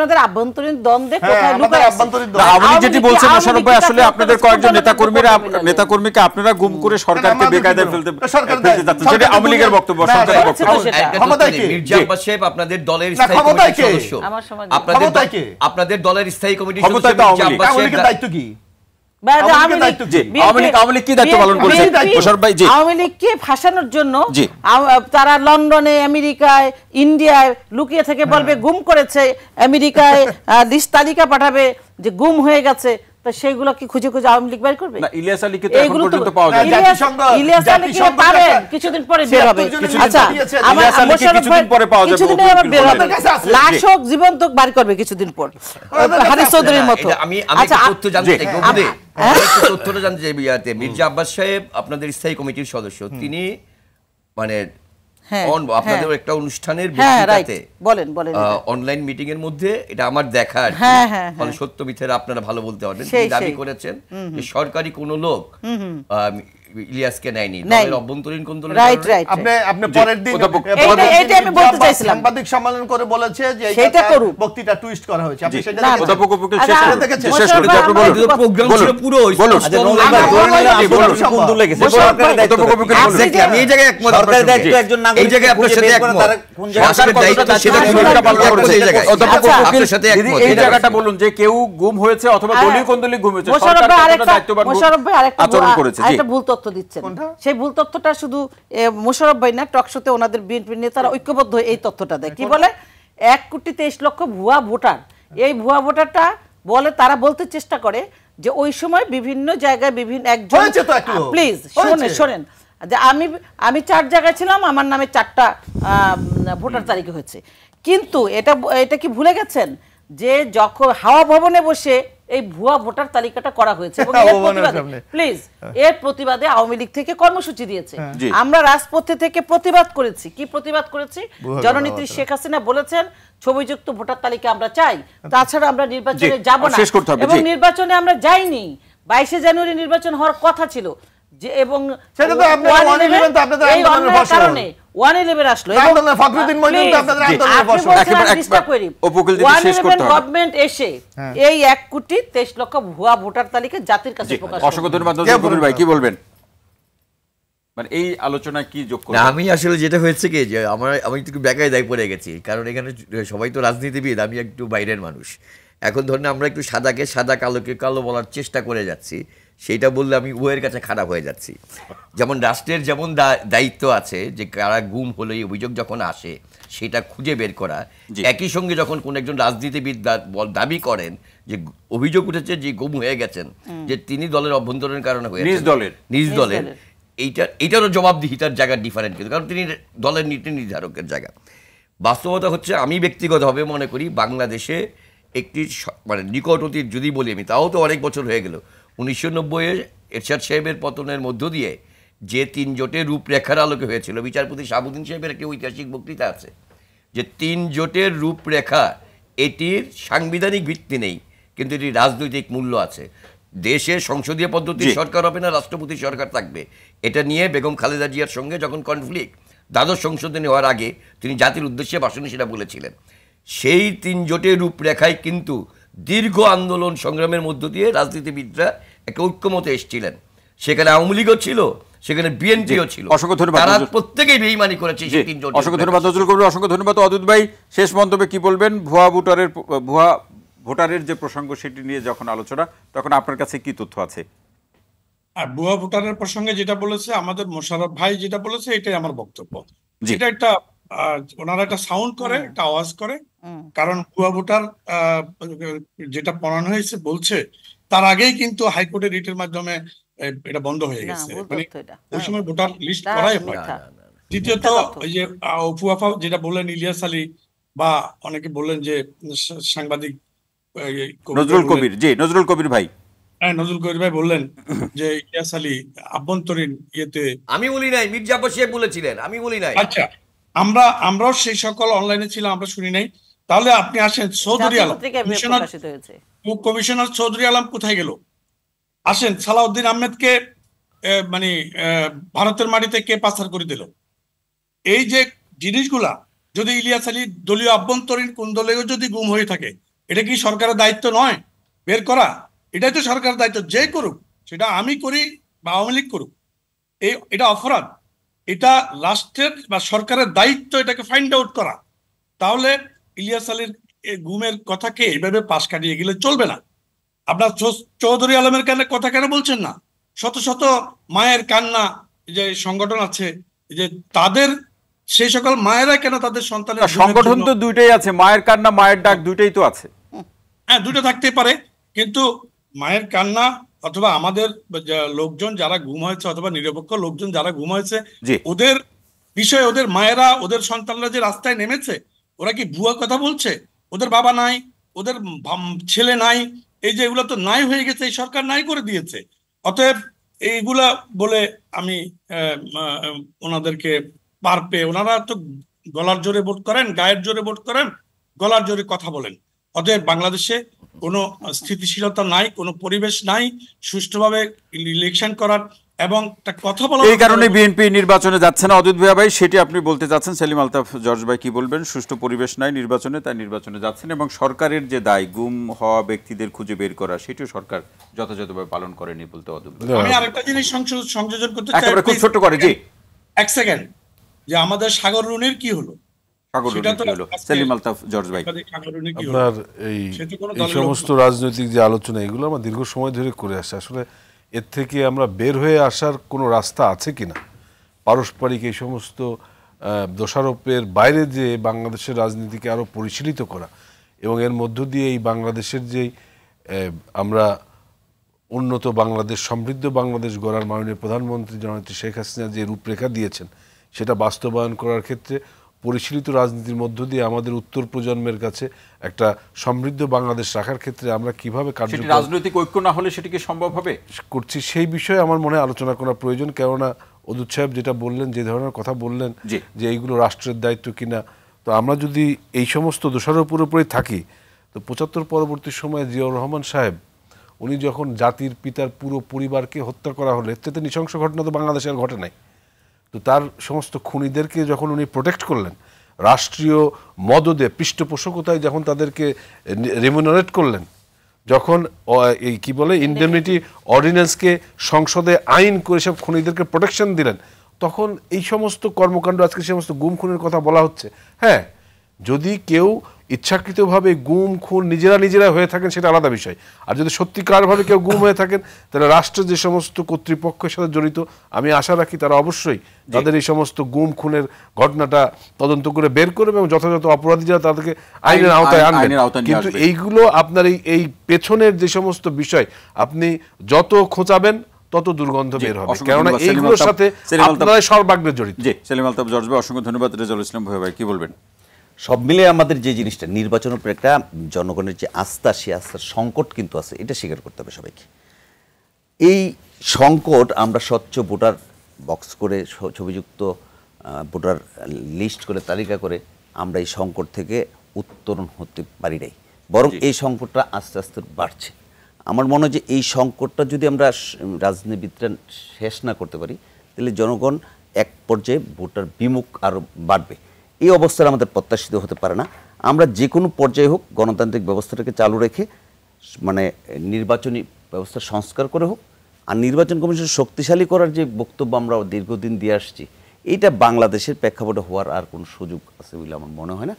নেতাকর্মীকে আপনারা গুম করে সরকারকে বেকায়দায় ফেলতে আওয়ামী লীগের সরকারের বক্তব্য হ্যাঁ, আপনাদের দলের স্থায়ী কমিটির আপনাদের দলের স্থায়ী দায়িত্ব কি ফাঁসানোর জন্য তারা লন্ডনে আমেরিকায় ইন্ডিয়ায় লুকিয়ে থেকে বলবে হ্যাঁ। গুম করেছে আমেরিকায় লিস্ট তালিকা পাঠাবে যে গুম হয়ে গেছে সেইগুলো কি খুঁজে খুঁজে আওয়ামী লীগ বের করবে না ইলিয়াস তো এখন পর্যন্ত পাওয়া যায় ইলিয়াস কিছুদিন পরে বের হবে আচ্ছা কিছুদিন পরে পাওয়া যাবে কিছুদিন পরে বের হবে লাশ হোক জীবন্ত বার করবে কিছুদিন পর হ্যাঁ, হ্যাঁ, হারিস হ্যাঁ, চৌধুরীর মতো আমি আমি আচ্ছা, তথ্য জানতে চাই তথ্যটা জানতে চাই মির্জা আব্বাস সাহেব আপনাদের স্থায়ী কমিটির সদস্য তিনি মানে হ্যাঁ, হ্যাঁ। আপনাদের একটা অনুষ্ঠানের হ্যাঁ, বলেন বলেন অনলাইন মিটিং এর মধ্যে এটা আমার দেখা সত্য মিথ্যের আপনারা ভালো বলতে পারবেন দাবি করেছেন সরকারি কোনো লোক ইলিয়াসকে নেয়নি অভ্যন্তরীণ কোন্দল পরের দিন সাংবাদিক সম্মেলন করে বলেছে যে বক্তৃতা টুইস্ট করা হয়েছে কেউ গুম হয়েছে অথবা দলীয় কোন্দলে গুম হয়েছে আরেকটা ভুল তথ্য তথ্য দিচ্ছেন সেই ভুল তথ্যটা শুধু মোশারফ ভাই না টকশোতে ওনাদের বিএনপি নেতারা হ্যাঁ। ঐক্যবদ্ধ হয়ে এই তথ্যটা দেয় কি বলে এক কোটি তেইশ লক্ষ ভুয়া ভোটার হ্যাঁ। এই ভুয়া ভোটারটা বলে তারা বলতে চেষ্টা করে যে ওই সময় বিভিন্ন জায়গায় বিভিন্ন একজন প্লিজ শোনেন শোনেন যে আমি আমি চার জায়গায় ছিলাম আমার নামে চারটা ভোটার তারিখ হয়েছে কিন্তু এটা এটা কি ভুলে গেছেন যে যখন হাওয়া ভবনে বসে এই ভুয়া ভোটার তালিকাটা করা হয়েছে হ্যাঁ, প্লিজ হ্যাঁ। এর প্রতিবাদে আওয়ামী লীগ থেকে কর্মসূচি দিয়েছে হ্যাঁ। আমরা রাজপথে থেকে প্রতিবাদ করেছি কি প্রতিবাদ করেছি জননেত্রী শেখ হাসিনা বলেছেন ছবিযুক্ত ভোটার তালিকা আমরা চাই তাছাড়া আমরা নির্বাচনে যাব না এবং নির্বাচনে আমরা যাইনি বাইশে জানুয়ারি নির্বাচন হওয়ার কথা ছিল যে এবং সেটা তো আপনাদের কারণে আসলো গভর্নমেন্ট এসে হ্যাঁ। এই কোটি লক্ষ ভুয়া ভোটার তালিকা জাতির কাছে অসংখ্য ধন্যবাদ ভাই কি বলবেন মানে আলোচনা কি আমি আসলে যেটা হয়েছে কি যে আমার আমি একটু ব্যাগায় দায়ী পড়ে গেছি কারণ এখানে সবাই তো রাজনীতিবিদ আমি একটু বাইরের মানুষ এখন ধরেন আমরা একটু সাদাকে সাদা কালোকে কালো বলার চেষ্টা করে যাচ্ছি সেটা বললে আমি উভয়ের কাছে খারাপ হয়ে যাচ্ছি যেমন রাষ্ট্রের যেমন দায়িত্ব আছে যে কারা গুম হলে এই অভিযোগ যখন আসে সেটা খুঁজে বের করা একই সঙ্গে যখন কোনো একজন রাজনীতিবিদ দাবি করেন যে অভিযোগ উঠেছে যে গুম হয়ে গেছেন যে তিনি দলের অভ্যন্তরীণ কারণে হয়ে নিজ দলের নিজ দলের এইটা এটারও জবাবদিহিতার জায়গা ডিফারেন্ট কিন্তু কারণ তিনি দলের নীতি নির্ধারকের জায়গা বাস্তবতা হচ্ছে আমি ব্যক্তিগতভাবে মনে করি বাংলাদেশে একটি মানে নিকট অতীত যদি বলি আমি তাও তো অনেক বছর হয়ে গেল উনিশশো নব্বইয়ে এরশাদ সাহেবের পতনের মধ্য দিয়ে যে তিন জোটের রূপরেখার আলোকে হয়েছিল বিচারপতি শাহাবুদ্দিন সাহেবের একটি ঐতিহাসিক বক্তৃতা আছে যে তিন জোটের রূপরেখা এটির সাংবিধানিক ভিত্তি নেই কিন্তু এটির রাজনৈতিক মূল্য আছে দেশে সংসদীয় পদ্ধতির সরকার হবে না রাষ্ট্রপতি সরকার থাকবে এটা নিয়ে বেগম খালেদা জিয়ার সঙ্গে যখন কনফ্লিক্ট দ্বাদশ সংশোধনী হওয়ার আগে তিনি জাতির উদ্দেশ্যে ভাষণে সেটা বলেছিলেন সেই তিন জোটের রূপরেখায় কিন্তু দীর্ঘ আন্দোলন সংগ্রামের মধ্য দিয়ে রাজনীতিবিদরা একটা ঐক্যমতে এসেছিলেন সেখানে আওয়ামী লীগও ছিল সেখানে বিএনপিও ছিল অসংখ্য ধন্যবাদ তারা প্রত্যেকেই বেইমানি করেছে সেই তিনজন অসংখ্য ধন্যবাদ নজরুল কবির অসংখ্য ধন্যবাদ অদূত ভাই শেষ মন্তব্যে কি বলবেন ভুয়া ভোটারের ভুয়া ভোটারের যে প্রসঙ্গ সেটি নিয়ে যখন আলোচনা তখন আপনার কাছে কি তথ্য আছে ভুয়া ভোটারের প্রসঙ্গে যেটা বলেছে আমাদের মোশারফ ভাই যেটা বলেছে এটাই আমার বক্তব্য যেটা একটা ওনারা একটা সাউন্ড করে একটা আওয়াজ করে কারণ ভুয়া ভোটার যেটা পড়ানো হয়েছে বলছে তার আগেই কিন্তু হাইকোর্টের রিটের মাধ্যমে এটা বন্ধ হয়ে গেছে মানে ওই সময় ভোটার লিস্ট করাই হয় দ্বিতীয়ত ওই যে অপুয়াফা যেটা বললেন ইলিয়াস আলী বা অনেকে বললেন যে সাংবাদিক নজরুল কবির জি নজরুল কবির ভাই হ্যাঁ নজরুল কবির ভাই বললেন যে ইলিয়াস আলী আভ্যন্তরীণ ইয়েতে আমি বলি নাই মির্জা বসিয়ে বলেছিলেন আমি বলি নাই আচ্ছা আমরা আমরাও সেই সকল অনলাইনে ছিলাম আমরা শুনি নাই তাহলে আপনি আসেন চৌধুরী আলম কমিশনার চৌধুরী আলম কোথায় গেল আসেন সালাউদ্দিন আহমেদকে মানে ভারতের মাটিতে কে পাচার করে দিল এই যে জিনিসগুলা যদি ইলিয়াস আলী দলীয় আভ্যন্তরীণ কোন দলেও যদি গুম হয়ে থাকে এটা কি সরকারের দায়িত্ব নয় বের করা এটাই তো সরকারের দায়িত্ব যে করুক সেটা আমি করি বা আওয়ামী লীগ করুক এই এটা অপরাধ এটা রাষ্ট্রের বা সরকারের দায়িত্ব এটাকে ফাইন্ড আউট করা তাহলে ইলিয়াস আলীর গুমের কথাকে এভাবে পাশ কাটিয়ে গেলে চলবে না আপনার চৌধুরী আলমের কানে কথা কেন বলছেন না শত শত মায়ের কান্না যে সংগঠন আছে যে তাদের সেই সকল মায়েরা কেন তাদের সন্তানের সংগঠন তো দুইটাই আছে মায়ের কান্না মায়ের ডাক দুইটাই তো আছে হ্যাঁ দুটো থাকতেই পারে কিন্তু মায়ের কান্না অথবা আমাদের লোকজন যারা ঘুম হয়েছে অথবা নিরপেক্ষ লোকজন যারা ঘুম হয়েছে ওদের বিষয়ে ওদের মায়েরা ওদের সন্তানরা যে রাস্তায় নেমেছে ওরা কি ভুয়া কথা বলছে ওদের বাবা নাই ওদের ছেলে নাই এই যে এগুলো তো নাই হয়ে গেছে এই সরকার নাই করে দিয়েছে অতএব এইগুলা বলে আমি ওনাদেরকে পার পেয়ে ওনারা তো গলার জোরে ভোট করেন গায়ের জোরে ভোট করেন গলার জোরে কথা বলেন অতএব বাংলাদেশে কোনো স্থিতিশীলতা নাই কোনো পরিবেশ নাই সুষ্ঠুভাবে ইলেকশন করার এবং কথা বলা এই কারণে বিএনপি নির্বাচনে যাচ্ছে না অদিত ভাই সেটি আপনি বলতে চাচ্ছেন সেলিম আলতাফ জর্জ ভাই কি বলবেন সুষ্ঠু পরিবেশ নাই নির্বাচনে তাই নির্বাচনে যাচ্ছেন এবং সরকারের যে দায় গুম হওয়া ব্যক্তিদের খুঁজে বের করা সেটিও সরকার যথাযথভাবে পালন করেনি বলতে অদিত আমি আরেকটা জিনিস সংযোজন করতে চাই একেবারে খুব ছোট করে জি এক সেকেন্ড যে আমাদের সাগর রুনের কি হলো আপনার এই সমস্ত রাজনৈতিক যে আলোচনা এগুলো আমরা দীর্ঘ সময় ধরে করে আসছে আসলে এর থেকে আমরা বের হয়ে আসার কোনো রাস্তা আছে কি না পারস্পরিক এই সমস্ত দোষারোপের বাইরে যে বাংলাদেশের রাজনীতিকে আরও পরিশীলিত করা এবং এর মধ্য দিয়ে এই বাংলাদেশের যেই আমরা উন্নত বাংলাদেশ সমৃদ্ধ বাংলাদেশ গড়ার মাননীয় প্রধানমন্ত্রী জননেত্রী শেখ হাসিনা যে রূপরেখা দিয়েছেন সেটা বাস্তবায়ন করার ক্ষেত্রে পরিশীলিত রাজনীতির মধ্য দিয়ে আমাদের উত্তর প্রজন্মের কাছে একটা সমৃদ্ধ বাংলাদেশ রাখার ক্ষেত্রে আমরা কিভাবে কার্য রাজনৈতিক ঐক্য না হলে সেটি কি সম্ভব হবে করছি সেই বিষয়ে আমার মনে আলোচনা করা প্রয়োজন কেননা অদুত সাহেব যেটা বললেন যে ধরনের কথা বললেন যে এইগুলো রাষ্ট্রের দায়িত্ব কিনা তো আমরা যদি এই সমস্ত দোষারো পুরোপুরি থাকি তো পঁচাত্তর পরবর্তী সময়ে জিয়াউর রহমান সাহেব উনি যখন জাতির পিতার পুরো পরিবারকে হত্যা করা হলো এতে নৃশংস ঘটনা তো বাংলাদেশের ঘটে নাই তো তার সমস্ত খুনিদেরকে যখন উনি প্রোটেক্ট করলেন রাষ্ট্রীয় মদদে পৃষ্ঠপোষকতায় যখন তাদেরকে রেমুনারেট করলেন যখন এই কি বলে ইন্ডেমনিটি অর্ডিন্যান্সকে সংসদে আইন করে সব খুনিদেরকে প্রোটেকশন দিলেন তখন এই সমস্ত কর্মকাণ্ড আজকে সমস্ত গুম খুনের কথা বলা হচ্ছে হ্যাঁ যদি কেউ ইচ্ছাকৃতভাবে গুম খুন নিজেরা নিজেরা হয়ে থাকেন সেটা আলাদা বিষয় আর যদি সত্যিকারভাবে কেউ গুম হয়ে থাকেন তাহলে রাষ্ট্রের যে সমস্ত কর্তৃপক্ষের সাথে জড়িত আমি আশা রাখি তারা অবশ্যই তাদের এই সমস্ত গুম খুনের ঘটনাটা তদন্ত করে বের করবে এবং যথাযথ অপরাধীরা তাদেরকে আইনের আওতায় আনবে কিন্তু এইগুলো আপনার এই এই পেছনের যে সমস্ত বিষয় আপনি যত খোঁচাবেন তত দুর্গন্ধ বের হবে কেননা এইগুলোর সাথে আপনারাই সর্বাগ্রে জড়িত জি সেলিম আলতাফ ভাই অসংখ্য ধন্যবাদ রেজাউল ইসলাম ভাই কি বলবেন সব মিলে আমাদের যে জিনিসটা নির্বাচন উপর একটা জনগণের যে আস্থা সে আস্থার সংকট কিন্তু আছে এটা স্বীকার করতে হবে সবাইকে এই সংকট আমরা স্বচ্ছ ভোটার বক্স করে ছবিযুক্ত ভোটার লিস্ট করে তালিকা করে আমরা এই সংকট থেকে উত্তরণ হতে পারি নাই বরং এই সংকটটা আস্তে আস্তে বাড়ছে আমার মনে হয় যে এই সংকটটা যদি আমরা রাজনীতিবিদরা শেষ না করতে পারি তাহলে জনগণ এক পর্যায়ে ভোটার বিমুখ আরও বাড়বে এই অবস্থার আমাদের প্রত্যাশিত হতে পারে না আমরা যে কোনো পর্যায়ে হোক গণতান্ত্রিক ব্যবস্থাটাকে চালু রেখে মানে নির্বাচনী ব্যবস্থা সংস্কার করে হোক আর নির্বাচন কমিশন শক্তিশালী করার যে বক্তব্য আমরা দীর্ঘদিন দিয়ে আসছি এইটা বাংলাদেশের প্রেক্ষাপটে হওয়ার আর কোনো সুযোগ আছে বলে আমার মনে হয় না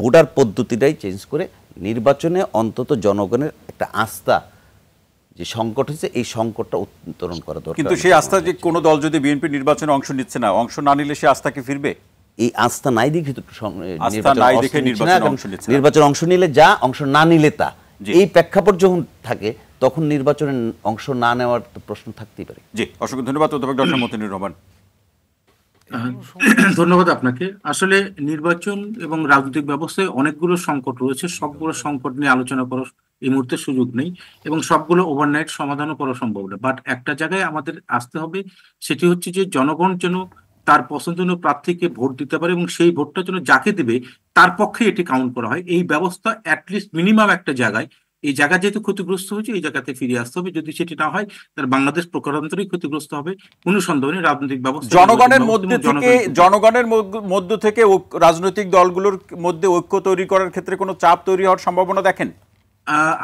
ভোটার পদ্ধতিটাই চেঞ্জ করে নির্বাচনে অন্তত জনগণের একটা আস্থা যে সংকট হয়েছে এই সংকটটা উত্তরণ করা দরকার কিন্তু সেই আস্থা যে কোনো দল যদি বিএনপি নির্বাচনে অংশ নিচ্ছে না অংশ না নিলে সে আস্থাকে ফিরবে এই আস্থা নাই দেখে তো নির্বাচন অংশ নিলে যা অংশ না নিলে তা এই প্রেক্ষাপট যখন থাকে তখন নির্বাচনের অংশ না নেওয়ার তো প্রশ্ন থাকতেই পারে জি অসংখ্য ধন্যবাদ অধ্যাপক ডক্টর মতিনুর রহমান ধন্যবাদ আপনাকে আসলে নির্বাচন এবং রাজনৈতিক ব্যবস্থায় অনেকগুলো সংকট রয়েছে সবগুলো সংকট নিয়ে আলোচনা করার এই মুহূর্তে সুযোগ নেই এবং সবগুলো ওভারনাইট সমাধানও করা সম্ভব না বাট একটা জায়গায় আমাদের আসতে হবে সেটি হচ্ছে যে জনগণ যেন তার পছন্দনীয় প্রার্থীকে ভোট দিতে পারে এবং সেই ভোটটার জন্য যাকে দেবে তার পক্ষে এটি কাউন্ট করা হয় এই ব্যবস্থা অ্যাটলিস্ট মিনিমাম একটা জায়গায় এই জায়গা যেহেতু ক্ষতিগ্রস্ত হয়েছে এই জায়গাতে ফিরে আসতে হবে যদি সেটি না হয় তাহলে বাংলাদেশ প্রকারান্তরেই ক্ষতিগ্রস্ত হবে কোনো সন্দেহ নেই রাজনৈতিক ব্যবস্থা জনগণের মধ্যে থেকে জনগণের মধ্য থেকে রাজনৈতিক দলগুলোর মধ্যে ঐক্য তৈরি করার ক্ষেত্রে কোনো চাপ তৈরি হওয়ার সম্ভাবনা দেখেন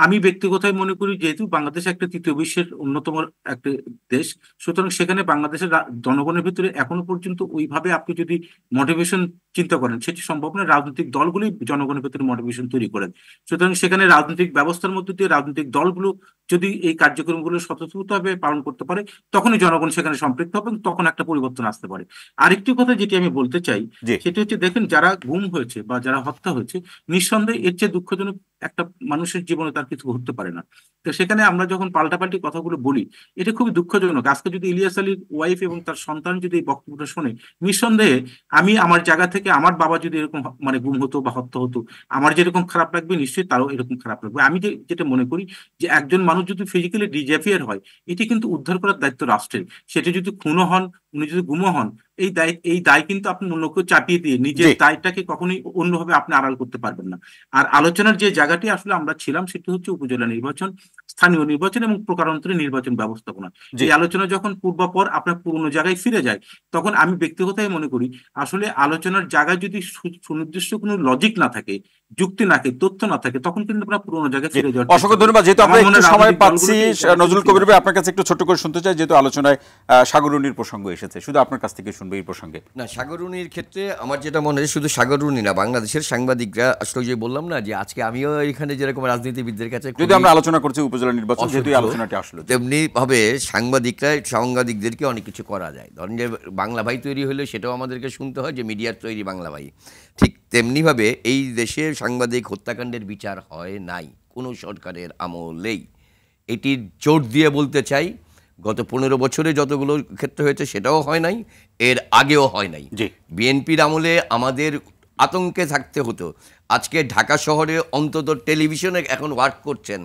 আমি ব্যক্তিগতভাবে মনে করি যেহেতু বাংলাদেশ একটা তৃতীয় বিশ্বের অন্যতম একটা দেশ সুতরাং সেখানে বাংলাদেশের জনগণের ভিতরে এখনো পর্যন্ত ওইভাবে আপনি যদি মোটিভেশন চিন্তা করেন সেটি সম্ভব নয় রাজনৈতিক দলগুলি জনগণের ভেতরে মোটিভেশন তৈরি করেন সুতরাং সেখানে রাজনৈতিক ব্যবস্থার মধ্যে দিয়ে রাজনৈতিক দলগুলো যদি এই কার্যক্রমগুলো স্বতঃস্ফূর্তভাবে পালন করতে পারে তখনই জনগণ সেখানে সম্পৃক্ত হবে তখন একটা পরিবর্তন আসতে পারে আরেকটি কথা যেটি আমি বলতে চাই সেটি হচ্ছে দেখেন যারা গুম হয়েছে বা যারা হত্যা হয়েছে নিঃসন্দেহে এর চেয়ে দুঃখজনক একটা মানুষের জীবনে তার কিছু ঘটতে পারে না তো সেখানে আমরা যখন পাল্টাপাল্টি কথাগুলো বলি এটা খুবই দুঃখজনক আজকে যদি ইলিয়াস আলীর ওয়াইফ এবং তার সন্তান যদি এই বক্তব্যটা শোনে নিঃসন্দেহে আমি আমার জায়গা থেকে থেকে আমার বাবা যদি এরকম মানে গুম হতো বা হত্যা হতো আমার যেরকম খারাপ লাগবে নিশ্চয়ই তারও এরকম খারাপ লাগবে আমি যেটা মনে করি যে একজন মানুষ যদি ফিজিক্যালি ডিজাফিয়ার হয় এটি কিন্তু উদ্ধার করার দায়িত্ব রাষ্ট্রের সেটি যদি খুনও হন উনি যদি গুমও হন এই দায় এই দায় কিন্তু আপনি কেউ চাপিয়ে দিয়ে নিজের দায়টাকে কখনোই অন্যভাবে আপনি আড়াল করতে পারবেন না আর আলোচনার যে জায়গাটি আসলে আমরা ছিলাম সেটি হচ্ছে উপজেলা নির্বাচন স্থানীয় নির্বাচন এবং প্রকারান্তরে নির্বাচন ব্যবস্থাপনা যে আলোচনা যখন পূর্বাপর আপনার পুরনো জায়গায় ফিরে যায় তখন আমি ব্যক্তিগতই মনে করি আসলে আলোচনার জায়গায় যদি সুনির্দিষ্ট কোনো লজিক না থাকে যুক্তি না থাকে তথ্য না থাকে তখন কিন্তু আপনার পুরনো জায়গায় ফিরে যাওয়া অসংখ্য ধন্যবাদ যেহেতু আমরা একটু সময় পাচ্ছি নজরুল কবির ভাই আপনার কাছে একটু ছোট করে শুনতে চাই যেহেতু আলোচনায় সাগরুনির প্রসঙ্গ এসেছে শুধু আপনার কাছ থেকে শুনবে এই প্রসঙ্গে না সাগরুনির ক্ষেত্রে আমার যেটা মনে হয় শুধু সাগরুনি না বাংলাদেশের সাংবাদিকরা আসলে যে বললাম না যে আজকে আমিও এখানে যেরকম রাজনীতিবিদদের কাছে যদি আমরা আলোচনা করছি উপজেলা নির্বাচন যেহেতু আলোচনাটি আসলো তেমনি ভাবে সাংবাদিকরা সাংবাদিকদেরকে অনেক কিছু করা যায় ধরেন যে বাংলা ভাই তৈরি হলে সেটাও আমাদেরকে শুনতে হয় যে মিডিয়ার তৈরি বাংলা ভাই ঠিক তেমনিভাবে এই দেশে সাংবাদিক হত্যাকাণ্ডের বিচার হয় নাই কোনো সরকারের আমলেই এটি জোর দিয়ে বলতে চাই গত পনেরো বছরে যতগুলো ক্ষেত্র হয়েছে সেটাও হয় নাই এর আগেও হয় নাই বিএনপির আমলে আমাদের আতঙ্কে থাকতে হতো আজকে ঢাকা শহরে অন্তত টেলিভিশনে এখন ওয়ার্ক করছেন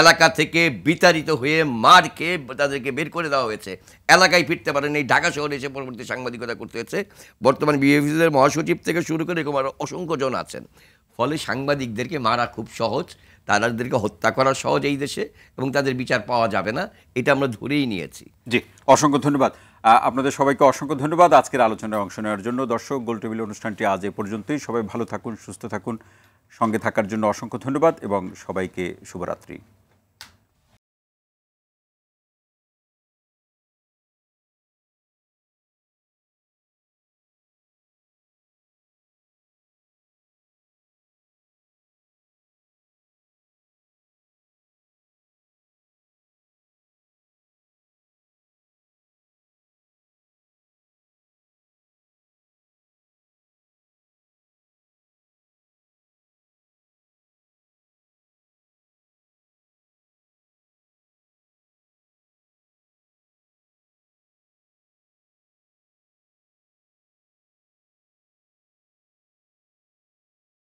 এলাকা থেকে বিতাড়িত হয়ে মার খেয়ে তাদেরকে বের করে দেওয়া হয়েছে এলাকায় ফিরতে পারেন এই ঢাকা শহরে এসে পরবর্তী সাংবাদিকতা করতে হয়েছে বর্তমান বিএফিসের মহাসচিব থেকে শুরু করে এরকম আরও অসংখ্য জন আছেন ফলে সাংবাদিকদেরকে মারা খুব সহজ তাদেরকে হত্যা করা সহজ এই দেশে এবং তাদের বিচার পাওয়া যাবে না এটা আমরা ধরেই নিয়েছি জি অসংখ্য ধন্যবাদ আপনাদের সবাইকে অসংখ্য ধন্যবাদ আজকের আলোচনায় অংশ নেওয়ার জন্য দর্শক গোল টেবিল অনুষ্ঠানটি আজ এ পর্যন্তই সবাই ভালো থাকুন সুস্থ থাকুন সঙ্গে থাকার জন্য অসংখ্য ধন্যবাদ এবং সবাইকে শুভরাত্রি